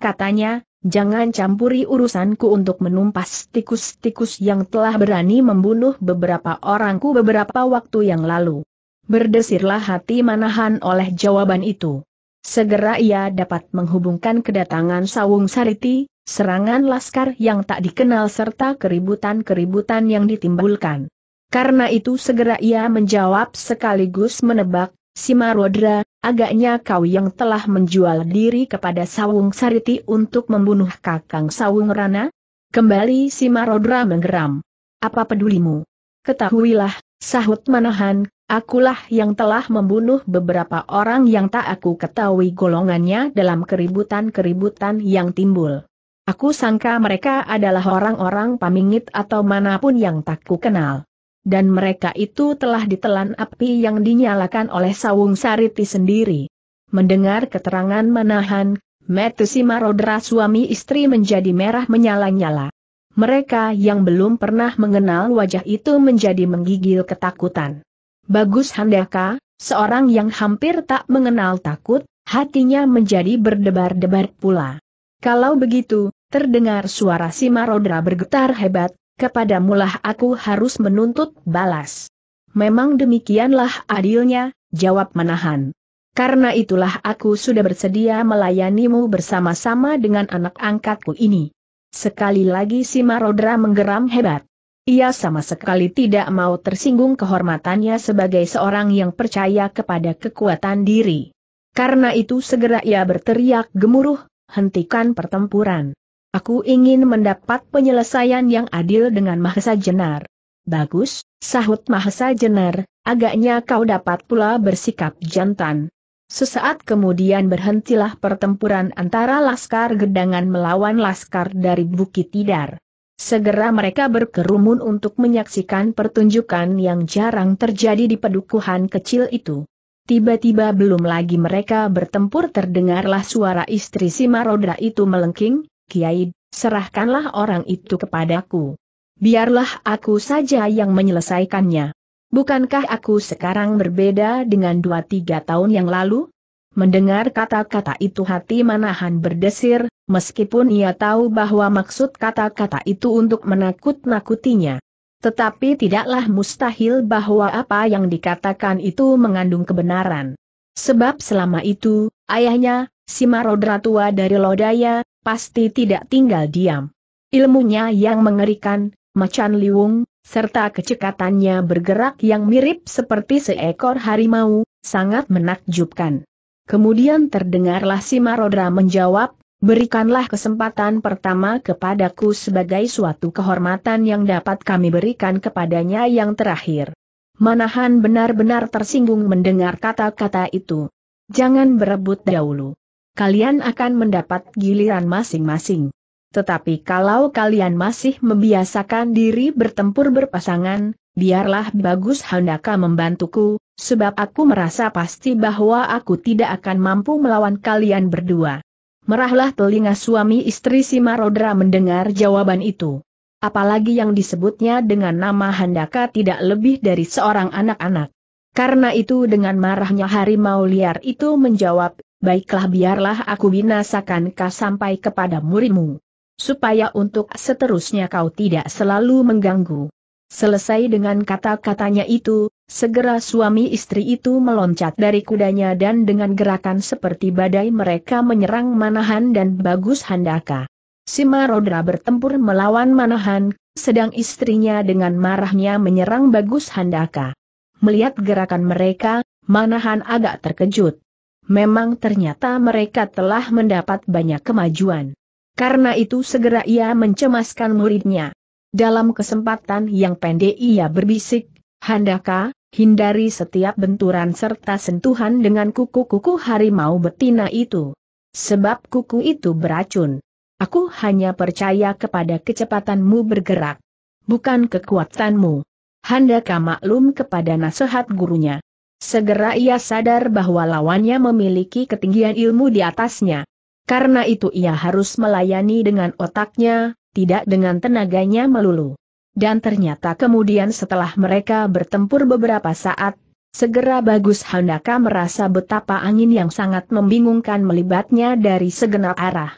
Speaker 1: Katanya, jangan campuri urusanku untuk menumpas tikus-tikus yang telah berani membunuh beberapa orangku beberapa waktu yang lalu. Berdesirlah hati Manahan oleh jawaban itu. Segera ia dapat menghubungkan kedatangan Sawung Sariti, serangan laskar yang tak dikenal serta keributan-keributan yang ditimbulkan. Karena itu segera ia menjawab sekaligus menebak, Simarodra, agaknya kau yang telah menjual diri kepada Sawung Sariti untuk membunuh Kakang Sawung Rana? Kembali Simarodra menggeram. Apa pedulimu? Ketahuilah, sahut Manahan, akulah yang telah membunuh beberapa orang yang tak aku ketahui golongannya dalam keributan-keributan yang timbul. Aku sangka mereka adalah orang-orang pamingit atau manapun yang tak ku kenal dan mereka itu telah ditelan api yang dinyalakan oleh Sawung Sariti sendiri. Mendengar keterangan menahan, Metusi Marodra suami istri menjadi merah menyala-nyala. Mereka yang belum pernah mengenal wajah itu menjadi menggigil ketakutan. Bagus Handaka, seorang yang hampir tak mengenal takut, hatinya menjadi berdebar-debar pula. Kalau begitu, terdengar suara si Marodra bergetar hebat, kepada kepadamulah aku harus menuntut balas. Memang demikianlah adilnya, jawab menahan. Karena itulah aku sudah bersedia melayanimu bersama-sama dengan anak angkatku ini. Sekali lagi si Marodra menggeram hebat. Ia sama sekali tidak mau tersinggung kehormatannya sebagai seorang yang percaya kepada kekuatan diri. Karena itu segera ia berteriak gemuruh, hentikan pertempuran. Aku ingin mendapat penyelesaian yang adil dengan Mahesa Jenar. Bagus, sahut Mahesa Jenar, agaknya kau dapat pula bersikap jantan. Sesaat kemudian berhentilah pertempuran antara Laskar Gedangan melawan Laskar dari Bukit Tidar. Segera mereka berkerumun untuk menyaksikan pertunjukan yang jarang terjadi di pedukuhan kecil itu. Tiba-tiba belum lagi mereka bertempur terdengarlah suara istri si Roda itu melengking, Kiai, serahkanlah orang itu kepadaku. Biarlah aku saja yang menyelesaikannya. Bukankah aku sekarang berbeda dengan dua tiga tahun yang lalu? Mendengar kata-kata itu hati Manahan berdesir, meskipun ia tahu bahwa maksud kata-kata itu untuk menakut-nakutinya. Tetapi tidaklah mustahil bahwa apa yang dikatakan itu mengandung kebenaran. Sebab selama itu, ayahnya, si Marodra tua dari Lodaya, pasti tidak tinggal diam. Ilmunya yang mengerikan, macan liwung, serta kecekatannya bergerak yang mirip seperti seekor harimau, sangat menakjubkan. Kemudian terdengarlah si Marodra menjawab, berikanlah kesempatan pertama kepadaku sebagai suatu kehormatan yang dapat kami berikan kepadanya yang terakhir. Manahan benar-benar tersinggung mendengar kata-kata itu. Jangan berebut dahulu kalian akan mendapat giliran masing-masing. Tetapi kalau kalian masih membiasakan diri bertempur berpasangan, biarlah bagus Handaka membantuku, sebab aku merasa pasti bahwa aku tidak akan mampu melawan kalian berdua. Merahlah telinga suami istri Simarodra mendengar jawaban itu. Apalagi yang disebutnya dengan nama Handaka tidak lebih dari seorang anak-anak. Karena itu dengan marahnya harimau liar itu menjawab, baiklah biarlah aku binasakan kau sampai kepada murimu. Supaya untuk seterusnya kau tidak selalu mengganggu. Selesai dengan kata-katanya itu, segera suami istri itu meloncat dari kudanya dan dengan gerakan seperti badai mereka menyerang Manahan dan Bagus Handaka. Sima Rodra bertempur melawan Manahan, sedang istrinya dengan marahnya menyerang Bagus Handaka. Melihat gerakan mereka, Manahan agak terkejut. Memang ternyata mereka telah mendapat banyak kemajuan. Karena itu segera ia mencemaskan muridnya. Dalam kesempatan yang pendek ia berbisik, Handaka, hindari setiap benturan serta sentuhan dengan kuku-kuku harimau betina itu. Sebab kuku itu beracun. Aku hanya percaya kepada kecepatanmu bergerak. Bukan kekuatanmu. Handaka maklum kepada nasihat gurunya. Segera ia sadar bahwa lawannya memiliki ketinggian ilmu di atasnya. Karena itu ia harus melayani dengan otaknya, tidak dengan tenaganya melulu. Dan ternyata kemudian setelah mereka bertempur beberapa saat, segera Bagus Handaka merasa betapa angin yang sangat membingungkan melibatnya dari segenap arah.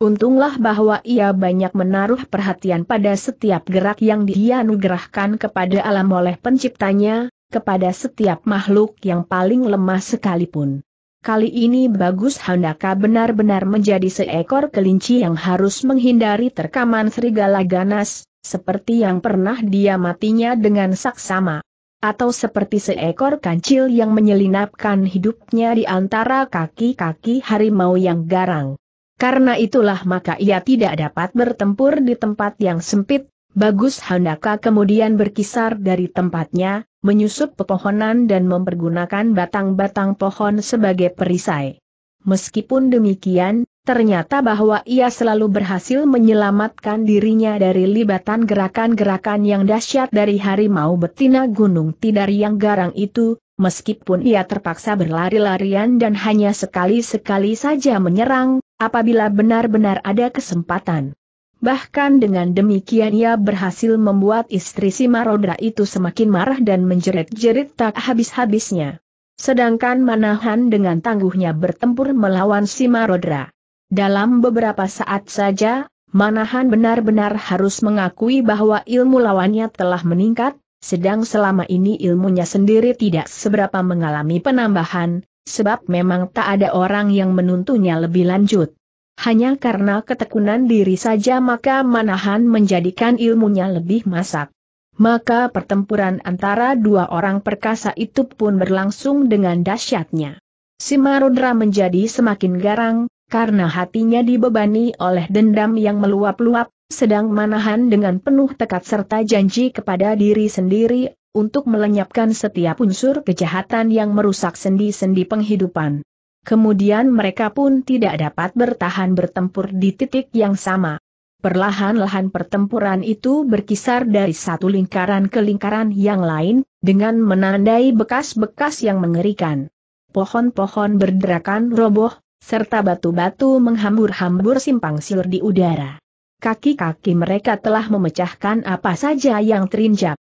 Speaker 1: Untunglah bahwa ia banyak menaruh perhatian pada setiap gerak yang dianugerahkan kepada alam oleh penciptanya, kepada setiap makhluk yang paling lemah sekalipun. Kali ini Bagus Handaka benar-benar menjadi seekor kelinci yang harus menghindari terkaman serigala ganas, seperti yang pernah dia matinya dengan saksama. Atau seperti seekor kancil yang menyelinapkan hidupnya di antara kaki-kaki harimau yang garang. Karena itulah maka ia tidak dapat bertempur di tempat yang sempit, Bagus Handaka kemudian berkisar dari tempatnya, menyusup pepohonan dan mempergunakan batang-batang pohon sebagai perisai. Meskipun demikian, ternyata bahwa ia selalu berhasil menyelamatkan dirinya dari libatan gerakan-gerakan yang dahsyat dari harimau betina gunung tidar yang garang itu, meskipun ia terpaksa berlari-larian dan hanya sekali-sekali saja menyerang, apabila benar-benar ada kesempatan. Bahkan dengan demikian ia berhasil membuat istri si Marodra itu semakin marah dan menjerit-jerit tak habis-habisnya. Sedangkan Manahan dengan tangguhnya bertempur melawan si Marodra. Dalam beberapa saat saja, Manahan benar-benar harus mengakui bahwa ilmu lawannya telah meningkat, sedang selama ini ilmunya sendiri tidak seberapa mengalami penambahan, sebab memang tak ada orang yang menuntunnya lebih lanjut. Hanya karena ketekunan diri saja maka Manahan menjadikan ilmunya lebih masak. Maka pertempuran antara dua orang perkasa itu pun berlangsung dengan dahsyatnya. Si Marudra menjadi semakin garang, karena hatinya dibebani oleh dendam yang meluap-luap, sedang Manahan dengan penuh tekad serta janji kepada diri sendiri, untuk melenyapkan setiap unsur kejahatan yang merusak sendi-sendi penghidupan. Kemudian mereka pun tidak dapat bertahan bertempur di titik yang sama. Perlahan-lahan pertempuran itu berkisar dari satu lingkaran ke lingkaran yang lain, dengan menandai bekas-bekas yang mengerikan. Pohon-pohon berderakan roboh, serta batu-batu menghambur-hambur simpang siur di udara. Kaki-kaki mereka telah memecahkan apa saja yang terinjak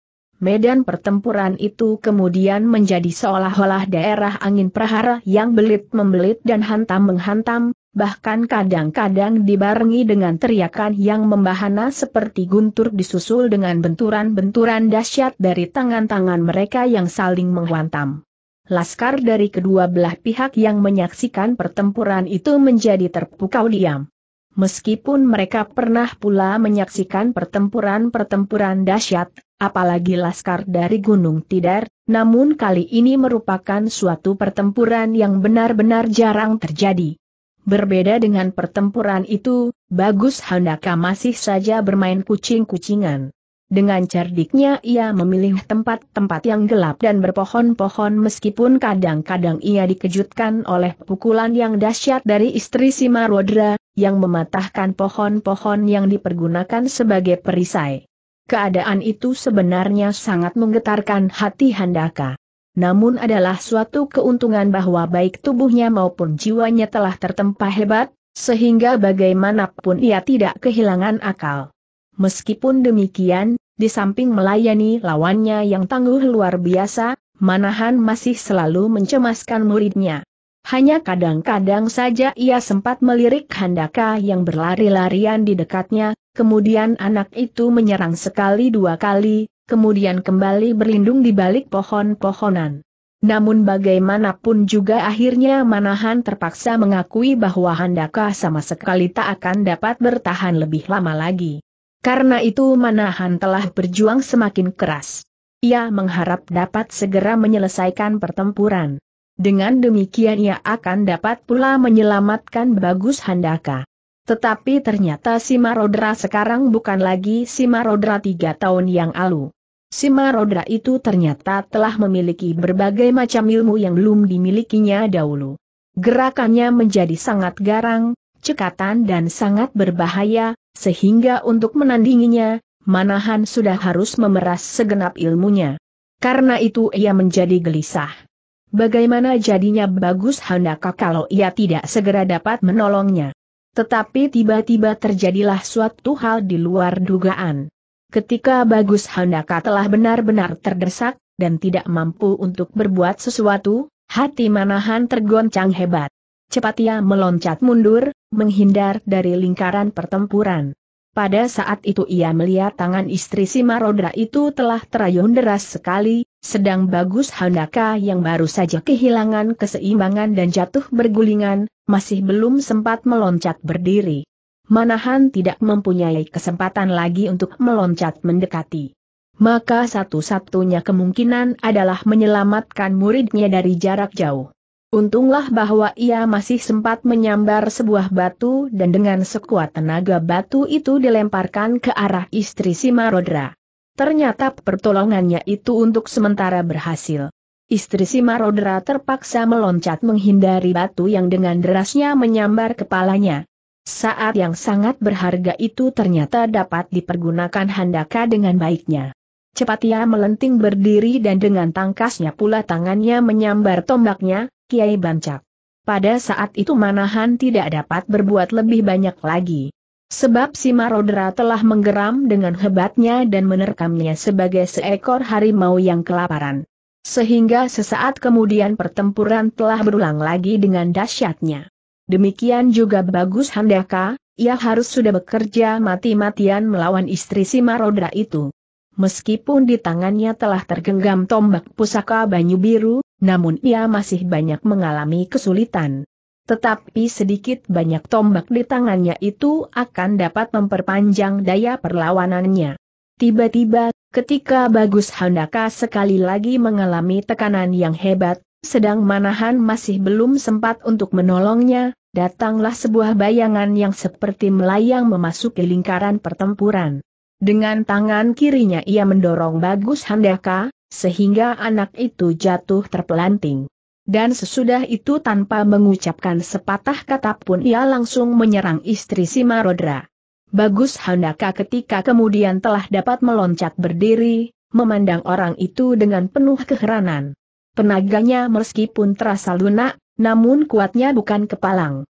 Speaker 1: medan pertempuran itu kemudian menjadi seolah-olah daerah angin prahara yang belit membelit dan hantam menghantam, bahkan kadang-kadang dibarengi dengan teriakan yang membahana seperti guntur disusul dengan benturan-benturan dahsyat dari tangan-tangan mereka yang saling menghantam. Laskar dari kedua belah pihak yang menyaksikan pertempuran itu menjadi terpukau diam. Meskipun mereka pernah pula menyaksikan pertempuran-pertempuran dahsyat, apalagi laskar dari Gunung Tidar, namun kali ini merupakan suatu pertempuran yang benar-benar jarang terjadi. Berbeda dengan pertempuran itu, Bagus Handaka masih saja bermain kucing-kucingan. Dengan cerdiknya ia memilih tempat-tempat yang gelap dan berpohon-pohon meskipun kadang-kadang ia dikejutkan oleh pukulan yang dahsyat dari istri Simarodra, yang mematahkan pohon-pohon yang dipergunakan sebagai perisai. Keadaan itu sebenarnya sangat menggetarkan hati Handaka. Namun adalah suatu keuntungan bahwa baik tubuhnya maupun jiwanya telah tertempa hebat, sehingga bagaimanapun ia tidak kehilangan akal. Meskipun demikian, di samping melayani lawannya yang tangguh luar biasa, Manahan masih selalu mencemaskan muridnya. Hanya kadang-kadang saja ia sempat melirik handaka yang berlari-larian di dekatnya, kemudian anak itu menyerang sekali dua kali, kemudian kembali berlindung di balik pohon-pohonan. Namun bagaimanapun juga akhirnya Manahan terpaksa mengakui bahwa handaka sama sekali tak akan dapat bertahan lebih lama lagi. Karena itu Manahan telah berjuang semakin keras. Ia mengharap dapat segera menyelesaikan pertempuran. Dengan demikian ia akan dapat pula menyelamatkan Bagus Handaka. Tetapi ternyata Rodra sekarang bukan lagi Marodra tiga tahun yang lalu. Rodra itu ternyata telah memiliki berbagai macam ilmu yang belum dimilikinya dahulu. Gerakannya menjadi sangat garang, cekatan dan sangat berbahaya, sehingga untuk menandinginya, Manahan sudah harus memeras segenap ilmunya. Karena itu ia menjadi gelisah. Bagaimana jadinya bagus Handaka kalau ia tidak segera dapat menolongnya? Tetapi tiba-tiba terjadilah suatu hal di luar dugaan. Ketika Bagus Handaka telah benar-benar terdesak, dan tidak mampu untuk berbuat sesuatu, hati Manahan tergoncang hebat. Cepat ia meloncat mundur, menghindar dari lingkaran pertempuran. Pada saat itu ia melihat tangan istri si Marodra itu telah terayun deras sekali, sedang bagus handaka yang baru saja kehilangan keseimbangan dan jatuh bergulingan, masih belum sempat meloncat berdiri. Manahan tidak mempunyai kesempatan lagi untuk meloncat mendekati. Maka satu-satunya kemungkinan adalah menyelamatkan muridnya dari jarak jauh. Untunglah bahwa ia masih sempat menyambar sebuah batu dan dengan sekuat tenaga batu itu dilemparkan ke arah istri Simarodra. Ternyata pertolongannya itu untuk sementara berhasil. Istri si marodera terpaksa meloncat menghindari batu yang dengan derasnya menyambar kepalanya. Saat yang sangat berharga itu ternyata dapat dipergunakan Handaka dengan baiknya. Cepat ia melenting berdiri dan dengan tangkasnya pula tangannya menyambar tombaknya, Kiai Bancak. Pada saat itu Manahan tidak dapat berbuat lebih banyak lagi. Sebab si Marodera telah menggeram dengan hebatnya dan menerkamnya sebagai seekor harimau yang kelaparan. Sehingga sesaat kemudian pertempuran telah berulang lagi dengan dahsyatnya. Demikian juga bagus Handaka, ia harus sudah bekerja mati-matian melawan istri si Marodera itu. Meskipun di tangannya telah tergenggam tombak pusaka banyu biru, namun ia masih banyak mengalami kesulitan. Tetapi sedikit banyak tombak di tangannya itu akan dapat memperpanjang daya perlawanannya. Tiba-tiba, ketika Bagus Handaka sekali lagi mengalami tekanan yang hebat, sedang Manahan masih belum sempat untuk menolongnya, datanglah sebuah bayangan yang seperti melayang memasuki lingkaran pertempuran. Dengan tangan kirinya ia mendorong Bagus Handaka, sehingga anak itu jatuh terpelanting. Dan sesudah itu tanpa mengucapkan sepatah kata pun ia langsung menyerang istri Simarodra. Bagus Handaka ketika kemudian telah dapat meloncat berdiri, memandang orang itu dengan penuh keheranan. Tenaganya meskipun terasa lunak, namun kuatnya bukan kepalang.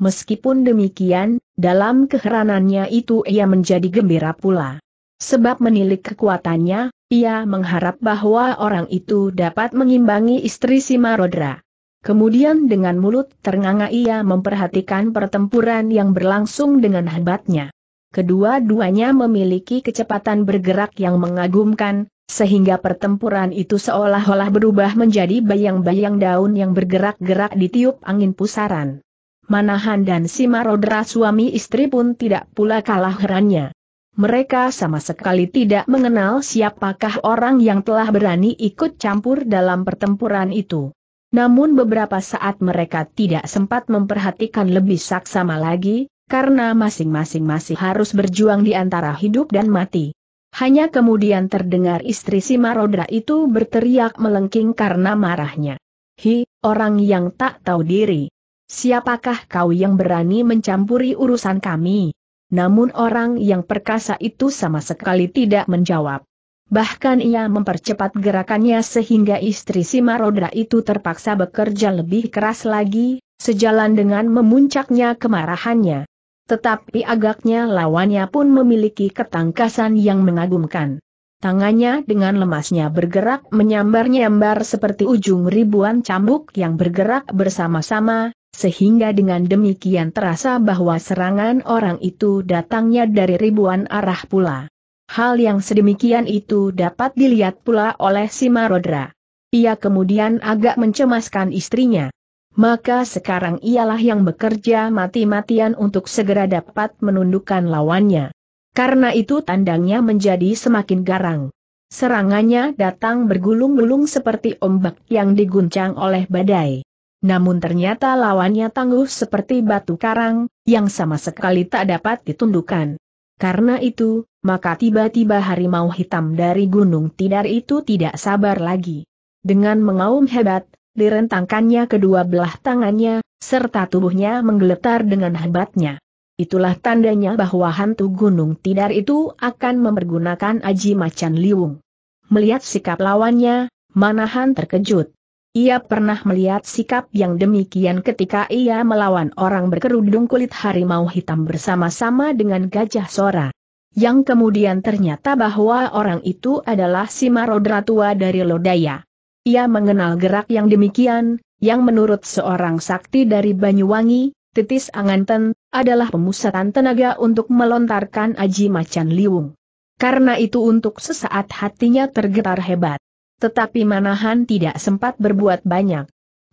Speaker 1: Meskipun demikian, dalam keheranannya itu ia menjadi gembira pula. Sebab menilik kekuatannya, ia mengharap bahwa orang itu dapat mengimbangi istri Simarodra. Kemudian dengan mulut ternganga ia memperhatikan pertempuran yang berlangsung dengan hebatnya. Kedua-duanya memiliki kecepatan bergerak yang mengagumkan, sehingga pertempuran itu seolah-olah berubah menjadi bayang-bayang daun yang bergerak-gerak di tiup angin pusaran. Manahan dan Simarodra suami istri pun tidak pula kalah herannya. Mereka sama sekali tidak mengenal siapakah orang yang telah berani ikut campur dalam pertempuran itu. Namun beberapa saat mereka tidak sempat memperhatikan lebih saksama lagi, karena masing-masing masih harus berjuang di antara hidup dan mati. Hanya kemudian terdengar istri si Marodra itu berteriak melengking karena marahnya. Hi, orang yang tak tahu diri. Siapakah kau yang berani mencampuri urusan kami? Namun orang yang perkasa itu sama sekali tidak menjawab. Bahkan ia mempercepat gerakannya sehingga istri si Marodra itu terpaksa bekerja lebih keras lagi, sejalan dengan memuncaknya kemarahannya. Tetapi agaknya lawannya pun memiliki ketangkasan yang mengagumkan. Tangannya dengan lemasnya bergerak menyambar-nyambar seperti ujung ribuan cambuk yang bergerak bersama-sama, sehingga dengan demikian terasa bahwa serangan orang itu datangnya dari ribuan arah pula. Hal yang sedemikian itu dapat dilihat pula oleh Rodra. Ia kemudian agak mencemaskan istrinya. Maka sekarang ialah yang bekerja mati-matian untuk segera dapat menundukkan lawannya. Karena itu tandangnya menjadi semakin garang. Serangannya datang bergulung-gulung seperti ombak yang diguncang oleh badai. Namun ternyata lawannya tangguh seperti batu karang, yang sama sekali tak dapat ditundukkan. Karena itu, maka tiba-tiba harimau hitam dari gunung tidar itu tidak sabar lagi. Dengan mengaum hebat, direntangkannya kedua belah tangannya, serta tubuhnya menggeletar dengan hebatnya. Itulah tandanya bahwa hantu gunung tidar itu akan mempergunakan aji macan liung. Melihat sikap lawannya, Manahan terkejut. Ia pernah melihat sikap yang demikian ketika ia melawan orang berkerudung kulit harimau hitam bersama-sama dengan gajah sora. Yang kemudian ternyata bahwa orang itu adalah si marodra tua dari Lodaya. Ia mengenal gerak yang demikian, yang menurut seorang sakti dari Banyuwangi, Titis Anganten, adalah pemusatan tenaga untuk melontarkan aji macan liung. Karena itu untuk sesaat hatinya tergetar hebat. Tetapi Manahan tidak sempat berbuat banyak.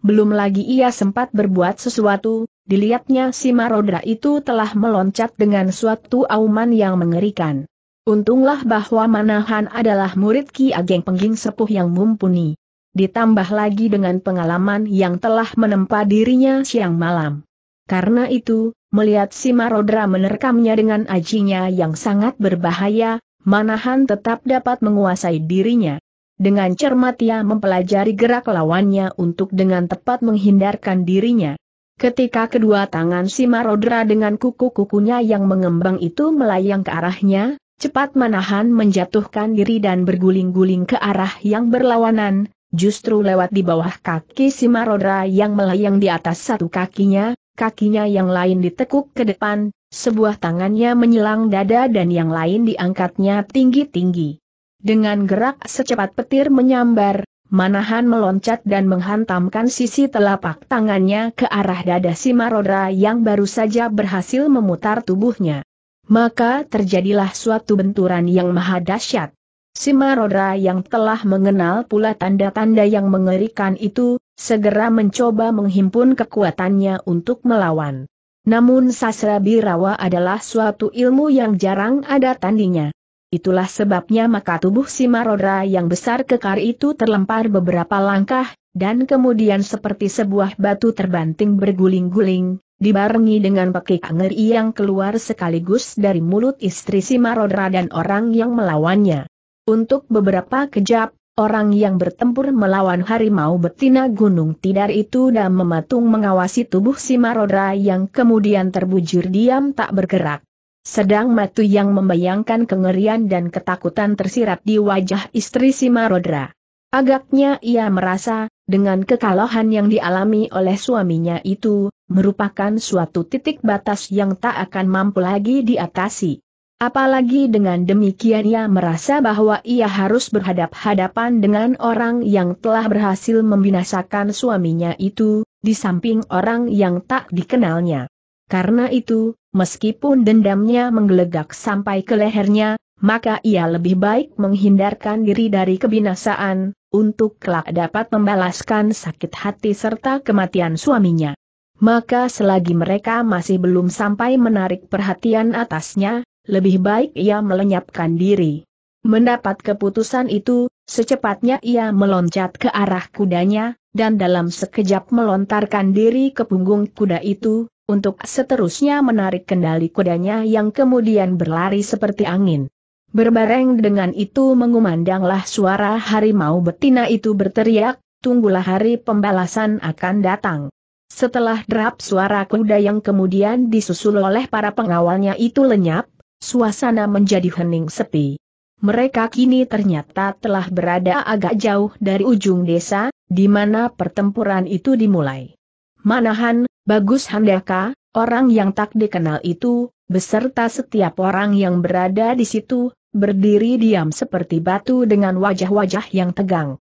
Speaker 1: Belum lagi ia sempat berbuat sesuatu, dilihatnya si Marodra itu telah meloncat dengan suatu auman yang mengerikan. Untunglah bahwa Manahan adalah murid Ki Ageng Pengging Sepuh yang mumpuni. Ditambah lagi dengan pengalaman yang telah menempa dirinya siang malam. Karena itu, melihat si Marodra menerkamnya dengan ajinya yang sangat berbahaya, Manahan tetap dapat menguasai dirinya. Dengan cermat ia mempelajari gerak lawannya untuk dengan tepat menghindarkan dirinya. Ketika kedua tangan si Marodra dengan kuku-kukunya yang mengembang itu melayang ke arahnya, cepat manahan menjatuhkan diri dan berguling-guling ke arah yang berlawanan, justru lewat di bawah kaki si Marodra yang melayang di atas satu kakinya, kakinya yang lain ditekuk ke depan, sebuah tangannya menyelang dada dan yang lain diangkatnya tinggi-tinggi. Dengan gerak secepat petir menyambar, Manahan meloncat dan menghantamkan sisi telapak tangannya ke arah dada si Marodra yang baru saja berhasil memutar tubuhnya. Maka terjadilah suatu benturan yang maha dahsyat. Si Marodra yang telah mengenal pula tanda-tanda yang mengerikan itu, segera mencoba menghimpun kekuatannya untuk melawan. Namun sasra birawa adalah suatu ilmu yang jarang ada tandinya. Itulah sebabnya maka tubuh si Marodra yang besar kekar itu terlempar beberapa langkah, dan kemudian seperti sebuah batu terbanting berguling-guling, dibarengi dengan pekik ngeri yang keluar sekaligus dari mulut istri si Marodra dan orang yang melawannya. Untuk beberapa kejap, orang yang bertempur melawan harimau betina gunung tidar itu dan mematung mengawasi tubuh si Marodra yang kemudian terbujur diam tak bergerak. Sedang Matu yang membayangkan kengerian dan ketakutan tersirat di wajah istri Simarodra. Agaknya ia merasa, dengan kekalahan yang dialami oleh suaminya itu, merupakan suatu titik batas yang tak akan mampu lagi diatasi. Apalagi dengan demikian ia merasa bahwa ia harus berhadap-hadapan dengan orang yang telah berhasil membinasakan suaminya itu, di samping orang yang tak dikenalnya. Karena itu, meskipun dendamnya menggelegak sampai ke lehernya, maka ia lebih baik menghindarkan diri dari kebinasaan, untuk kelak dapat membalaskan sakit hati serta kematian suaminya. Maka selagi mereka masih belum sampai menarik perhatian atasnya, lebih baik ia melenyapkan diri. Mendapat keputusan itu, secepatnya ia meloncat ke arah kudanya, dan dalam sekejap melontarkan diri ke punggung kuda itu, untuk seterusnya menarik kendali kudanya yang kemudian berlari seperti angin. Berbareng dengan itu mengumandanglah suara harimau betina itu berteriak, tunggulah hari pembalasan akan datang. Setelah derap suara kuda yang kemudian disusul oleh para pengawalnya itu lenyap, suasana menjadi hening sepi. Mereka kini ternyata telah berada agak jauh dari ujung desa, di mana pertempuran itu dimulai. Manahan, Bagus Handaka, orang yang tak dikenal itu, beserta setiap orang yang berada di situ, berdiri diam seperti batu dengan wajah-wajah yang tegang.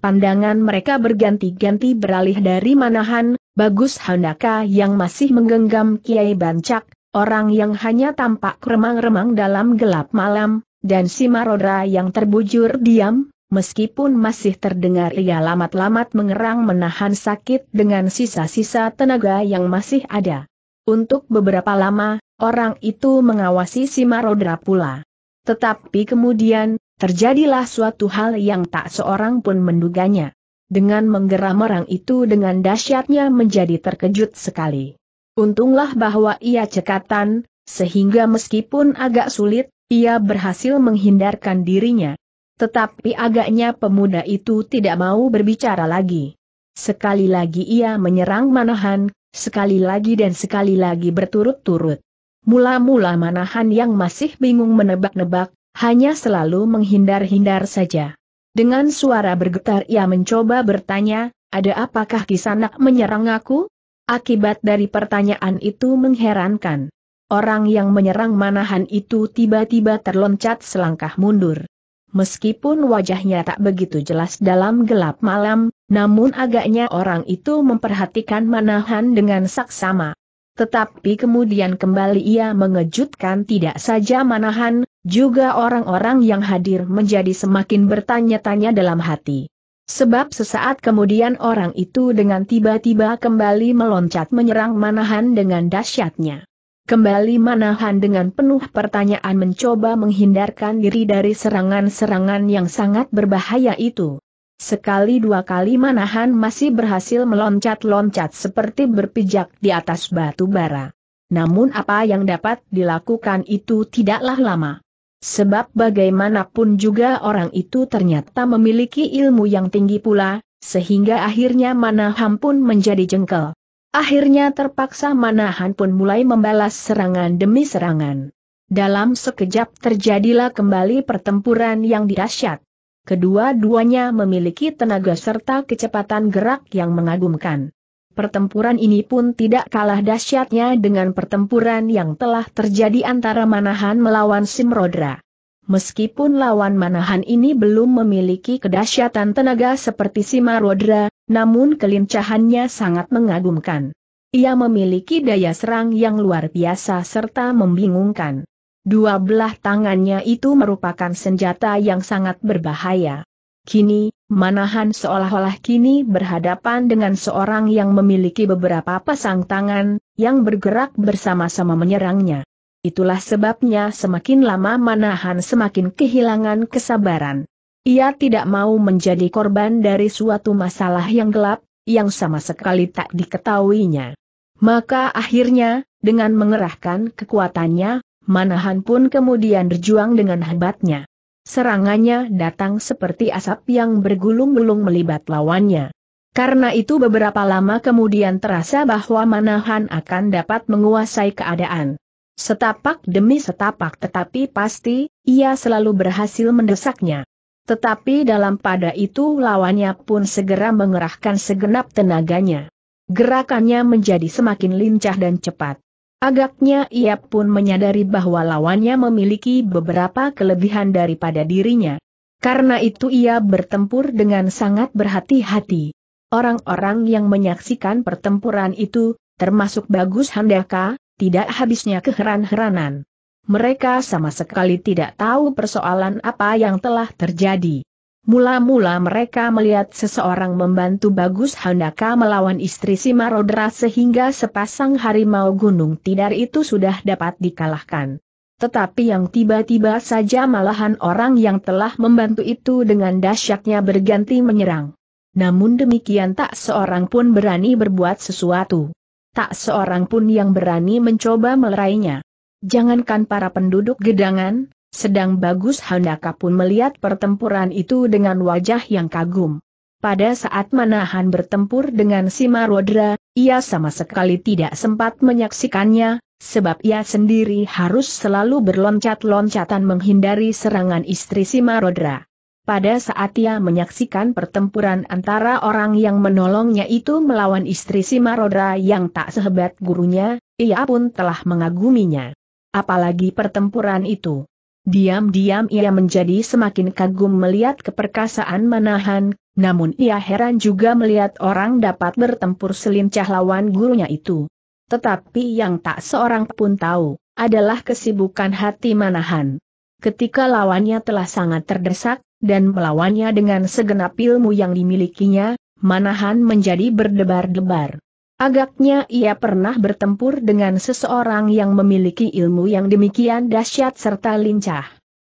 Speaker 1: Pandangan mereka berganti-ganti beralih dari Manahan, Bagus Handaka yang masih menggenggam Kiai Bancak, orang yang hanya tampak remang-remang dalam gelap malam, dan si Marodra yang terbujur diam, meskipun masih terdengar ia lamat-lamat mengerang menahan sakit dengan sisa-sisa tenaga yang masih ada. Untuk beberapa lama, orang itu mengawasi si Marodra pula. Tetapi kemudian, terjadilah suatu hal yang tak seorang pun menduganya. Dengan menggeram orang itu dengan dahsyatnya menjadi terkejut sekali. Untunglah bahwa ia cekatan, sehingga meskipun agak sulit, ia berhasil menghindarkan dirinya. Tetapi agaknya pemuda itu tidak mau berbicara lagi. Sekali lagi ia menyerang Manahan, sekali lagi dan sekali lagi berturut-turut. Mula-mula Manahan yang masih bingung menebak-nebak, hanya selalu menghindar-hindar saja. Dengan suara bergetar ia mencoba bertanya, ada apakah kisanak menyerang aku? Akibat dari pertanyaan itu mengherankan. Orang yang menyerang Manahan itu tiba-tiba terloncat selangkah mundur. Meskipun wajahnya tak begitu jelas dalam gelap malam, namun agaknya orang itu memperhatikan Manahan dengan saksama. Tetapi kemudian kembali ia mengejutkan tidak saja Manahan, juga orang-orang yang hadir menjadi semakin bertanya-tanya dalam hati. Sebab sesaat kemudian orang itu dengan tiba-tiba kembali meloncat menyerang Manahan dengan dahsyatnya. Kembali Manahan dengan penuh pertanyaan mencoba menghindarkan diri dari serangan-serangan yang sangat berbahaya itu. Sekali dua kali Manahan masih berhasil meloncat-loncat seperti berpijak di atas batu bara. Namun apa yang dapat dilakukan itu tidaklah lama. Sebab bagaimanapun juga orang itu ternyata memiliki ilmu yang tinggi pula, sehingga akhirnya Manahan pun menjadi jengkel. Akhirnya terpaksa Manahan pun mulai membalas serangan demi serangan. Dalam sekejap terjadilah kembali pertempuran yang dahsyat. Kedua-duanya memiliki tenaga serta kecepatan gerak yang mengagumkan. Pertempuran ini pun tidak kalah dahsyatnya dengan pertempuran yang telah terjadi antara Manahan melawan Simrodra. Meskipun lawan Manahan ini belum memiliki kedahsyatan tenaga seperti Simrodra, namun kelincahannya sangat mengagumkan. Ia memiliki daya serang yang luar biasa serta membingungkan. Dua belah tangannya itu merupakan senjata yang sangat berbahaya. Kini, Manahan seolah-olah kini berhadapan dengan seorang yang memiliki beberapa pasang tangan, yang bergerak bersama-sama menyerangnya. Itulah sebabnya semakin lama Manahan semakin kehilangan kesabaran. Ia tidak mau menjadi korban dari suatu masalah yang gelap, yang sama sekali tak diketahuinya. Maka akhirnya, dengan mengerahkan kekuatannya, Manahan pun kemudian berjuang dengan hebatnya. Serangannya datang seperti asap yang bergulung-gulung melibat lawannya. Karena itu beberapa lama kemudian terasa bahwa Manahan akan dapat menguasai keadaan. Setapak demi setapak tetapi pasti, ia selalu berhasil mendesaknya. Tetapi dalam pada itu lawannya pun segera mengerahkan segenap tenaganya. Gerakannya menjadi semakin lincah dan cepat. Agaknya ia pun menyadari bahwa lawannya memiliki beberapa kelebihan daripada dirinya. Karena itu ia bertempur dengan sangat berhati-hati. Orang-orang yang menyaksikan pertempuran itu, termasuk Bagus Handaka, tidak habisnya keheran-heranan mereka sama sekali tidak tahu persoalan apa yang telah terjadi. Mula-mula mereka melihat seseorang membantu Bagus Handaka melawan istri Simarodra sehingga sepasang harimau gunung tidar itu sudah dapat dikalahkan. Tetapi yang tiba-tiba saja malahan orang yang telah membantu itu dengan dasyatnya berganti menyerang. Namun demikian tak seorang pun berani berbuat sesuatu. Tak seorang pun yang berani mencoba melerainya. Jangankan para penduduk gedangan, sedang bagus Handaka pun melihat pertempuran itu dengan wajah yang kagum. Pada saat Manahan bertempur dengan Simarodra, ia sama sekali tidak sempat menyaksikannya, sebab ia sendiri harus selalu berloncat-loncatan menghindari serangan istri Simarodra. Pada saat ia menyaksikan pertempuran antara orang yang menolongnya itu melawan istri Simarodra yang tak sehebat gurunya, ia pun telah mengaguminya apalagi pertempuran itu. Diam-diam ia menjadi semakin kagum melihat keperkasaan Manahan, namun ia heran juga melihat orang dapat bertempur selincah lawan gurunya itu. Tetapi yang tak seorang pun tahu, adalah kesibukan hati Manahan. Ketika lawannya telah sangat terdesak, dan melawannya dengan segenap ilmu yang dimilikinya, Manahan menjadi berdebar-debar. Agaknya ia pernah bertempur dengan seseorang yang memiliki ilmu yang demikian dahsyat serta lincah.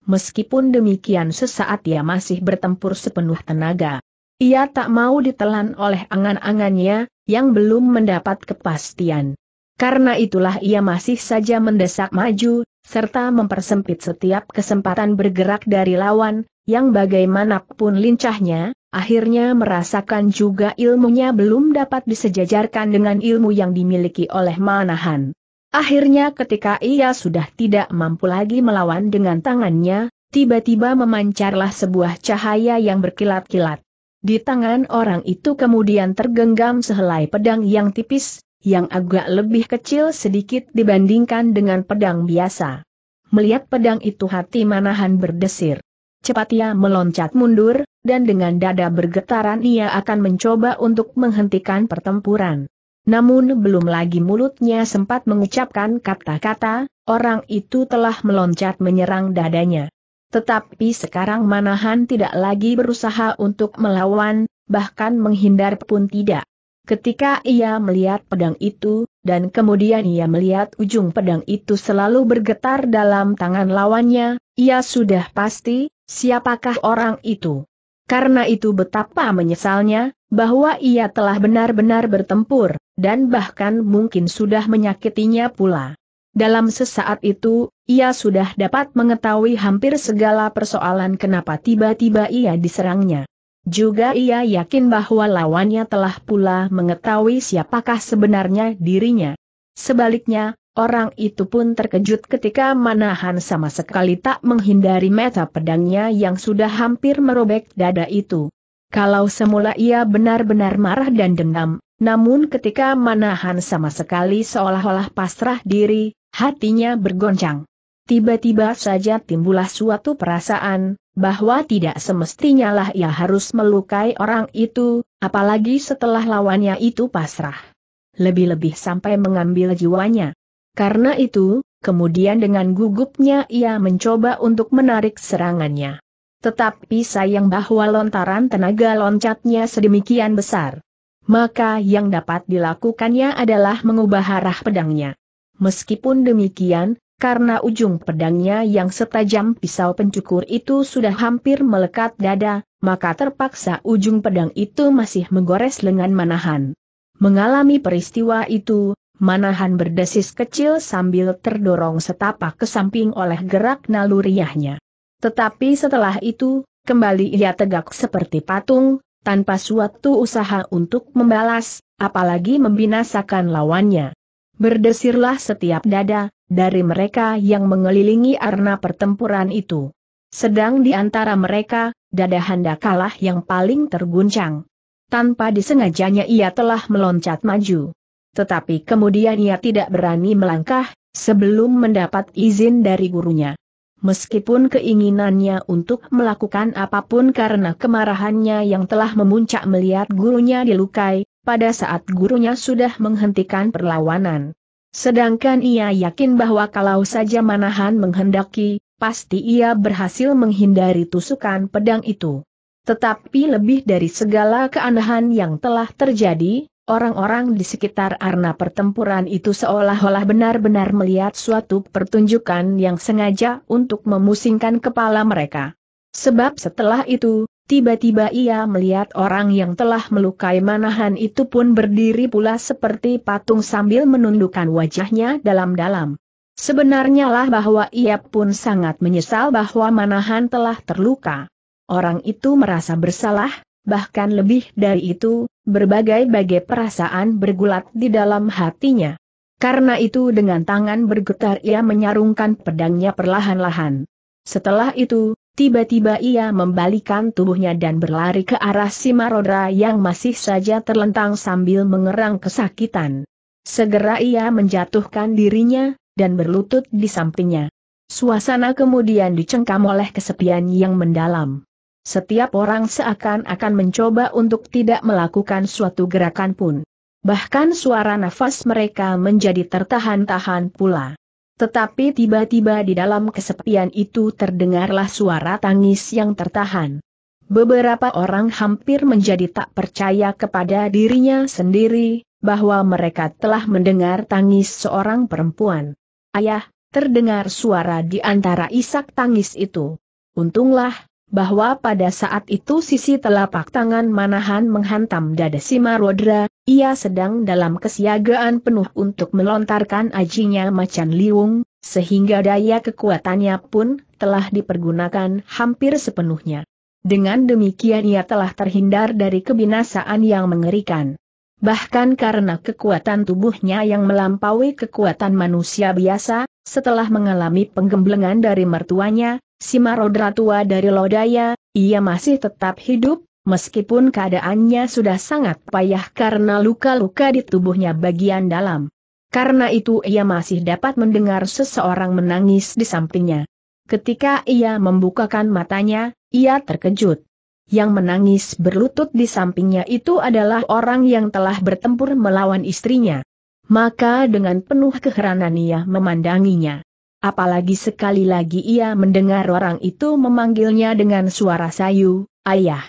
Speaker 1: Meskipun demikian sesaat ia masih bertempur sepenuh tenaga. Ia tak mau ditelan oleh angan-angannya, yang belum mendapat kepastian. Karena itulah ia masih saja mendesak maju, serta mempersempit setiap kesempatan bergerak dari lawan, yang bagaimanapun lincahnya, akhirnya merasakan juga ilmunya belum dapat disejajarkan dengan ilmu yang dimiliki oleh Manahan. Akhirnya ketika ia sudah tidak mampu lagi melawan dengan tangannya, tiba-tiba memancarlah sebuah cahaya yang berkilat-kilat. Di tangan orang itu kemudian tergenggam sehelai pedang yang tipis, yang agak lebih kecil sedikit dibandingkan dengan pedang biasa. Melihat pedang itu hati Manahan berdesir. Cepat ia meloncat mundur, dan dengan dada bergetaran ia akan mencoba untuk menghentikan pertempuran. Namun belum lagi mulutnya sempat mengucapkan kata-kata, orang itu telah meloncat menyerang dadanya. Tetapi sekarang Manahan tidak lagi berusaha untuk melawan, bahkan menghindar pun tidak. Ketika ia melihat pedang itu, dan kemudian ia melihat ujung pedang itu selalu bergetar dalam tangan lawannya, ia sudah pasti, siapakah orang itu. Karena itu betapa menyesalnya, bahwa ia telah benar-benar bertempur, dan bahkan mungkin sudah menyakitinya pula. Dalam sesaat itu, ia sudah dapat mengetahui hampir segala persoalan kenapa tiba-tiba ia diserangnya. Juga ia yakin bahwa lawannya telah pula mengetahui siapakah sebenarnya dirinya. Sebaliknya, orang itu pun terkejut ketika Manahan sama sekali tak menghindari meta pedangnya yang sudah hampir merobek dada itu. Kalau semula ia benar-benar marah dan dendam, namun ketika Manahan sama sekali seolah-olah pasrah diri, hatinya bergoncang. Tiba-tiba saja timbullah suatu perasaan, bahwa tidak semestinya lah ia harus melukai orang itu, apalagi setelah lawannya itu pasrah. Lebih-lebih sampai mengambil jiwanya. Karena itu, kemudian dengan gugupnya ia mencoba untuk menarik serangannya. Tetapi sayang bahwa lontaran tenaga loncatnya sedemikian besar. Maka yang dapat dilakukannya adalah mengubah arah pedangnya. Meskipun demikian, karena ujung pedangnya yang setajam pisau pencukur itu sudah hampir melekat dada, maka terpaksa ujung pedang itu masih menggores lengan Manahan. Mengalami peristiwa itu, Manahan berdesis kecil sambil terdorong setapak ke samping oleh gerak naluriahnya. Tetapi setelah itu, kembali ia tegak seperti patung, tanpa suatu usaha untuk membalas, apalagi membinasakan lawannya. Berdesirlah setiap dada, dari mereka yang mengelilingi arena pertempuran itu. Sedang di antara mereka, dada Handakalah yang paling terguncang. Tanpa disengajanya ia telah meloncat maju. Tetapi kemudian ia tidak berani melangkah, sebelum mendapat izin dari gurunya. Meskipun keinginannya untuk melakukan apapun karena kemarahannya yang telah memuncak melihat gurunya dilukai, pada saat gurunya sudah menghentikan perlawanan. Sedangkan ia yakin bahwa kalau saja Manahan menghendaki, pasti ia berhasil menghindari tusukan pedang itu. Tetapi lebih dari segala keanehan yang telah terjadi, orang-orang di sekitar arena pertempuran itu seolah-olah benar-benar melihat suatu pertunjukan yang sengaja untuk memusingkan kepala mereka. Sebab setelah itu, Tiba-tiba ia melihat orang yang telah melukai manahan itu pun berdiri pula seperti patung sambil menundukkan wajahnya dalam-dalam. Sebenarnya lah bahwa ia pun sangat menyesal bahwa manahan telah terluka. Orang itu merasa bersalah, bahkan lebih dari itu, berbagai-bagai perasaan bergulat di dalam hatinya. Karena itu dengan tangan bergetar ia menyarungkan pedangnya perlahan-lahan. Setelah itu, Tiba-tiba ia membalikan tubuhnya dan berlari ke arah si Marodra yang masih saja terlentang sambil mengerang kesakitan. Segera ia menjatuhkan dirinya, dan berlutut di sampingnya. Suasana kemudian dicengkam oleh kesepian yang mendalam. Setiap orang seakan-akan mencoba untuk tidak melakukan suatu gerakan pun. Bahkan suara nafas mereka menjadi tertahan-tahan pula. Tetapi tiba-tiba di dalam kesepian itu terdengarlah suara tangis yang tertahan. Beberapa orang hampir menjadi tak percaya kepada dirinya sendiri, bahwa mereka telah mendengar tangis seorang perempuan. Ayah, terdengar suara di antara isak tangis itu. Untunglah, bahwa pada saat itu sisi telapak tangan Manahan menghantam dada Simarodra, ia sedang dalam kesiagaan penuh untuk melontarkan ajinya macan liung, sehingga daya kekuatannya pun telah dipergunakan hampir sepenuhnya. Dengan demikian ia telah terhindar dari kebinasaan yang mengerikan. Bahkan karena kekuatan tubuhnya yang melampaui kekuatan manusia biasa, setelah mengalami penggemblengan dari mertuanya, si marodra tua dari Lodaya, ia masih tetap hidup, meskipun keadaannya sudah sangat payah karena luka-luka di tubuhnya bagian dalam. Karena itu ia masih dapat mendengar seseorang menangis di sampingnya. Ketika ia membukakan matanya, ia terkejut. Yang menangis berlutut di sampingnya itu adalah orang yang telah bertempur melawan istrinya. Maka dengan penuh keheranan ia memandanginya. Apalagi sekali lagi ia mendengar orang itu memanggilnya dengan suara sayu, ayah.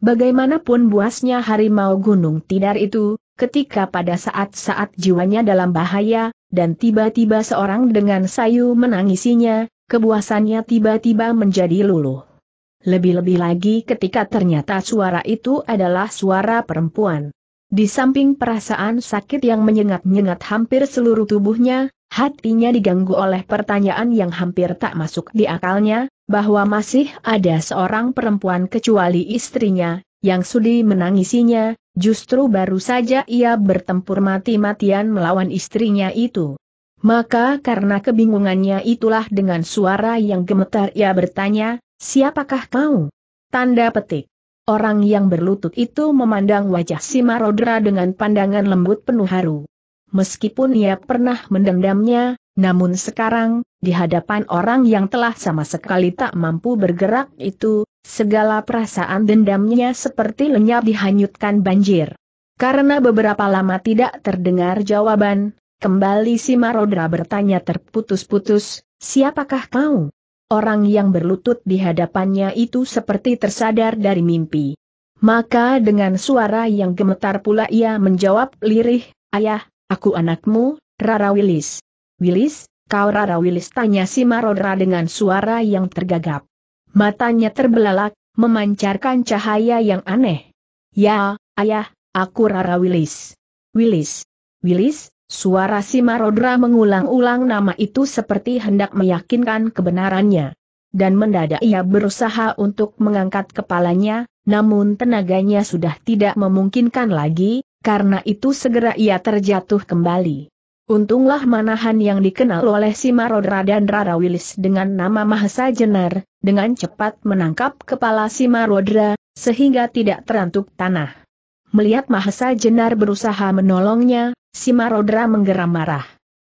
Speaker 1: Bagaimanapun buasnya harimau gunung tidar itu, ketika pada saat-saat jiwanya dalam bahaya, dan tiba-tiba seorang dengan sayu menangisinya, kebuasannya tiba-tiba menjadi luluh. Lebih-lebih lagi ketika ternyata suara itu adalah suara perempuan. Di samping perasaan sakit yang menyengat-nyengat hampir seluruh tubuhnya, hatinya diganggu oleh pertanyaan yang hampir tak masuk di akalnya, bahwa masih ada seorang perempuan kecuali istrinya, yang sudi menangisinya, justru baru saja ia bertempur mati-matian melawan istrinya itu. Maka karena kebingungannya itulah dengan suara yang gemetar ia bertanya, siapakah kau? Tanda petik. Orang yang berlutut itu memandang wajah Rodra dengan pandangan lembut penuh haru. Meskipun ia pernah mendendamnya, namun sekarang, di hadapan orang yang telah sama sekali tak mampu bergerak itu, segala perasaan dendamnya seperti lenyap dihanyutkan banjir. Karena beberapa lama tidak terdengar jawaban, kembali Rodra bertanya terputus-putus, siapakah kau? orang yang berlutut di hadapannya itu seperti tersadar dari mimpi. Maka dengan suara yang gemetar pula ia menjawab lirih, Ayah, aku anakmu, Rara Wilis. Wilis, kau Rara Wilis tanya si Marodra dengan suara yang tergagap. Matanya terbelalak, memancarkan cahaya yang aneh. Ya, ayah, aku Rara Wilis. Wilis. Wilis, Suara si Marodra mengulang-ulang nama itu seperti hendak meyakinkan kebenarannya. Dan mendadak ia berusaha untuk mengangkat kepalanya, namun tenaganya sudah tidak memungkinkan lagi, karena itu segera ia terjatuh kembali. Untunglah manahan yang dikenal oleh si Marodra dan Rara Wilis dengan nama Mahesa Jenar, dengan cepat menangkap kepala si Marodra, sehingga tidak terantuk tanah. Melihat Mahesa Jenar berusaha menolongnya, si Marodra menggeram marah.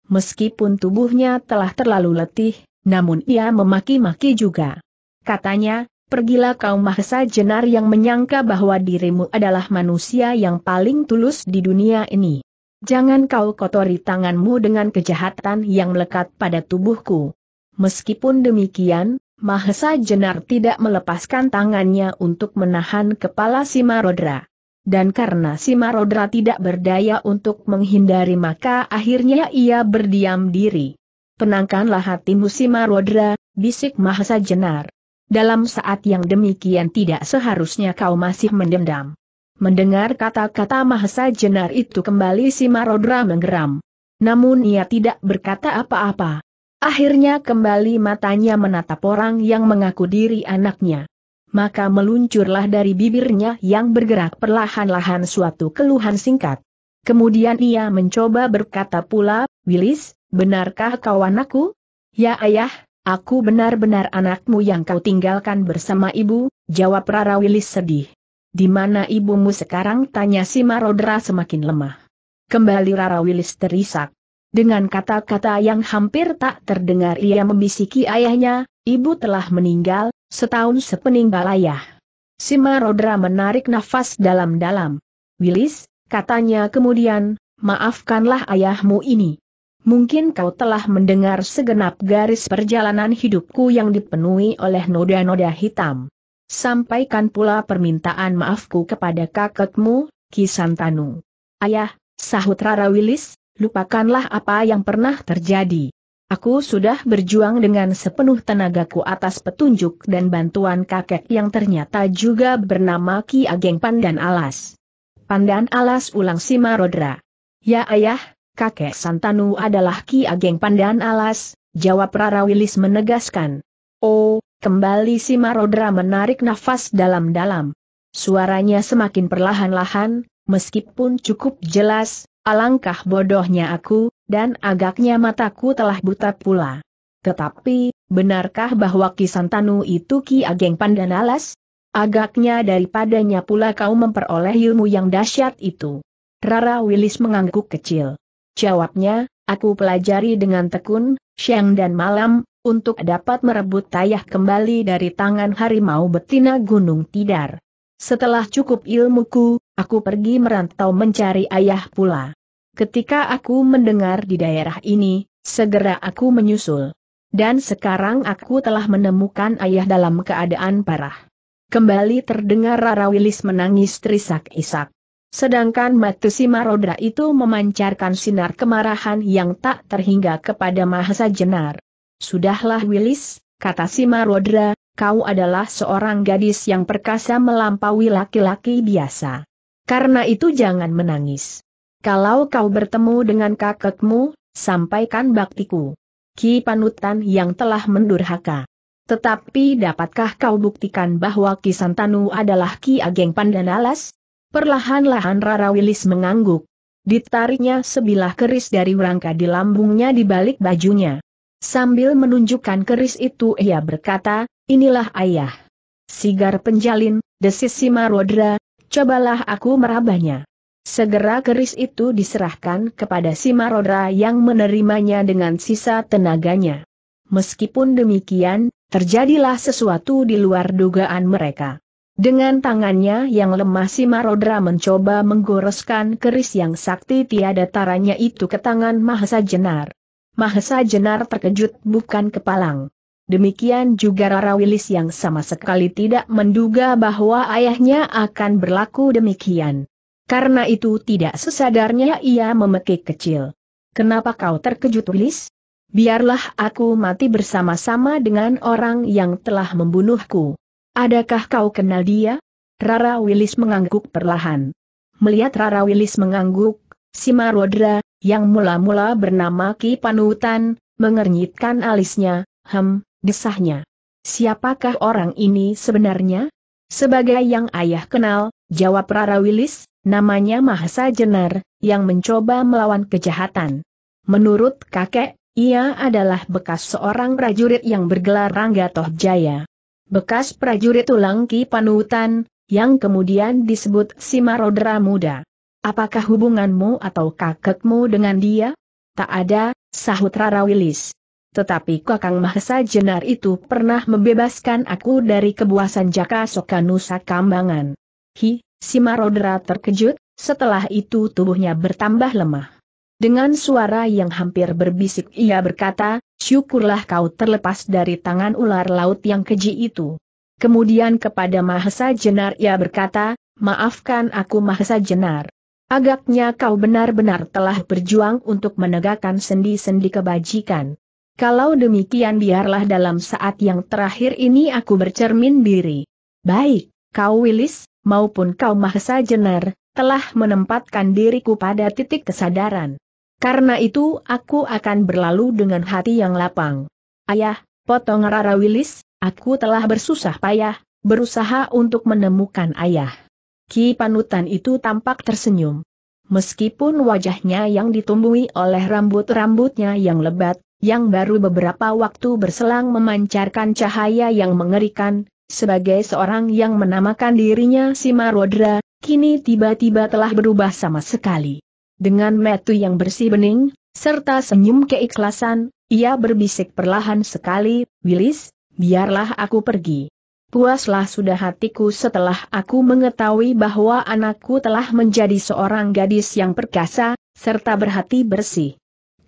Speaker 1: Meskipun tubuhnya telah terlalu letih, namun ia memaki-maki juga. Katanya, pergilah kau Mahesa Jenar yang menyangka bahwa dirimu adalah manusia yang paling tulus di dunia ini. Jangan kau kotori tanganmu dengan kejahatan yang melekat pada tubuhku. Meskipun demikian, Mahesa Jenar tidak melepaskan tangannya untuk menahan kepala si Marodra. Dan karena si Marodra tidak berdaya untuk menghindari maka akhirnya ia berdiam diri. Tenangkanlah hatimu si Marodra, bisik Mahasa Jenar. Dalam saat yang demikian tidak seharusnya kau masih mendendam. Mendengar kata-kata Mahasa Jenar itu kembali si Marodra menggeram. Namun ia tidak berkata apa-apa. Akhirnya kembali matanya menatap orang yang mengaku diri anaknya maka meluncurlah dari bibirnya yang bergerak perlahan-lahan suatu keluhan singkat. Kemudian ia mencoba berkata pula, Willis, benarkah kau anakku? Ya ayah, aku benar-benar anakmu yang kau tinggalkan bersama ibu, jawab Rara Willis sedih. Di mana ibumu sekarang? Tanya si Marodra semakin lemah. Kembali Rara Willis terisak. Dengan kata-kata yang hampir tak terdengar ia membisiki ayahnya, ibu telah meninggal, Setahun sepeninggal ayah. Simarodra Rodra menarik nafas dalam-dalam. Wilis, katanya kemudian, maafkanlah ayahmu ini. Mungkin kau telah mendengar segenap garis perjalanan hidupku yang dipenuhi oleh noda-noda hitam. Sampaikan pula permintaan maafku kepada kakekmu, Kisantanu. Ayah, sahut Rara Wilis, lupakanlah apa yang pernah terjadi. Aku sudah berjuang dengan sepenuh tenagaku atas petunjuk dan bantuan kakek yang ternyata juga bernama Ki Ageng Pandan Alas. Pandan Alas ulang Simarodra. Ya ayah, kakek Santanu adalah Ki Ageng Pandan Alas, jawab Rara Wilis menegaskan. Oh, kembali Simarodra menarik nafas dalam-dalam. Suaranya semakin perlahan-lahan, meskipun cukup jelas, alangkah bodohnya aku, dan agaknya mataku telah buta pula. Tetapi, benarkah bahwa Kisantanu itu Ki Ageng Pandanalas? Agaknya daripadanya pula kau memperoleh ilmu yang dahsyat itu. Rara Willis mengangguk kecil. Jawabnya, aku pelajari dengan tekun, siang dan malam, untuk dapat merebut tayah kembali dari tangan harimau betina Gunung Tidar. Setelah cukup ilmuku, aku pergi merantau mencari ayah pula. Ketika aku mendengar di daerah ini, segera aku menyusul. Dan sekarang aku telah menemukan ayah dalam keadaan parah. Kembali terdengar Rara Wilis menangis terisak-isak. Sedangkan Matusi Marodra itu memancarkan sinar kemarahan yang tak terhingga kepada Mahasa Jenar. Sudahlah Wilis, kata si Marodra, kau adalah seorang gadis yang perkasa melampaui laki-laki biasa. Karena itu jangan menangis. Kalau kau bertemu dengan kakekmu, sampaikan baktiku. Ki Panutan yang telah mendurhaka. Tetapi dapatkah kau buktikan bahwa Ki Santanu adalah Ki Ageng Pandanalas? Perlahan-lahan Rara Wilis mengangguk. Ditariknya sebilah keris dari rangka di lambungnya di balik bajunya. Sambil menunjukkan keris itu ia berkata, inilah ayah. Sigar penjalin, desis Simarodra, cobalah aku merabahnya. Segera keris itu diserahkan kepada si Marodra yang menerimanya dengan sisa tenaganya. Meskipun demikian, terjadilah sesuatu di luar dugaan mereka. Dengan tangannya yang lemah si Marodra mencoba menggoreskan keris yang sakti tiada taranya itu ke tangan Mahesa Jenar. Mahesa Jenar terkejut bukan kepalang. Demikian juga Rara Wilis yang sama sekali tidak menduga bahwa ayahnya akan berlaku demikian. Karena itu tidak sesadarnya ia memekik kecil. Kenapa kau terkejut Wilis? Biarlah aku mati bersama-sama dengan orang yang telah membunuhku. Adakah kau kenal dia? Rara Wilis mengangguk perlahan. Melihat Rara Wilis mengangguk, si Marodra, yang mula-mula bernama Ki Panutan, mengernyitkan alisnya, hem, desahnya. Siapakah orang ini sebenarnya? Sebagai yang ayah kenal, jawab Rara Wilis, Namanya Mahasa Jenar, yang mencoba melawan kejahatan. Menurut kakek, ia adalah bekas seorang prajurit yang bergelar Rangga Tohjaya. Bekas prajurit Ulangki Panutan, yang kemudian disebut Simarodra Muda. Apakah hubunganmu atau kakekmu dengan dia? Tak ada, sahut Rara Wilis. Tetapi Kakang Mahesa Jenar itu pernah membebaskan aku dari kebuasan Jaka Soka Nusa Kambangan. Hi, Si Marodera terkejut, setelah itu tubuhnya bertambah lemah. Dengan suara yang hampir berbisik ia berkata, syukurlah kau terlepas dari tangan ular laut yang keji itu. Kemudian kepada Mahesa Jenar ia berkata, maafkan aku Mahesa Jenar. Agaknya kau benar-benar telah berjuang untuk menegakkan sendi-sendi kebajikan. Kalau demikian biarlah dalam saat yang terakhir ini aku bercermin diri. Baik, kau Wilis maupun kau Mahesa Jenar, telah menempatkan diriku pada titik kesadaran. Karena itu aku akan berlalu dengan hati yang lapang. Ayah, potong Rara Wilis, aku telah bersusah payah, berusaha untuk menemukan ayah. Ki Panutan itu tampak tersenyum. Meskipun wajahnya yang ditumbuhi oleh rambut-rambutnya yang lebat, yang baru beberapa waktu berselang memancarkan cahaya yang mengerikan, sebagai seorang yang menamakan dirinya Simarodra, kini tiba-tiba telah berubah sama sekali. Dengan metu yang bersih bening, serta senyum keikhlasan, ia berbisik perlahan sekali, Willis, biarlah aku pergi. Puaslah sudah hatiku setelah aku mengetahui bahwa anakku telah menjadi seorang gadis yang perkasa, serta berhati bersih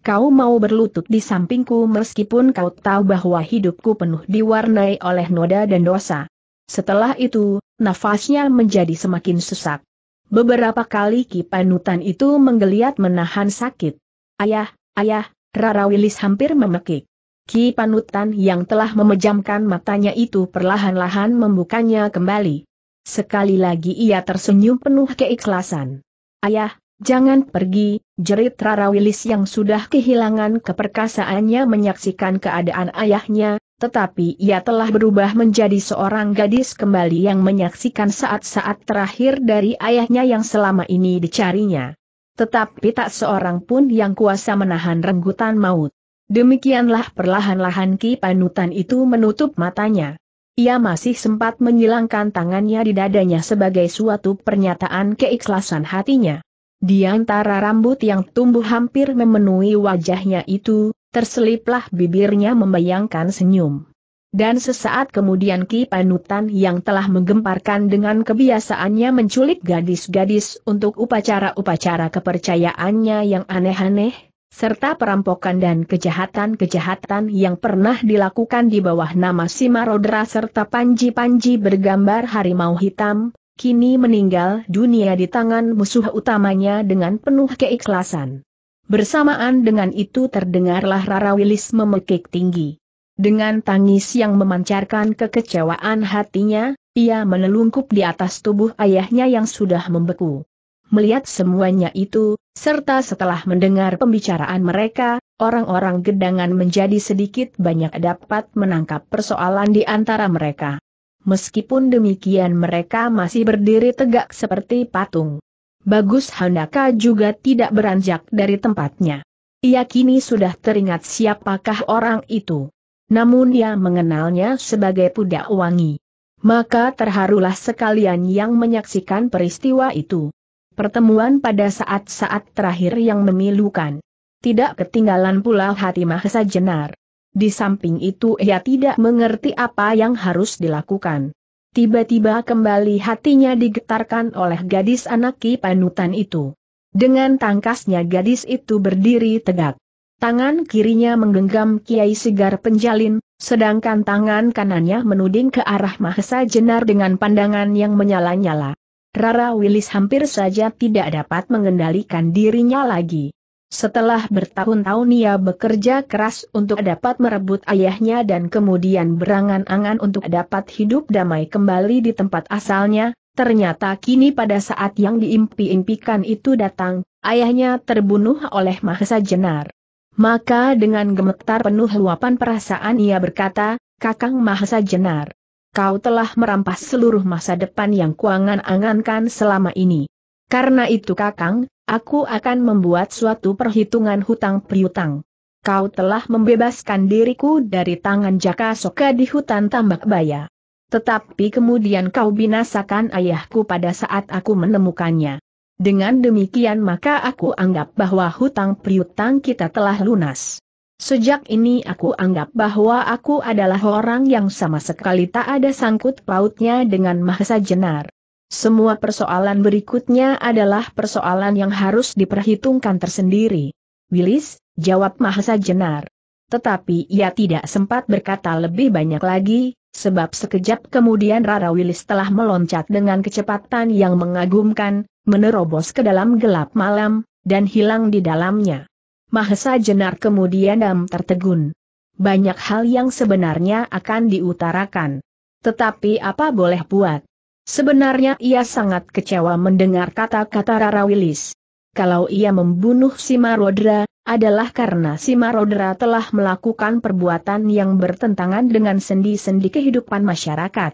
Speaker 1: kau mau berlutut di sampingku meskipun kau tahu bahwa hidupku penuh diwarnai oleh noda dan dosa. Setelah itu, nafasnya menjadi semakin sesak. Beberapa kali kipanutan itu menggeliat menahan sakit. Ayah, ayah, Rara Willis hampir memekik. Ki Panutan yang telah memejamkan matanya itu perlahan-lahan membukanya kembali. Sekali lagi ia tersenyum penuh keikhlasan. Ayah, Jangan pergi, jerit Rara Wilis yang sudah kehilangan keperkasaannya menyaksikan keadaan ayahnya, tetapi ia telah berubah menjadi seorang gadis kembali yang menyaksikan saat-saat terakhir dari ayahnya yang selama ini dicarinya. Tetapi tak seorang pun yang kuasa menahan renggutan maut. Demikianlah perlahan-lahan Ki Panutan itu menutup matanya. Ia masih sempat menyilangkan tangannya di dadanya sebagai suatu pernyataan keikhlasan hatinya. Di antara rambut yang tumbuh hampir memenuhi wajahnya itu, terseliplah bibirnya membayangkan senyum. Dan sesaat kemudian Ki Panutan yang telah menggemparkan dengan kebiasaannya menculik gadis-gadis untuk upacara-upacara kepercayaannya yang aneh-aneh, serta perampokan dan kejahatan-kejahatan yang pernah dilakukan di bawah nama Simarodra serta panji-panji bergambar harimau hitam, kini meninggal dunia di tangan musuh utamanya dengan penuh keikhlasan. Bersamaan dengan itu terdengarlah Rara Willis memekik tinggi. Dengan tangis yang memancarkan kekecewaan hatinya, ia menelungkup di atas tubuh ayahnya yang sudah membeku. Melihat semuanya itu, serta setelah mendengar pembicaraan mereka, orang-orang gedangan menjadi sedikit banyak dapat menangkap persoalan di antara mereka. Meskipun demikian mereka masih berdiri tegak seperti patung. Bagus Handaka juga tidak beranjak dari tempatnya. Ia kini sudah teringat siapakah orang itu. Namun ia mengenalnya sebagai Pudak Wangi. Maka terharulah sekalian yang menyaksikan peristiwa itu. Pertemuan pada saat-saat terakhir yang memilukan. Tidak ketinggalan pula hati Mahesa Jenar. Di samping itu ia tidak mengerti apa yang harus dilakukan. Tiba-tiba kembali hatinya digetarkan oleh gadis anak panutan itu. Dengan tangkasnya gadis itu berdiri tegak. Tangan kirinya menggenggam Kiai segar Penjalin, sedangkan tangan kanannya menuding ke arah Mahesa Jenar dengan pandangan yang menyala-nyala. Rara Wilis hampir saja tidak dapat mengendalikan dirinya lagi. Setelah bertahun-tahun ia bekerja keras untuk dapat merebut ayahnya dan kemudian berangan-angan untuk dapat hidup damai kembali di tempat asalnya, ternyata kini pada saat yang diimpi-impikan itu datang, ayahnya terbunuh oleh Mahesa Jenar. Maka dengan gemetar penuh luapan perasaan ia berkata, Kakang Mahesa Jenar, kau telah merampas seluruh masa depan yang kuangan-angankan selama ini. Karena itu Kakang, aku akan membuat suatu perhitungan hutang piutang. Kau telah membebaskan diriku dari tangan Jaka Soka di hutan Tambak Baya. Tetapi kemudian kau binasakan ayahku pada saat aku menemukannya. Dengan demikian maka aku anggap bahwa hutang piutang kita telah lunas. Sejak ini aku anggap bahwa aku adalah orang yang sama sekali tak ada sangkut pautnya dengan Mahesa Jenar. Semua persoalan berikutnya adalah persoalan yang harus diperhitungkan tersendiri. Willis, jawab Mahasa Jenar. Tetapi ia tidak sempat berkata lebih banyak lagi, sebab sekejap kemudian Rara Willis telah meloncat dengan kecepatan yang mengagumkan, menerobos ke dalam gelap malam, dan hilang di dalamnya. Mahesa Jenar kemudian dam tertegun. Banyak hal yang sebenarnya akan diutarakan. Tetapi apa boleh buat? Sebenarnya ia sangat kecewa mendengar kata-kata Rara Wilis. Kalau ia membunuh Rodra adalah karena Rodra telah melakukan perbuatan yang bertentangan dengan sendi-sendi kehidupan masyarakat.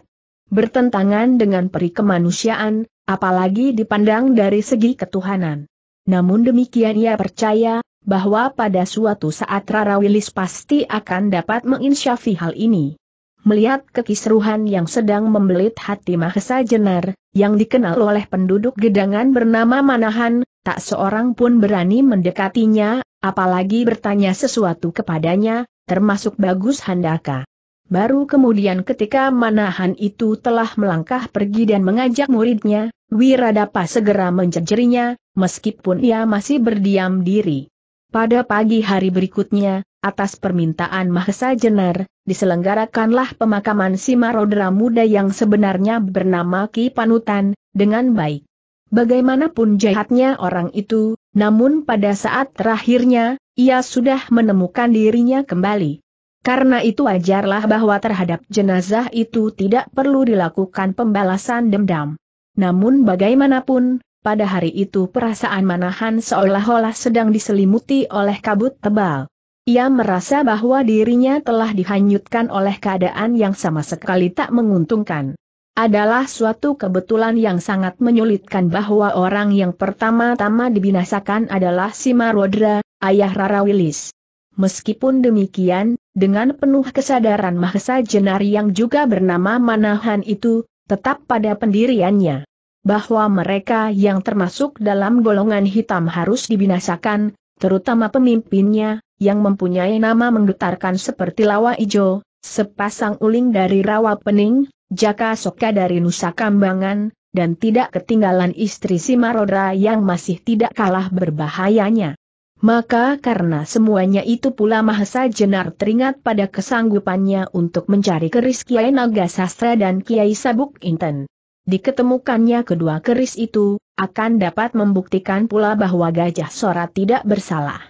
Speaker 1: Bertentangan dengan peri kemanusiaan, apalagi dipandang dari segi ketuhanan. Namun demikian ia percaya, bahwa pada suatu saat Rara Wilis pasti akan dapat menginsyafi hal ini. Melihat kekisruhan yang sedang membelit hati Mahesa Jenar, yang dikenal oleh penduduk gedangan bernama Manahan, tak seorang pun berani mendekatinya, apalagi bertanya sesuatu kepadanya, termasuk Bagus Handaka. Baru kemudian ketika Manahan itu telah melangkah pergi dan mengajak muridnya, Wiradapa segera menjejerinya, meskipun ia masih berdiam diri. Pada pagi hari berikutnya, atas permintaan Mahesa Jenar, diselenggarakanlah pemakaman si marodera muda yang sebenarnya bernama Ki Panutan, dengan baik. Bagaimanapun jahatnya orang itu, namun pada saat terakhirnya, ia sudah menemukan dirinya kembali. Karena itu wajarlah bahwa terhadap jenazah itu tidak perlu dilakukan pembalasan dendam. Namun bagaimanapun, pada hari itu perasaan manahan seolah-olah sedang diselimuti oleh kabut tebal. Ia merasa bahwa dirinya telah dihanyutkan oleh keadaan yang sama sekali tak menguntungkan. Adalah suatu kebetulan yang sangat menyulitkan bahwa orang yang pertama-tama dibinasakan adalah Rodra, ayah Rara Wilis. Meskipun demikian, dengan penuh kesadaran Mahesa Jenari yang juga bernama Manahan itu, tetap pada pendiriannya. Bahwa mereka yang termasuk dalam golongan hitam harus dibinasakan, terutama pemimpinnya, yang mempunyai nama menggetarkan seperti lawa ijo, sepasang uling dari rawa pening, jaka soka dari Nusa Kambangan, dan tidak ketinggalan istri Marodra yang masih tidak kalah berbahayanya. Maka karena semuanya itu pula Mahesa Jenar teringat pada kesanggupannya untuk mencari keris Kiai Naga Sastra dan Kiai Sabuk Inten. Diketemukannya kedua keris itu, akan dapat membuktikan pula bahwa Gajah Sora tidak bersalah.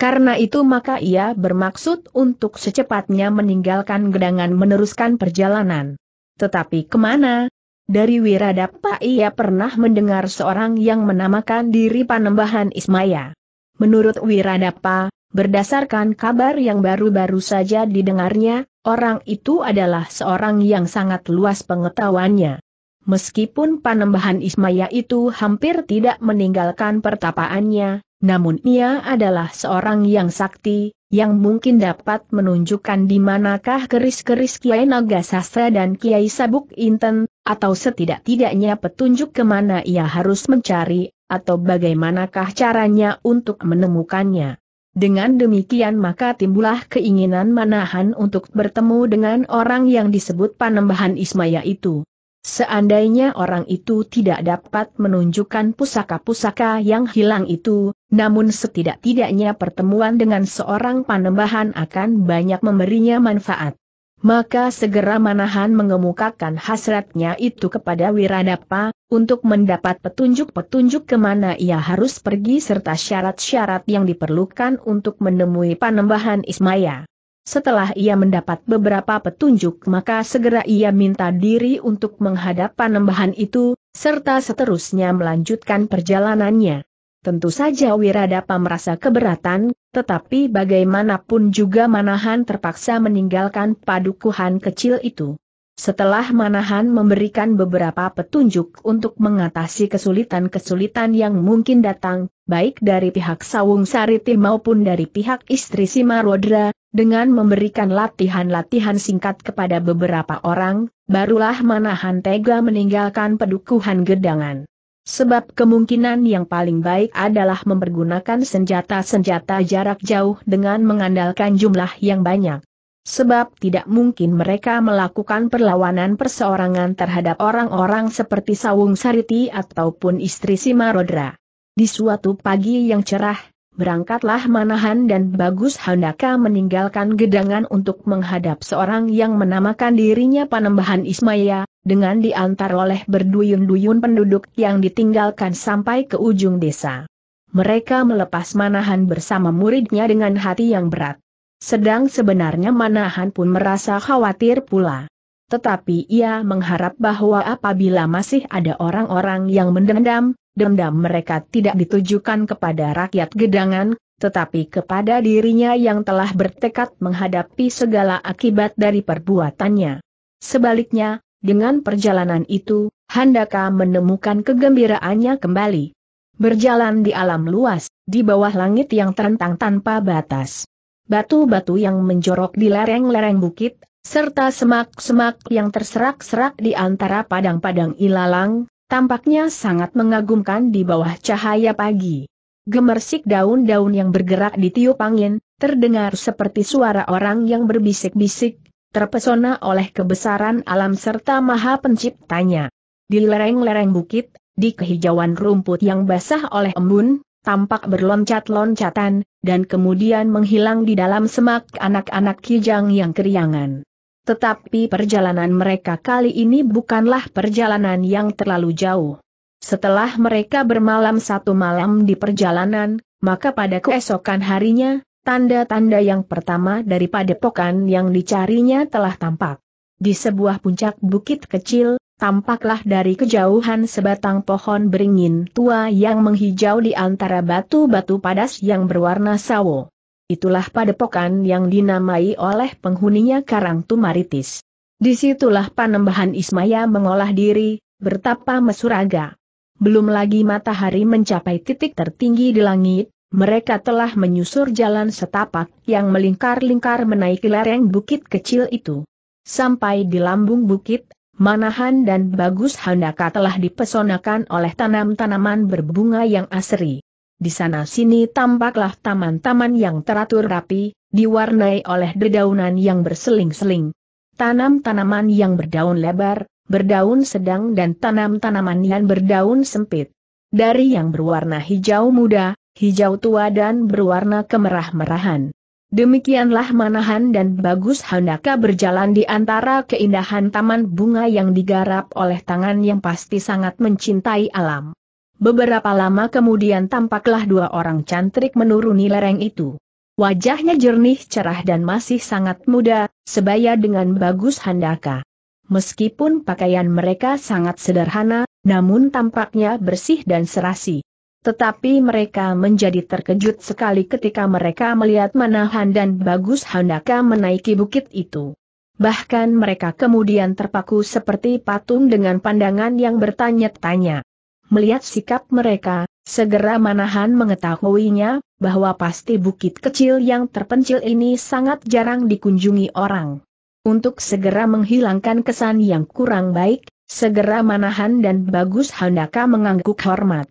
Speaker 1: Karena itu maka ia bermaksud untuk secepatnya meninggalkan gedangan meneruskan perjalanan. Tetapi kemana? Dari Wiradapa ia pernah mendengar seorang yang menamakan diri Panembahan Ismaya. Menurut Wiradapa, berdasarkan kabar yang baru-baru saja didengarnya, orang itu adalah seorang yang sangat luas pengetahuannya. Meskipun Panembahan Ismaya itu hampir tidak meninggalkan pertapaannya, namun ia adalah seorang yang sakti, yang mungkin dapat menunjukkan di manakah keris-keris Kiai Naga Sastra dan Kiai Sabuk Inten, atau setidak-tidaknya petunjuk kemana ia harus mencari, atau bagaimanakah caranya untuk menemukannya. Dengan demikian maka timbullah keinginan manahan untuk bertemu dengan orang yang disebut Panembahan Ismaya itu. Seandainya orang itu tidak dapat menunjukkan pusaka-pusaka yang hilang itu, namun setidak-tidaknya pertemuan dengan seorang panembahan akan banyak memberinya manfaat. Maka segera Manahan mengemukakan hasratnya itu kepada Wiradapa, untuk mendapat petunjuk-petunjuk kemana ia harus pergi serta syarat-syarat yang diperlukan untuk menemui panembahan Ismaya. Setelah ia mendapat beberapa petunjuk maka segera ia minta diri untuk menghadap panembahan itu, serta seterusnya melanjutkan perjalanannya. Tentu saja Wiradapa merasa keberatan, tetapi bagaimanapun juga Manahan terpaksa meninggalkan padukuhan kecil itu. Setelah Manahan memberikan beberapa petunjuk untuk mengatasi kesulitan-kesulitan yang mungkin datang, baik dari pihak Sawung Sariti maupun dari pihak istri Simarodra, dengan memberikan latihan-latihan singkat kepada beberapa orang, barulah Manahan tega meninggalkan pedukuhan gedangan. Sebab kemungkinan yang paling baik adalah mempergunakan senjata-senjata jarak jauh dengan mengandalkan jumlah yang banyak. Sebab tidak mungkin mereka melakukan perlawanan perseorangan terhadap orang-orang seperti Sawung Sariti ataupun istri Simarodra. Di suatu pagi yang cerah, berangkatlah Manahan dan Bagus Handaka meninggalkan gedangan untuk menghadap seorang yang menamakan dirinya Panembahan Ismaya, dengan diantar oleh berduyun-duyun penduduk yang ditinggalkan sampai ke ujung desa. Mereka melepas Manahan bersama muridnya dengan hati yang berat. Sedang sebenarnya Manahan pun merasa khawatir pula. Tetapi ia mengharap bahwa apabila masih ada orang-orang yang mendendam, dendam mereka tidak ditujukan kepada rakyat gedangan, tetapi kepada dirinya yang telah bertekad menghadapi segala akibat dari perbuatannya. Sebaliknya, dengan perjalanan itu, Handaka menemukan kegembiraannya kembali. Berjalan di alam luas, di bawah langit yang terentang tanpa batas batu-batu yang menjorok di lereng-lereng bukit, serta semak-semak yang terserak-serak di antara padang-padang ilalang, tampaknya sangat mengagumkan di bawah cahaya pagi. Gemersik daun-daun yang bergerak di tiup angin, terdengar seperti suara orang yang berbisik-bisik, terpesona oleh kebesaran alam serta maha penciptanya. Di lereng-lereng bukit, di kehijauan rumput yang basah oleh embun, tampak berloncat-loncatan, dan kemudian menghilang di dalam semak anak-anak kijang yang keriangan. Tetapi perjalanan mereka kali ini bukanlah perjalanan yang terlalu jauh. Setelah mereka bermalam satu malam di perjalanan, maka pada keesokan harinya, tanda-tanda yang pertama daripada padepokan yang dicarinya telah tampak. Di sebuah puncak bukit kecil, tampaklah dari kejauhan sebatang pohon beringin tua yang menghijau di antara batu-batu padas yang berwarna sawo. Itulah padepokan yang dinamai oleh penghuninya Karang Tumaritis. Disitulah panembahan Ismaya mengolah diri, bertapa mesuraga. Belum lagi matahari mencapai titik tertinggi di langit, mereka telah menyusur jalan setapak yang melingkar-lingkar menaiki lereng bukit kecil itu. Sampai di lambung bukit, Manahan dan Bagus Handaka telah dipesonakan oleh tanam-tanaman berbunga yang asri. Di sana-sini tampaklah taman-taman yang teratur rapi, diwarnai oleh dedaunan yang berseling-seling. Tanam-tanaman yang berdaun lebar, berdaun sedang dan tanam-tanaman yang berdaun sempit. Dari yang berwarna hijau muda, hijau tua dan berwarna kemerah-merahan. Demikianlah Manahan dan Bagus Handaka berjalan di antara keindahan taman bunga yang digarap oleh tangan yang pasti sangat mencintai alam. Beberapa lama kemudian tampaklah dua orang cantrik menuruni lereng itu. Wajahnya jernih cerah dan masih sangat muda, sebaya dengan Bagus Handaka. Meskipun pakaian mereka sangat sederhana, namun tampaknya bersih dan serasi. Tetapi mereka menjadi terkejut sekali ketika mereka melihat Manahan dan Bagus Handaka menaiki bukit itu. Bahkan mereka kemudian terpaku seperti patung dengan pandangan yang bertanya-tanya. Melihat sikap mereka, segera Manahan mengetahuinya, bahwa pasti bukit kecil yang terpencil ini sangat jarang dikunjungi orang. Untuk segera menghilangkan kesan yang kurang baik, segera Manahan dan Bagus Handaka mengangguk hormat.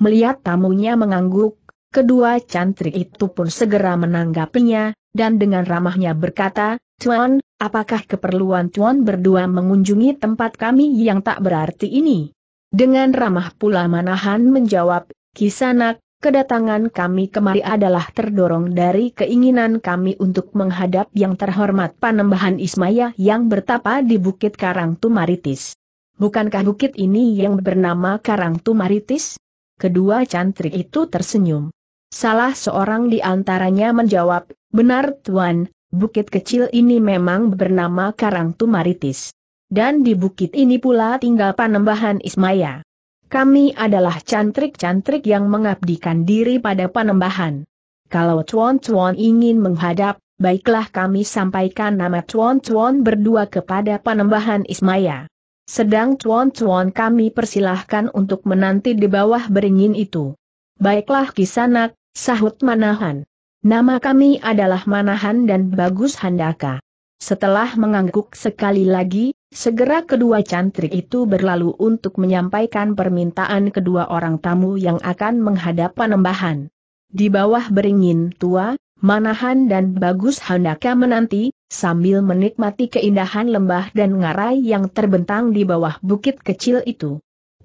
Speaker 1: Melihat tamunya mengangguk, kedua cantrik itu pun segera menanggapinya, dan dengan ramahnya berkata, Tuan, apakah keperluan Tuan berdua mengunjungi tempat kami yang tak berarti ini? Dengan ramah pula Manahan menjawab, Kisanak, kedatangan kami kemari adalah terdorong dari keinginan kami untuk menghadap yang terhormat Panembahan Ismaya yang bertapa di Bukit Karang Tumaritis. Bukankah bukit ini yang bernama Karang Tumaritis? Kedua cantrik itu tersenyum. Salah seorang di antaranya menjawab, benar Tuan, bukit kecil ini memang bernama Karang Tumaritis. Dan di bukit ini pula tinggal panembahan Ismaya. Kami adalah cantrik-cantrik yang mengabdikan diri pada panembahan. Kalau Tuan-Tuan ingin menghadap, baiklah kami sampaikan nama Tuan-Tuan berdua kepada panembahan Ismaya. Sedang tuan-tuan kami persilahkan untuk menanti di bawah beringin itu. Baiklah kisanak, sahut Manahan. Nama kami adalah Manahan dan Bagus Handaka. Setelah mengangguk sekali lagi, segera kedua cantrik itu berlalu untuk menyampaikan permintaan kedua orang tamu yang akan menghadap panembahan. Di bawah beringin tua, Manahan dan Bagus Handaka menanti, sambil menikmati keindahan lembah dan ngarai yang terbentang di bawah bukit kecil itu.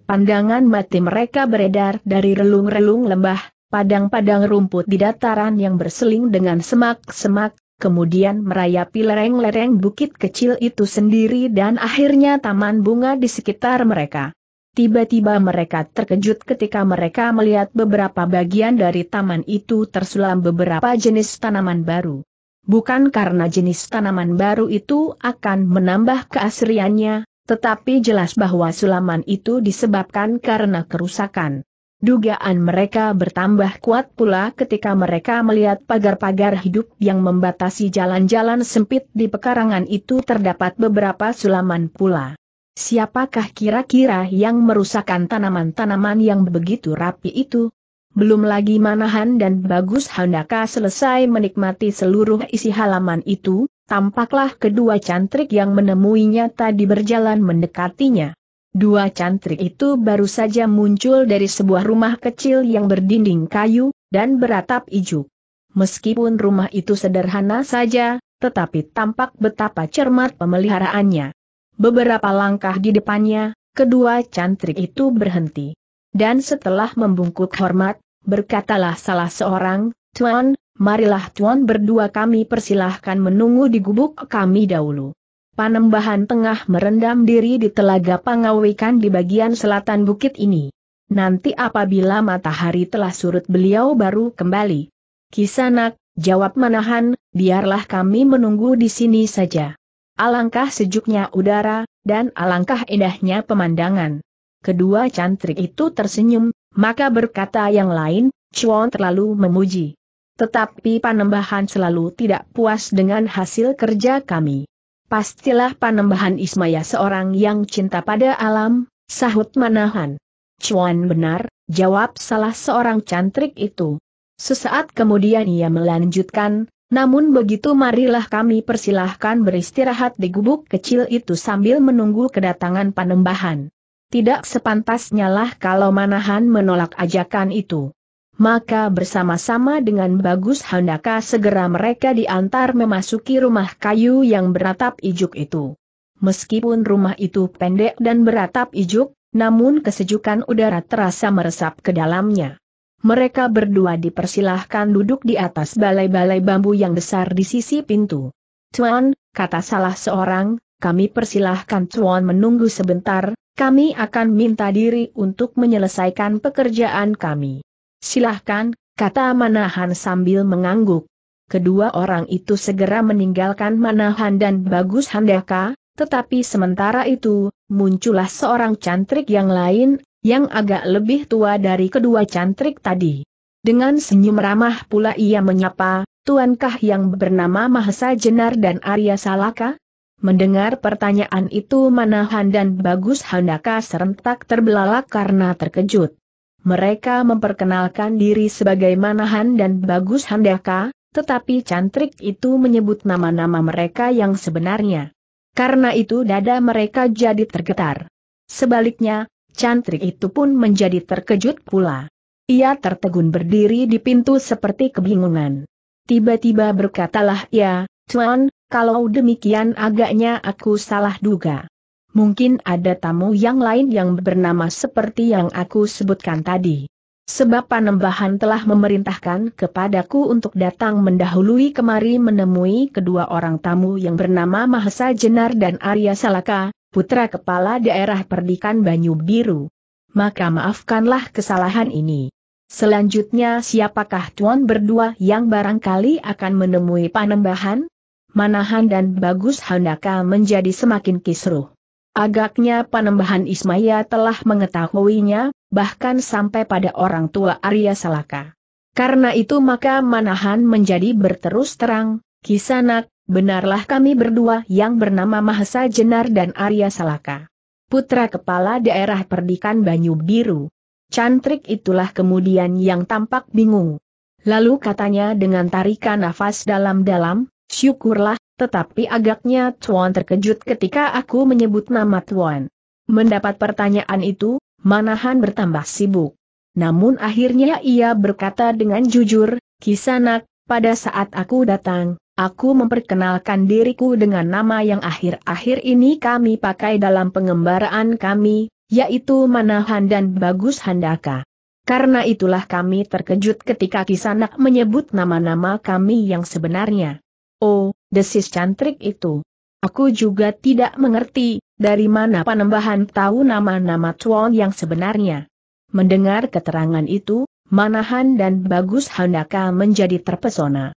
Speaker 1: Pandangan mati mereka beredar dari relung-relung lembah, padang-padang rumput di dataran yang berseling dengan semak-semak, kemudian merayapi lereng-lereng bukit kecil itu sendiri dan akhirnya taman bunga di sekitar mereka. Tiba-tiba mereka terkejut ketika mereka melihat beberapa bagian dari taman itu tersulam beberapa jenis tanaman baru. Bukan karena jenis tanaman baru itu akan menambah keasriannya, tetapi jelas bahwa sulaman itu disebabkan karena kerusakan. Dugaan mereka bertambah kuat pula ketika mereka melihat pagar-pagar hidup yang membatasi jalan-jalan sempit di pekarangan itu terdapat beberapa sulaman pula. Siapakah kira-kira yang merusakkan tanaman-tanaman yang begitu rapi itu? Belum lagi Manahan dan Bagus Handaka selesai menikmati seluruh isi halaman itu, tampaklah kedua cantrik yang menemuinya tadi berjalan mendekatinya. Dua cantrik itu baru saja muncul dari sebuah rumah kecil yang berdinding kayu, dan beratap ijuk. Meskipun rumah itu sederhana saja, tetapi tampak betapa cermat pemeliharaannya. Beberapa langkah di depannya, kedua cantrik itu berhenti. Dan setelah membungkuk hormat, berkatalah salah seorang, Tuan, marilah Tuan berdua kami persilahkan menunggu di gubuk kami dahulu. Panembahan tengah merendam diri di telaga Pangawikan di bagian selatan bukit ini. Nanti apabila matahari telah surut beliau baru kembali. Kisanak, jawab Manahan, biarlah kami menunggu di sini saja. Alangkah sejuknya udara, dan alangkah indahnya pemandangan. Kedua cantrik itu tersenyum, maka berkata yang lain, Chuan terlalu memuji. Tetapi panembahan selalu tidak puas dengan hasil kerja kami. Pastilah panembahan Ismaya seorang yang cinta pada alam, sahut manahan. Chuan benar, jawab salah seorang cantrik itu. Sesaat kemudian ia melanjutkan, namun begitu marilah kami persilahkan beristirahat di gubuk kecil itu sambil menunggu kedatangan panembahan. Tidak sepantasnya lah kalau Manahan menolak ajakan itu. Maka bersama-sama dengan Bagus Handaka segera mereka diantar memasuki rumah kayu yang beratap ijuk itu. Meskipun rumah itu pendek dan beratap ijuk, namun kesejukan udara terasa meresap ke dalamnya mereka berdua dipersilahkan duduk di atas balai-balai bambu yang besar di sisi pintu. Tuan, kata salah seorang, kami persilahkan Tuan menunggu sebentar, kami akan minta diri untuk menyelesaikan pekerjaan kami. Silahkan, kata Manahan sambil mengangguk. Kedua orang itu segera meninggalkan Manahan dan Bagus Handaka, tetapi sementara itu, muncullah seorang cantrik yang lain, yang agak lebih tua dari kedua cantrik tadi. Dengan senyum ramah pula ia menyapa, Tuankah yang bernama Mahesa Jenar dan Arya Salaka? Mendengar pertanyaan itu Manahan dan Bagus Handaka serentak terbelalak karena terkejut. Mereka memperkenalkan diri sebagai Manahan dan Bagus Handaka, tetapi cantrik itu menyebut nama-nama mereka yang sebenarnya. Karena itu dada mereka jadi tergetar. Sebaliknya, Cantrik itu pun menjadi terkejut pula. Ia tertegun berdiri di pintu seperti kebingungan. Tiba-tiba berkatalah ia, ya, Tuan, kalau demikian agaknya aku salah duga. Mungkin ada tamu yang lain yang bernama seperti yang aku sebutkan tadi. Sebab Panembahan telah memerintahkan kepadaku untuk datang mendahului kemari menemui kedua orang tamu yang bernama Mahesa Jenar dan Arya Salaka, putra kepala daerah Perdikan Banyu Biru. Maka maafkanlah kesalahan ini. Selanjutnya siapakah tuan berdua yang barangkali akan menemui panembahan? Manahan dan Bagus Handaka menjadi semakin kisruh. Agaknya panembahan Ismaya telah mengetahuinya, bahkan sampai pada orang tua Arya Salaka. Karena itu maka Manahan menjadi berterus terang, Kisanak, benarlah kami berdua yang bernama Mahesa Jenar dan Arya Salaka. Putra Kepala Daerah Perdikan Banyu Biru. Cantrik itulah kemudian yang tampak bingung. Lalu katanya dengan tarikan nafas dalam-dalam, syukurlah, tetapi agaknya Tuan terkejut ketika aku menyebut nama Tuan. Mendapat pertanyaan itu, Manahan bertambah sibuk. Namun akhirnya ia berkata dengan jujur, Kisanak, pada saat aku datang, Aku memperkenalkan diriku dengan nama yang akhir-akhir ini kami pakai dalam pengembaraan kami, yaitu Manahan dan Bagus Handaka. Karena itulah kami terkejut ketika Kisanak menyebut nama-nama kami yang sebenarnya. Oh, desis cantrik itu. Aku juga tidak mengerti, dari mana panembahan tahu nama-nama Tuan yang sebenarnya. Mendengar keterangan itu, Manahan dan Bagus Handaka menjadi terpesona.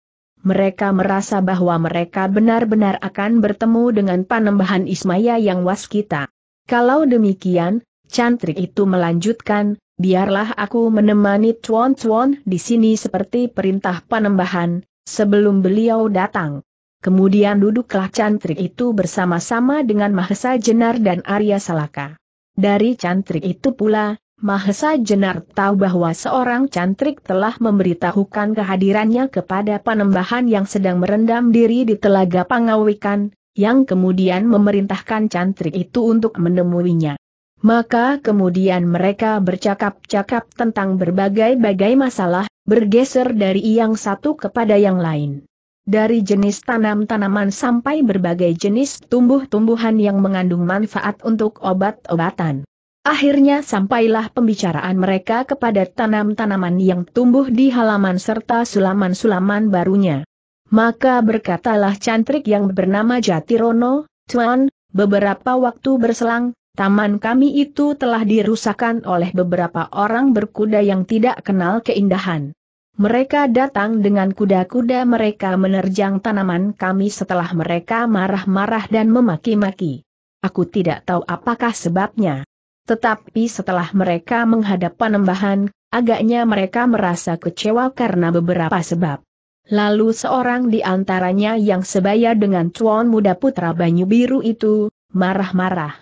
Speaker 1: Mereka merasa bahwa mereka benar-benar akan bertemu dengan panembahan Ismaya yang waskita. Kalau demikian, cantrik itu melanjutkan, biarlah aku menemani tuan-tuan di sini seperti perintah panembahan, sebelum beliau datang. Kemudian duduklah cantrik itu bersama-sama dengan Mahesa Jenar dan Arya Salaka. Dari cantrik itu pula, Mahesa Jenar tahu bahwa seorang cantrik telah memberitahukan kehadirannya kepada panembahan yang sedang merendam diri di Telaga Pangawikan, yang kemudian memerintahkan cantrik itu untuk menemuinya. Maka kemudian mereka bercakap-cakap tentang berbagai-bagai masalah, bergeser dari yang satu kepada yang lain. Dari jenis tanam-tanaman sampai berbagai jenis tumbuh-tumbuhan yang mengandung manfaat untuk obat-obatan. Akhirnya sampailah pembicaraan mereka kepada tanam-tanaman yang tumbuh di halaman serta sulaman-sulaman barunya. Maka berkatalah cantrik yang bernama Jatirono, Tuan, beberapa waktu berselang, taman kami itu telah dirusakan oleh beberapa orang berkuda yang tidak kenal keindahan. Mereka datang dengan kuda-kuda mereka menerjang tanaman kami setelah mereka marah-marah dan memaki-maki. Aku tidak tahu apakah sebabnya. Tetapi setelah mereka menghadap panembahan, agaknya mereka merasa kecewa karena beberapa sebab. Lalu seorang di antaranya yang sebaya dengan cuan muda putra Banyu Biru itu, marah-marah.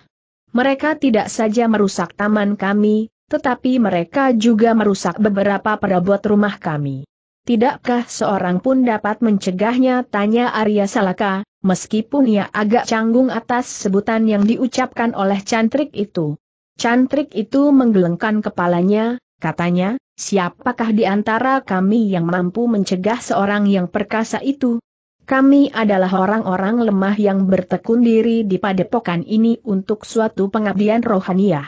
Speaker 1: Mereka tidak saja merusak taman kami, tetapi mereka juga merusak beberapa perabot rumah kami. Tidakkah seorang pun dapat mencegahnya tanya Arya Salaka, meskipun ia agak canggung atas sebutan yang diucapkan oleh cantrik itu. Cantrik itu menggelengkan kepalanya, katanya, siapakah di antara kami yang mampu mencegah seorang yang perkasa itu? Kami adalah orang-orang lemah yang bertekun diri di padepokan ini untuk suatu pengabdian rohaniah.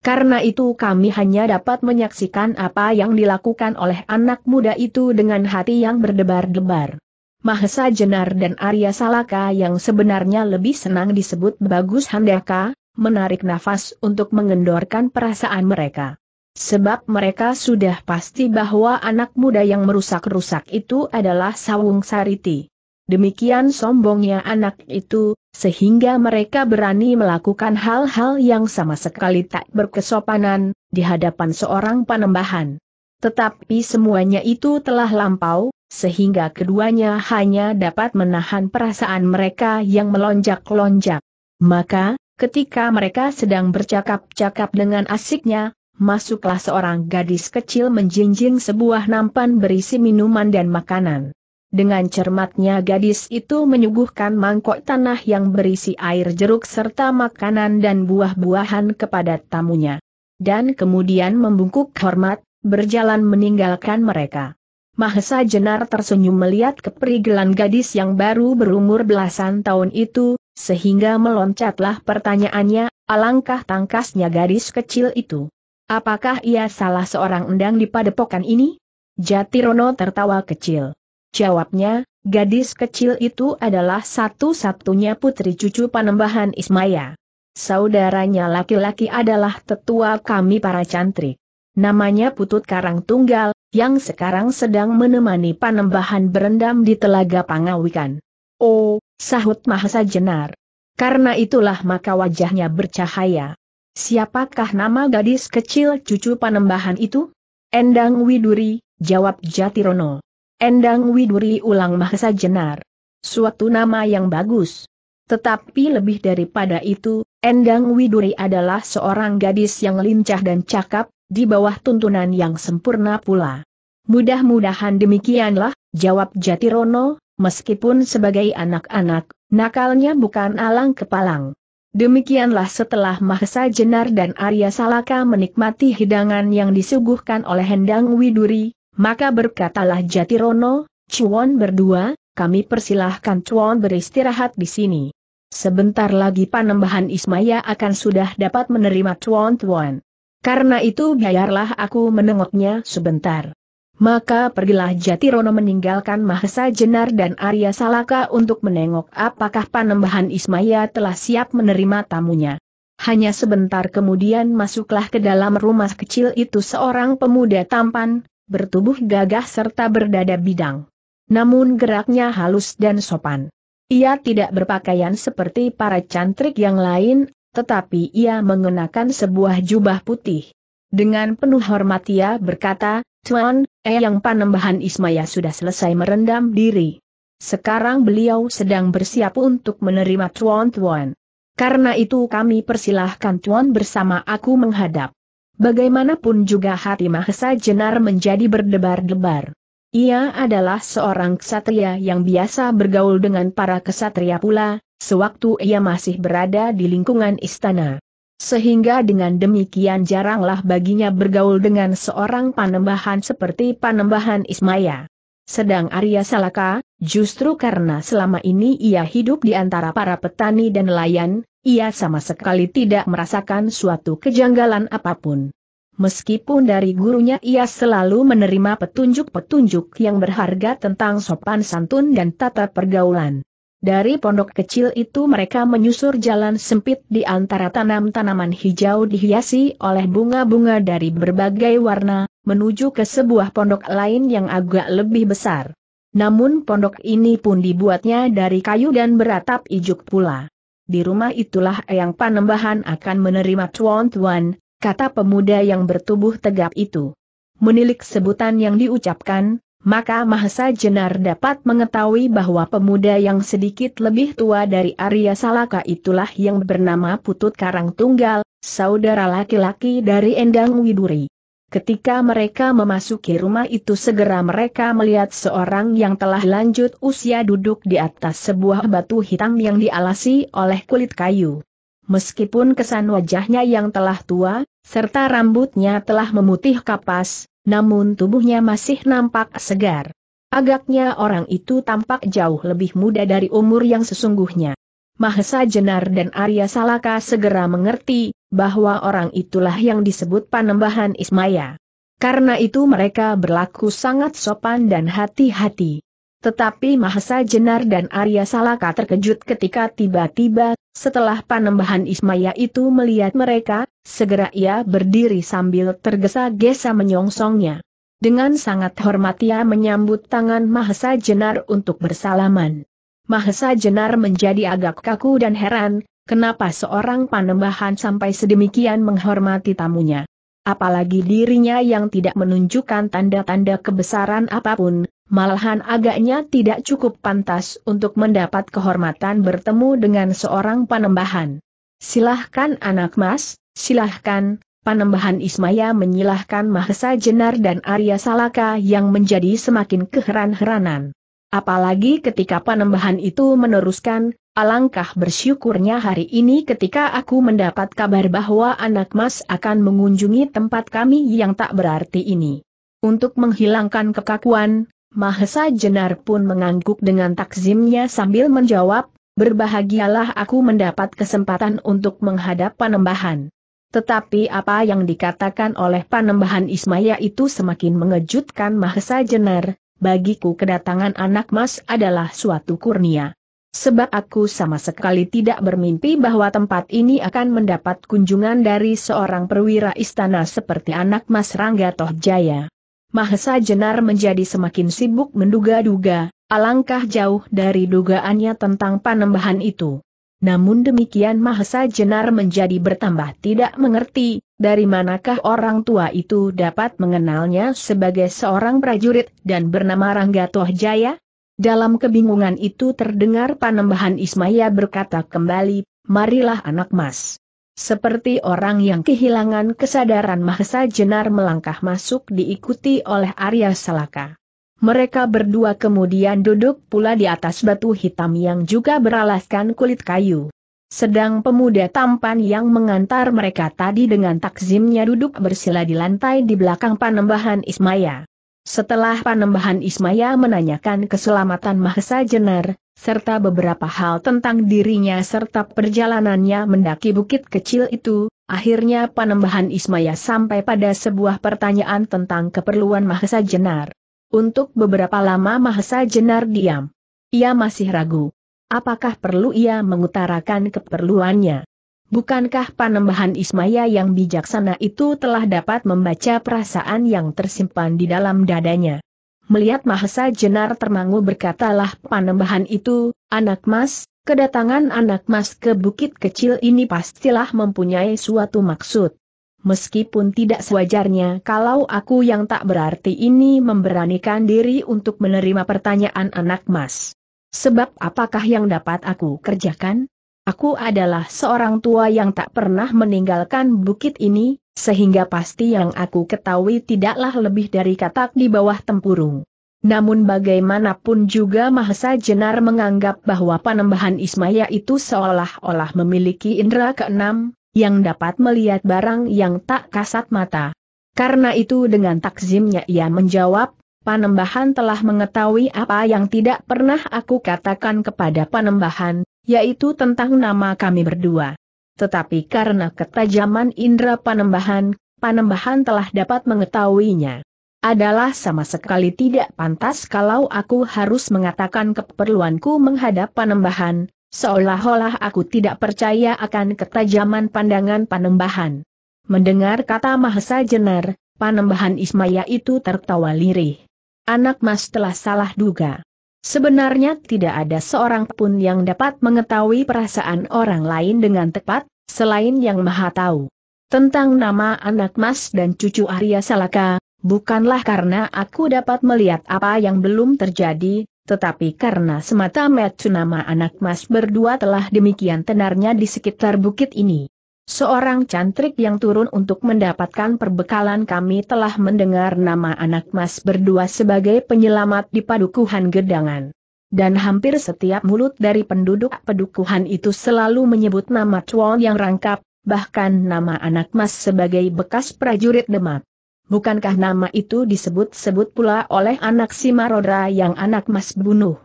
Speaker 1: Karena itu kami hanya dapat menyaksikan apa yang dilakukan oleh anak muda itu dengan hati yang berdebar-debar. Mahesa Jenar dan Arya Salaka yang sebenarnya lebih senang disebut Bagus Handaka, menarik nafas untuk mengendorkan perasaan mereka. Sebab mereka sudah pasti bahwa anak muda yang merusak-rusak itu adalah Sawung Sariti. Demikian sombongnya anak itu, sehingga mereka berani melakukan hal-hal yang sama sekali tak berkesopanan, di hadapan seorang panembahan. Tetapi semuanya itu telah lampau, sehingga keduanya hanya dapat menahan perasaan mereka yang melonjak-lonjak. Maka, Ketika mereka sedang bercakap-cakap dengan asiknya, masuklah seorang gadis kecil menjinjing sebuah nampan berisi minuman dan makanan. Dengan cermatnya gadis itu menyuguhkan mangkok tanah yang berisi air jeruk serta makanan dan buah-buahan kepada tamunya. Dan kemudian membungkuk hormat, berjalan meninggalkan mereka. Mahesa Jenar tersenyum melihat keperigelan gadis yang baru berumur belasan tahun itu, sehingga meloncatlah pertanyaannya, alangkah tangkasnya gadis kecil itu. Apakah ia salah seorang endang di padepokan ini? Jatirono tertawa kecil. Jawabnya, gadis kecil itu adalah satu-satunya putri cucu panembahan Ismaya. Saudaranya laki-laki adalah tetua kami para cantrik. Namanya Putut Karang Tunggal, yang sekarang sedang menemani panembahan berendam di Telaga Pangawikan. Oh, sahut Mahasa Jenar. Karena itulah maka wajahnya bercahaya. Siapakah nama gadis kecil cucu panembahan itu? Endang Widuri, jawab Jatirono. Endang Widuri ulang Mahasa Jenar. Suatu nama yang bagus. Tetapi lebih daripada itu, Endang Widuri adalah seorang gadis yang lincah dan cakap, di bawah tuntunan yang sempurna pula. Mudah-mudahan demikianlah, jawab Jatirono, meskipun sebagai anak-anak, nakalnya bukan alang kepalang. Demikianlah setelah Mahesa Jenar dan Arya Salaka menikmati hidangan yang disuguhkan oleh Hendang Widuri, maka berkatalah Jatirono, Cuan berdua, kami persilahkan Cuan beristirahat di sini. Sebentar lagi Panembahan Ismaya akan sudah dapat menerima Cuan-Cuan. Karena itu biarlah aku menengoknya sebentar. Maka pergilah Jatirono meninggalkan Mahesa Jenar dan Arya Salaka untuk menengok apakah Panembahan Ismaya telah siap menerima tamunya. Hanya sebentar kemudian masuklah ke dalam rumah kecil itu seorang pemuda tampan, bertubuh gagah serta berdada bidang. Namun geraknya halus dan sopan. Ia tidak berpakaian seperti para cantrik yang lain, tetapi ia mengenakan sebuah jubah putih. Dengan penuh hormat ia berkata, Tuan, Eyang Panembahan Ismaya sudah selesai merendam diri. Sekarang beliau sedang bersiap untuk menerima Tuan-Tuan. Karena itu kami persilahkan Tuan bersama aku menghadap. Bagaimanapun juga hati Mahesa Jenar menjadi berdebar-debar. Ia adalah seorang ksatria yang biasa bergaul dengan para ksatria pula, sewaktu ia masih berada di lingkungan istana. Sehingga dengan demikian jaranglah baginya bergaul dengan seorang panembahan seperti panembahan Ismaya. Sedang Arya Salaka, justru karena selama ini ia hidup di antara para petani dan nelayan, ia sama sekali tidak merasakan suatu kejanggalan apapun. Meskipun dari gurunya ia selalu menerima petunjuk-petunjuk yang berharga tentang sopan santun dan tata pergaulan. Dari pondok kecil itu mereka menyusur jalan sempit di antara tanam-tanaman hijau dihiasi oleh bunga-bunga dari berbagai warna, menuju ke sebuah pondok lain yang agak lebih besar. Namun pondok ini pun dibuatnya dari kayu dan beratap ijuk pula. Di rumah itulah yang Panembahan akan menerima Tuan-Tuan kata pemuda yang bertubuh tegap itu. Menilik sebutan yang diucapkan, maka Mahesa Jenar dapat mengetahui bahwa pemuda yang sedikit lebih tua dari Arya Salaka itulah yang bernama Putut Karang Tunggal, saudara laki-laki dari Endang Widuri. Ketika mereka memasuki rumah itu segera mereka melihat seorang yang telah lanjut usia duduk di atas sebuah batu hitam yang dialasi oleh kulit kayu. Meskipun kesan wajahnya yang telah tua, serta rambutnya telah memutih kapas, namun tubuhnya masih nampak segar. Agaknya orang itu tampak jauh lebih muda dari umur yang sesungguhnya. Mahesa Jenar dan Arya Salaka segera mengerti, bahwa orang itulah yang disebut Panembahan Ismaya. Karena itu mereka berlaku sangat sopan dan hati-hati. Tetapi Mahesa Jenar dan Arya Salaka terkejut ketika tiba-tiba, setelah panembahan Ismaya itu melihat mereka, segera ia berdiri sambil tergesa-gesa menyongsongnya. Dengan sangat hormat ia menyambut tangan Mahesa Jenar untuk bersalaman. Mahesa Jenar menjadi agak kaku dan heran, kenapa seorang panembahan sampai sedemikian menghormati tamunya. Apalagi dirinya yang tidak menunjukkan tanda-tanda kebesaran apapun, Malahan agaknya tidak cukup pantas untuk mendapat kehormatan bertemu dengan seorang panembahan. Silahkan anak mas, silahkan, Panembahan Ismaya menyilahkan Mahesa Jenar dan Arya Salaka yang menjadi semakin keheran-heranan. Apalagi ketika panembahan itu meneruskan, alangkah bersyukurnya hari ini ketika aku mendapat kabar bahwa anak mas akan mengunjungi tempat kami yang tak berarti ini. Untuk menghilangkan kekakuan, Mahesa Jenar pun mengangguk dengan takzimnya sambil menjawab, berbahagialah aku mendapat kesempatan untuk menghadap panembahan. Tetapi apa yang dikatakan oleh panembahan Ismaya itu semakin mengejutkan Mahesa Jenar, bagiku kedatangan anak mas adalah suatu kurnia. Sebab aku sama sekali tidak bermimpi bahwa tempat ini akan mendapat kunjungan dari seorang perwira istana seperti anak mas Rangga Tohjaya. Mahesa Jenar menjadi semakin sibuk menduga-duga, alangkah jauh dari dugaannya tentang panembahan itu. Namun demikian Mahesa Jenar menjadi bertambah tidak mengerti, dari manakah orang tua itu dapat mengenalnya sebagai seorang prajurit dan bernama Ranggatoh Jaya? Dalam kebingungan itu terdengar panembahan Ismaya berkata kembali, marilah anak mas. Seperti orang yang kehilangan kesadaran Mahesa Jenar melangkah masuk diikuti oleh Arya Salaka. Mereka berdua kemudian duduk pula di atas batu hitam yang juga beralaskan kulit kayu. Sedang pemuda tampan yang mengantar mereka tadi dengan takzimnya duduk bersila di lantai di belakang panembahan Ismaya. Setelah panembahan Ismaya menanyakan keselamatan Mahesa Jenar, serta beberapa hal tentang dirinya serta perjalanannya mendaki bukit kecil itu, akhirnya panembahan Ismaya sampai pada sebuah pertanyaan tentang keperluan Mahesa Jenar. Untuk beberapa lama Mahesa Jenar diam. Ia masih ragu. Apakah perlu ia mengutarakan keperluannya? Bukankah panembahan Ismaya yang bijaksana itu telah dapat membaca perasaan yang tersimpan di dalam dadanya? Melihat Mahesa Jenar termangu berkatalah panembahan itu, anak mas, kedatangan anak mas ke bukit kecil ini pastilah mempunyai suatu maksud. Meskipun tidak sewajarnya kalau aku yang tak berarti ini memberanikan diri untuk menerima pertanyaan anak mas. Sebab apakah yang dapat aku kerjakan? Aku adalah seorang tua yang tak pernah meninggalkan bukit ini, sehingga pasti yang aku ketahui tidaklah lebih dari katak di bawah tempurung. Namun bagaimanapun juga Mahesa Jenar menganggap bahwa panembahan Ismaya itu seolah-olah memiliki indera keenam, yang dapat melihat barang yang tak kasat mata. Karena itu dengan takzimnya ia menjawab, Panembahan telah mengetahui apa yang tidak pernah aku katakan kepada Panembahan, yaitu tentang nama kami berdua. Tetapi karena ketajaman indera panembahan, panembahan telah dapat mengetahuinya. Adalah sama sekali tidak pantas kalau aku harus mengatakan keperluanku menghadap panembahan, seolah-olah aku tidak percaya akan ketajaman pandangan panembahan. Mendengar kata Mahesa Jenar, panembahan Ismaya itu tertawa lirih. Anak mas telah salah duga. Sebenarnya tidak ada seorang pun yang dapat mengetahui perasaan orang lain dengan tepat, selain yang maha tahu. Tentang nama anak mas dan cucu Arya Salaka, bukanlah karena aku dapat melihat apa yang belum terjadi, tetapi karena semata-mata nama anak mas berdua telah demikian tenarnya di sekitar bukit ini. Seorang cantrik yang turun untuk mendapatkan perbekalan kami telah mendengar nama anak mas berdua sebagai penyelamat di padukuhan gedangan. Dan hampir setiap mulut dari penduduk padukuhan itu selalu menyebut nama Chuan yang rangkap, bahkan nama anak mas sebagai bekas prajurit Demak. Bukankah nama itu disebut-sebut pula oleh anak si Marodra yang anak mas bunuh?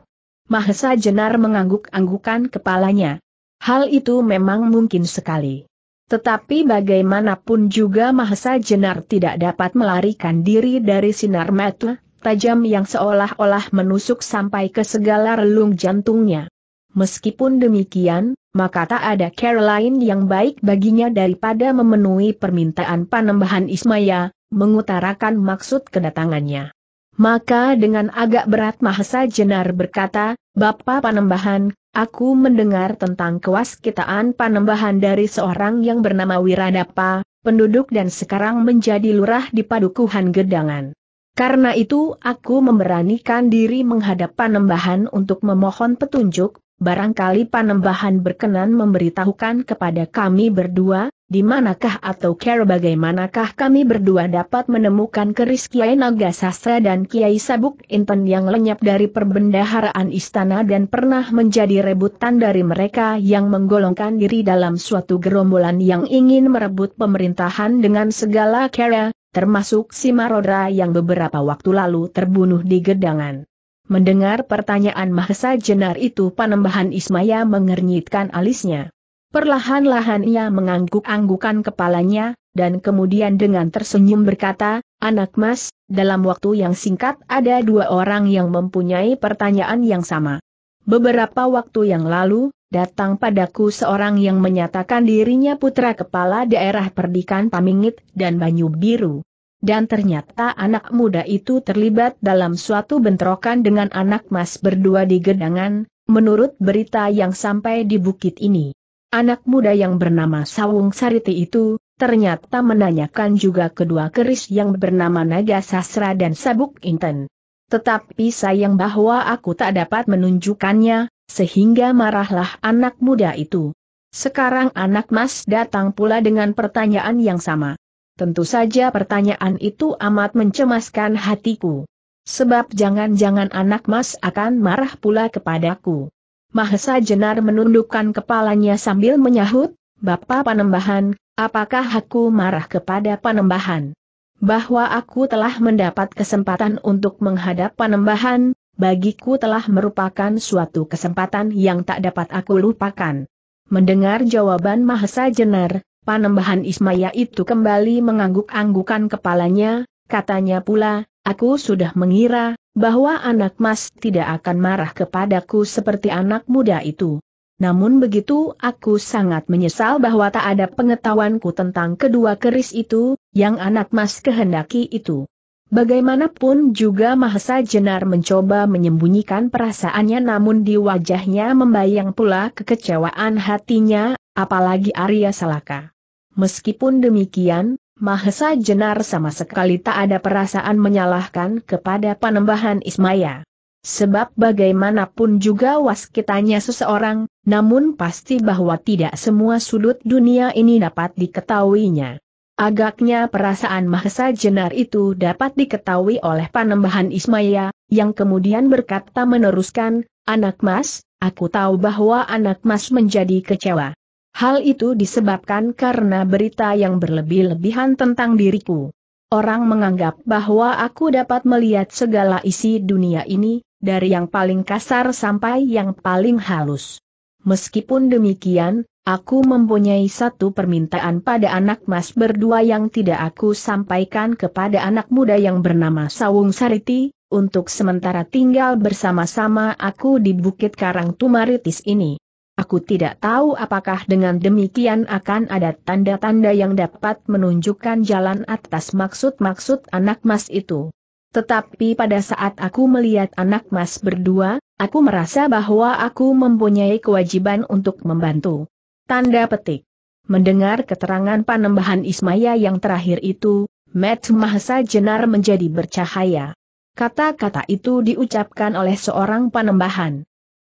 Speaker 1: Mahesa Jenar mengangguk-anggukan kepalanya. Hal itu memang mungkin sekali. Tetapi bagaimanapun juga Mahesa Jenar tidak dapat melarikan diri dari sinar mata tajam yang seolah-olah menusuk sampai ke segala relung jantungnya. Meskipun demikian, maka tak ada care lain yang baik baginya daripada memenuhi permintaan panembahan Ismaya, mengutarakan maksud kedatangannya. Maka dengan agak berat Mahesa Jenar berkata, Bapak Panembahan, aku mendengar tentang kewaskitaan Panembahan dari seorang yang bernama Wiradapa, penduduk dan sekarang menjadi lurah di Padukuhan Gedangan. Karena itu aku memberanikan diri menghadap Panembahan untuk memohon petunjuk, barangkali panembahan berkenan memberitahukan kepada kami berdua, di manakah atau care bagaimanakah kami berdua dapat menemukan keris Kiai Naga Sastra dan Kiai Sabuk Inten yang lenyap dari perbendaharaan istana dan pernah menjadi rebutan dari mereka yang menggolongkan diri dalam suatu gerombolan yang ingin merebut pemerintahan dengan segala cara, termasuk si Marodra yang beberapa waktu lalu terbunuh di gedangan. Mendengar pertanyaan Mahesa Jenar itu panembahan Ismaya mengernyitkan alisnya. Perlahan-lahan ia mengangguk-anggukan kepalanya, dan kemudian dengan tersenyum berkata, Anak mas, dalam waktu yang singkat ada dua orang yang mempunyai pertanyaan yang sama. Beberapa waktu yang lalu, datang padaku seorang yang menyatakan dirinya putra kepala daerah Perdikan Pamingit dan Banyu Biru dan ternyata anak muda itu terlibat dalam suatu bentrokan dengan anak mas berdua di gedangan, menurut berita yang sampai di bukit ini. Anak muda yang bernama Sawung Sariti itu, ternyata menanyakan juga kedua keris yang bernama Naga Sasra dan Sabuk Inten. Tetapi sayang bahwa aku tak dapat menunjukkannya, sehingga marahlah anak muda itu. Sekarang anak mas datang pula dengan pertanyaan yang sama. Tentu saja pertanyaan itu amat mencemaskan hatiku. Sebab jangan-jangan anak mas akan marah pula kepadaku. Mahesa Jenar menundukkan kepalanya sambil menyahut, Bapak Panembahan, apakah aku marah kepada Panembahan? Bahwa aku telah mendapat kesempatan untuk menghadap Panembahan, bagiku telah merupakan suatu kesempatan yang tak dapat aku lupakan. Mendengar jawaban Mahesa Jenar, Panembahan Ismaya itu kembali mengangguk-anggukan kepalanya, katanya pula, aku sudah mengira, bahwa anak mas tidak akan marah kepadaku seperti anak muda itu. Namun begitu aku sangat menyesal bahwa tak ada pengetahuanku tentang kedua keris itu, yang anak mas kehendaki itu. Bagaimanapun juga Mahesa Jenar mencoba menyembunyikan perasaannya namun di wajahnya membayang pula kekecewaan hatinya apalagi Arya Salaka. Meskipun demikian, Mahesa Jenar sama sekali tak ada perasaan menyalahkan kepada panembahan Ismaya. Sebab bagaimanapun juga waskitanya seseorang, namun pasti bahwa tidak semua sudut dunia ini dapat diketahuinya. Agaknya perasaan Mahesa Jenar itu dapat diketahui oleh panembahan Ismaya, yang kemudian berkata meneruskan, Anak mas, aku tahu bahwa anak mas menjadi kecewa. Hal itu disebabkan karena berita yang berlebih-lebihan tentang diriku. Orang menganggap bahwa aku dapat melihat segala isi dunia ini, dari yang paling kasar sampai yang paling halus. Meskipun demikian, aku mempunyai satu permintaan pada anak mas berdua yang tidak aku sampaikan kepada anak muda yang bernama Sawung Sariti, untuk sementara tinggal bersama-sama aku di Bukit Karang Tumaritis ini. Aku tidak tahu apakah dengan demikian akan ada tanda-tanda yang dapat menunjukkan jalan atas maksud-maksud anak mas itu. Tetapi pada saat aku melihat anak mas berdua, aku merasa bahwa aku mempunyai kewajiban untuk membantu. Tanda petik. Mendengar keterangan panembahan Ismaya yang terakhir itu, Matt Mahasa Jenar menjadi bercahaya. Kata-kata itu diucapkan oleh seorang panembahan.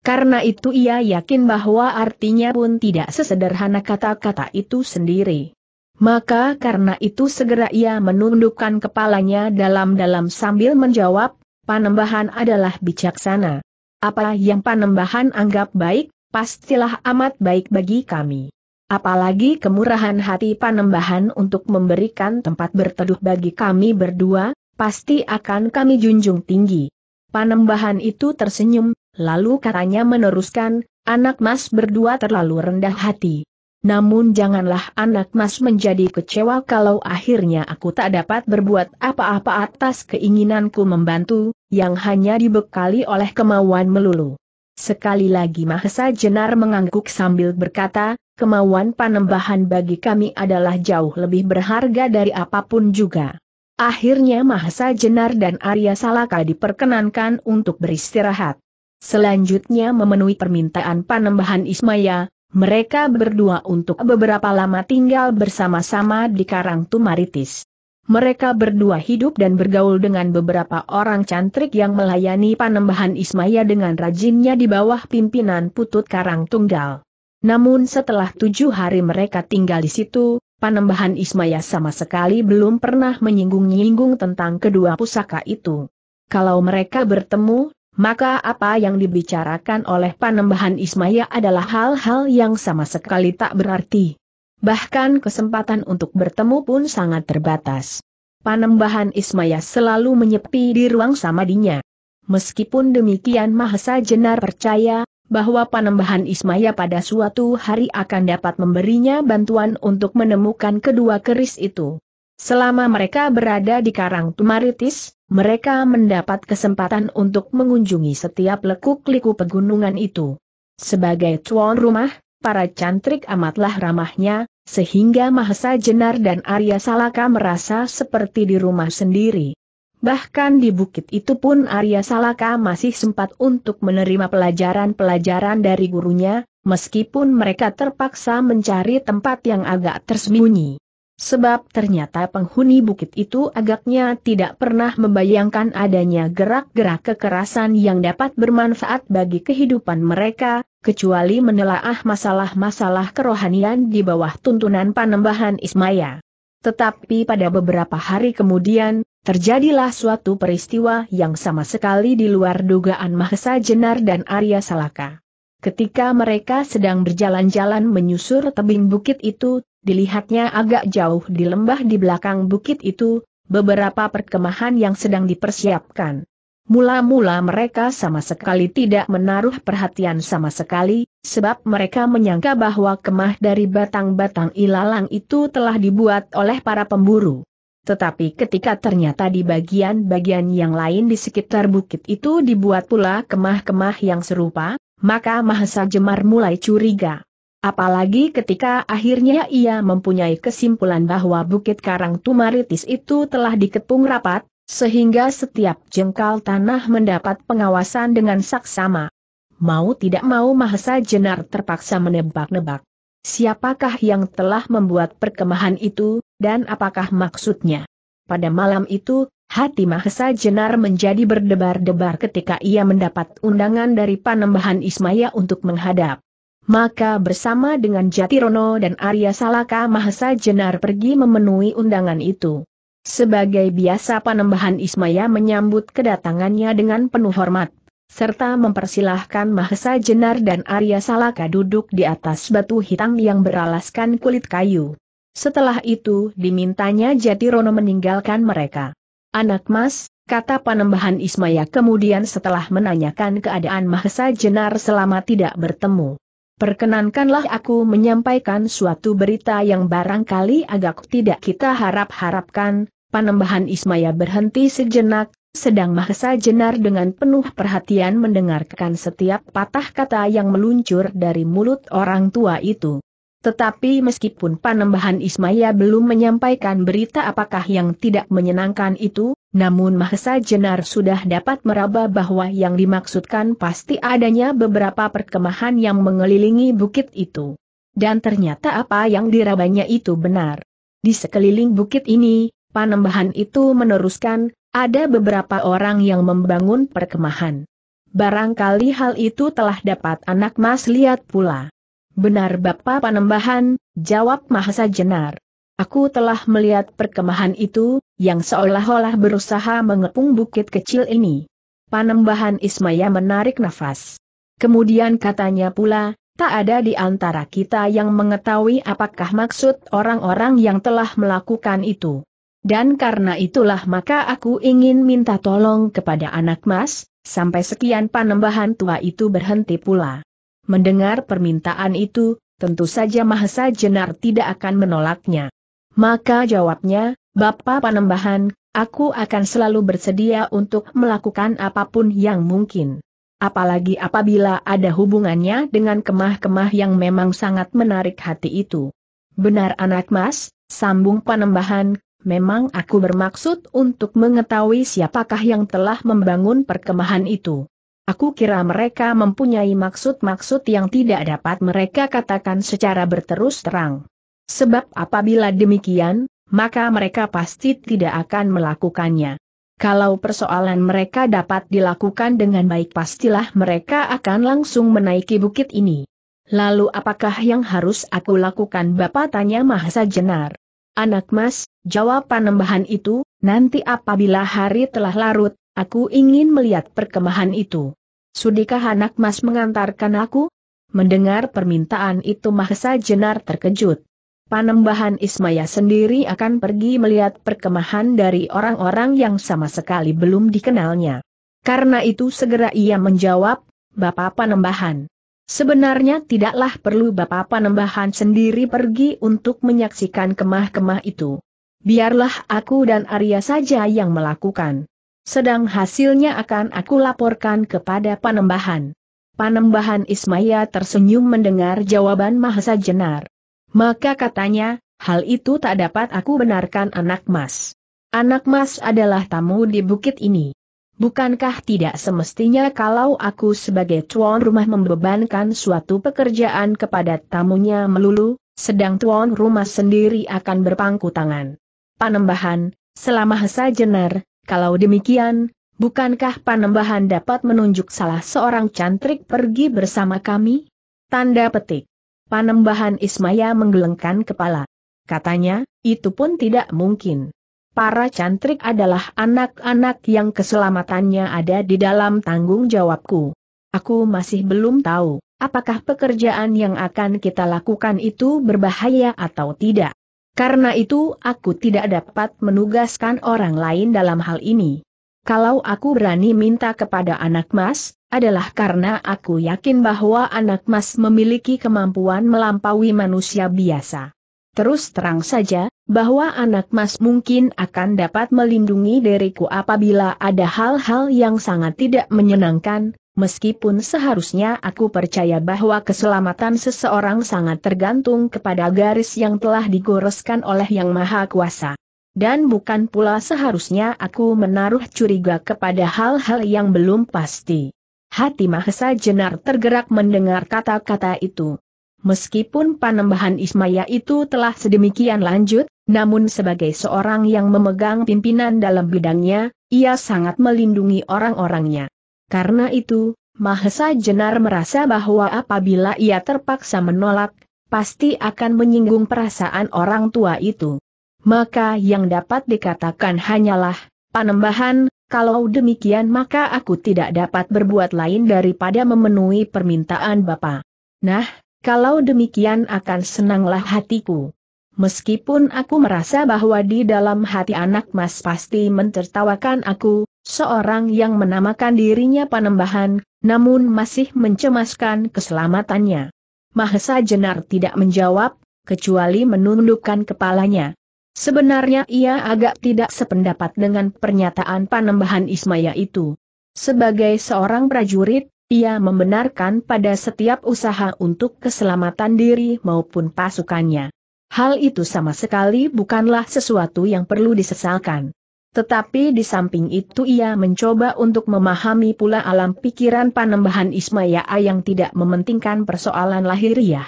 Speaker 1: Karena itu ia yakin bahwa artinya pun tidak sesederhana kata-kata itu sendiri. Maka karena itu segera ia menundukkan kepalanya dalam-dalam sambil menjawab, panembahan adalah bijaksana. Apa yang panembahan anggap baik, pastilah amat baik bagi kami. Apalagi kemurahan hati panembahan untuk memberikan tempat berteduh bagi kami berdua, pasti akan kami junjung tinggi. Panembahan itu tersenyum, Lalu katanya meneruskan, anak mas berdua terlalu rendah hati. Namun janganlah anak mas menjadi kecewa kalau akhirnya aku tak dapat berbuat apa-apa atas keinginanku membantu, yang hanya dibekali oleh kemauan melulu. Sekali lagi Mahesa Jenar mengangguk sambil berkata, kemauan panembahan bagi kami adalah jauh lebih berharga dari apapun juga. Akhirnya Mahesa Jenar dan Arya Salaka diperkenankan untuk beristirahat. Selanjutnya memenuhi permintaan panembahan Ismaya, mereka berdua untuk beberapa lama tinggal bersama-sama di Karang Tumaritis. Mereka berdua hidup dan bergaul dengan beberapa orang cantrik yang melayani panembahan Ismaya dengan rajinnya di bawah pimpinan Putut Karang Tunggal. Namun setelah tujuh hari mereka tinggal di situ, panembahan Ismaya sama sekali belum pernah menyinggung-nyinggung tentang kedua pusaka itu. Kalau mereka bertemu, maka apa yang dibicarakan oleh Panembahan Ismaya adalah hal-hal yang sama sekali tak berarti. Bahkan kesempatan untuk bertemu pun sangat terbatas. Panembahan Ismaya selalu menyepi di ruang samadinya. Meskipun demikian Mahesa Jenar percaya, bahwa Panembahan Ismaya pada suatu hari akan dapat memberinya bantuan untuk menemukan kedua keris itu. Selama mereka berada di Karang Tumaritis, mereka mendapat kesempatan untuk mengunjungi setiap lekuk-liku pegunungan itu. Sebagai tuan rumah, para cantrik amatlah ramahnya, sehingga Mahesa Jenar dan Arya Salaka merasa seperti di rumah sendiri. Bahkan di bukit itu pun Arya Salaka masih sempat untuk menerima pelajaran-pelajaran dari gurunya, meskipun mereka terpaksa mencari tempat yang agak tersembunyi. Sebab ternyata penghuni bukit itu agaknya tidak pernah membayangkan adanya gerak-gerak kekerasan yang dapat bermanfaat bagi kehidupan mereka, kecuali menelaah masalah-masalah kerohanian di bawah tuntunan panembahan Ismaya. Tetapi pada beberapa hari kemudian, terjadilah suatu peristiwa yang sama sekali di luar dugaan Mahesa Jenar dan Arya Salaka. Ketika mereka sedang berjalan-jalan menyusur tebing bukit itu, Dilihatnya agak jauh di lembah di belakang bukit itu, beberapa perkemahan yang sedang dipersiapkan. Mula-mula mereka sama sekali tidak menaruh perhatian sama sekali, sebab mereka menyangka bahwa kemah dari batang-batang ilalang itu telah dibuat oleh para pemburu. Tetapi ketika ternyata di bagian-bagian yang lain di sekitar bukit itu dibuat pula kemah-kemah yang serupa, maka Mahesa Jemar mulai curiga. Apalagi ketika akhirnya ia mempunyai kesimpulan bahwa Bukit Karang Tumaritis itu telah dikepung rapat, sehingga setiap jengkal tanah mendapat pengawasan dengan saksama. Mau tidak mau Mahesa Jenar terpaksa menebak-nebak. Siapakah yang telah membuat perkemahan itu, dan apakah maksudnya? Pada malam itu, hati Mahesa Jenar menjadi berdebar-debar ketika ia mendapat undangan dari Panembahan Ismaya untuk menghadap maka bersama dengan Jatirono dan Arya Salaka Mahesa Jenar pergi memenuhi undangan itu. Sebagai biasa panembahan Ismaya menyambut kedatangannya dengan penuh hormat, serta mempersilahkan Mahesa Jenar dan Arya Salaka duduk di atas batu hitam yang beralaskan kulit kayu. Setelah itu dimintanya Jatirono meninggalkan mereka. Anak mas, kata panembahan Ismaya kemudian setelah menanyakan keadaan Mahesa Jenar selama tidak bertemu. Perkenankanlah aku menyampaikan suatu berita yang barangkali agak tidak kita harap-harapkan, panembahan Ismaya berhenti sejenak, sedang Mahesa Jenar dengan penuh perhatian mendengarkan setiap patah kata yang meluncur dari mulut orang tua itu. Tetapi meskipun panembahan Ismaya belum menyampaikan berita apakah yang tidak menyenangkan itu, namun Mahesa Jenar sudah dapat meraba bahwa yang dimaksudkan pasti adanya beberapa perkemahan yang mengelilingi bukit itu. Dan ternyata apa yang dirabanya itu benar. Di sekeliling bukit ini, Panembahan itu meneruskan, ada beberapa orang yang membangun perkemahan. Barangkali hal itu telah dapat anak mas lihat pula. Benar Bapak Panembahan, jawab Mahesa Jenar. Aku telah melihat perkemahan itu, yang seolah-olah berusaha mengepung bukit kecil ini. Panembahan Ismaya menarik nafas. Kemudian katanya pula, tak ada di antara kita yang mengetahui apakah maksud orang-orang yang telah melakukan itu. Dan karena itulah maka aku ingin minta tolong kepada anak mas, sampai sekian panembahan tua itu berhenti pula. Mendengar permintaan itu, tentu saja Mahesa Jenar tidak akan menolaknya. Maka jawabnya, Bapak Panembahan, aku akan selalu bersedia untuk melakukan apapun yang mungkin. Apalagi apabila ada hubungannya dengan kemah-kemah yang memang sangat menarik hati itu. Benar anak mas, sambung panembahan, memang aku bermaksud untuk mengetahui siapakah yang telah membangun perkemahan itu. Aku kira mereka mempunyai maksud-maksud yang tidak dapat mereka katakan secara berterus terang. Sebab apabila demikian, maka mereka pasti tidak akan melakukannya. Kalau persoalan mereka dapat dilakukan dengan baik pastilah mereka akan langsung menaiki bukit ini. Lalu apakah yang harus aku lakukan Bapak tanya Mahasa Jenar. Anak mas, jawab panembahan itu, nanti apabila hari telah larut, aku ingin melihat perkemahan itu. Sudikah anak mas mengantarkan aku? Mendengar permintaan itu Mahasa Jenar terkejut. Panembahan Ismaya sendiri akan pergi melihat perkemahan dari orang-orang yang sama sekali belum dikenalnya. Karena itu segera ia menjawab, Bapak Panembahan. Sebenarnya tidaklah perlu Bapak Panembahan sendiri pergi untuk menyaksikan kemah-kemah itu. Biarlah aku dan Arya saja yang melakukan. Sedang hasilnya akan aku laporkan kepada Panembahan. Panembahan Ismaya tersenyum mendengar jawaban Mahasa Jenar. Maka katanya, hal itu tak dapat aku benarkan anak mas. Anak mas adalah tamu di bukit ini. Bukankah tidak semestinya kalau aku sebagai tuan rumah membebankan suatu pekerjaan kepada tamunya melulu, sedang tuan rumah sendiri akan berpangku tangan? Panembahan, selama Hesa Jenar, kalau demikian, bukankah Panembahan dapat menunjuk salah seorang cantrik pergi bersama kami? Tanda petik. Panembahan Ismaya menggelengkan kepala. Katanya, itu pun tidak mungkin. Para cantrik adalah anak-anak yang keselamatannya ada di dalam tanggung jawabku. Aku masih belum tahu, apakah pekerjaan yang akan kita lakukan itu berbahaya atau tidak. Karena itu aku tidak dapat menugaskan orang lain dalam hal ini. Kalau aku berani minta kepada anak mas, adalah karena aku yakin bahwa anak mas memiliki kemampuan melampaui manusia biasa. Terus terang saja, bahwa anak mas mungkin akan dapat melindungi diriku apabila ada hal-hal yang sangat tidak menyenangkan, meskipun seharusnya aku percaya bahwa keselamatan seseorang sangat tergantung kepada garis yang telah digoreskan oleh Yang Maha Kuasa. Dan bukan pula seharusnya aku menaruh curiga kepada hal-hal yang belum pasti. Hati Mahesa Jenar tergerak mendengar kata-kata itu. Meskipun panembahan Ismaya itu telah sedemikian lanjut, namun sebagai seorang yang memegang pimpinan dalam bidangnya, ia sangat melindungi orang-orangnya. Karena itu, Mahesa Jenar merasa bahwa apabila ia terpaksa menolak, pasti akan menyinggung perasaan orang tua itu maka yang dapat dikatakan hanyalah, panembahan, kalau demikian maka aku tidak dapat berbuat lain daripada memenuhi permintaan Bapak. Nah, kalau demikian akan senanglah hatiku. Meskipun aku merasa bahwa di dalam hati anak mas pasti mentertawakan aku, seorang yang menamakan dirinya panembahan, namun masih mencemaskan keselamatannya. Mahesa Jenar tidak menjawab, kecuali menundukkan kepalanya. Sebenarnya ia agak tidak sependapat dengan pernyataan panembahan Ismaya itu. Sebagai seorang prajurit, ia membenarkan pada setiap usaha untuk keselamatan diri maupun pasukannya. Hal itu sama sekali bukanlah sesuatu yang perlu disesalkan. Tetapi di samping itu ia mencoba untuk memahami pula alam pikiran panembahan Ismaya yang tidak mementingkan persoalan lahiriah.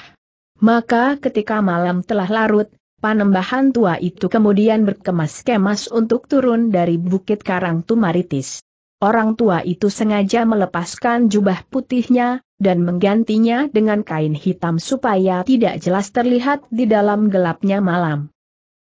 Speaker 1: Maka ketika malam telah larut, Panembahan tua itu kemudian berkemas-kemas untuk turun dari Bukit Karang Tumaritis. Orang tua itu sengaja melepaskan jubah putihnya, dan menggantinya dengan kain hitam supaya tidak jelas terlihat di dalam gelapnya malam.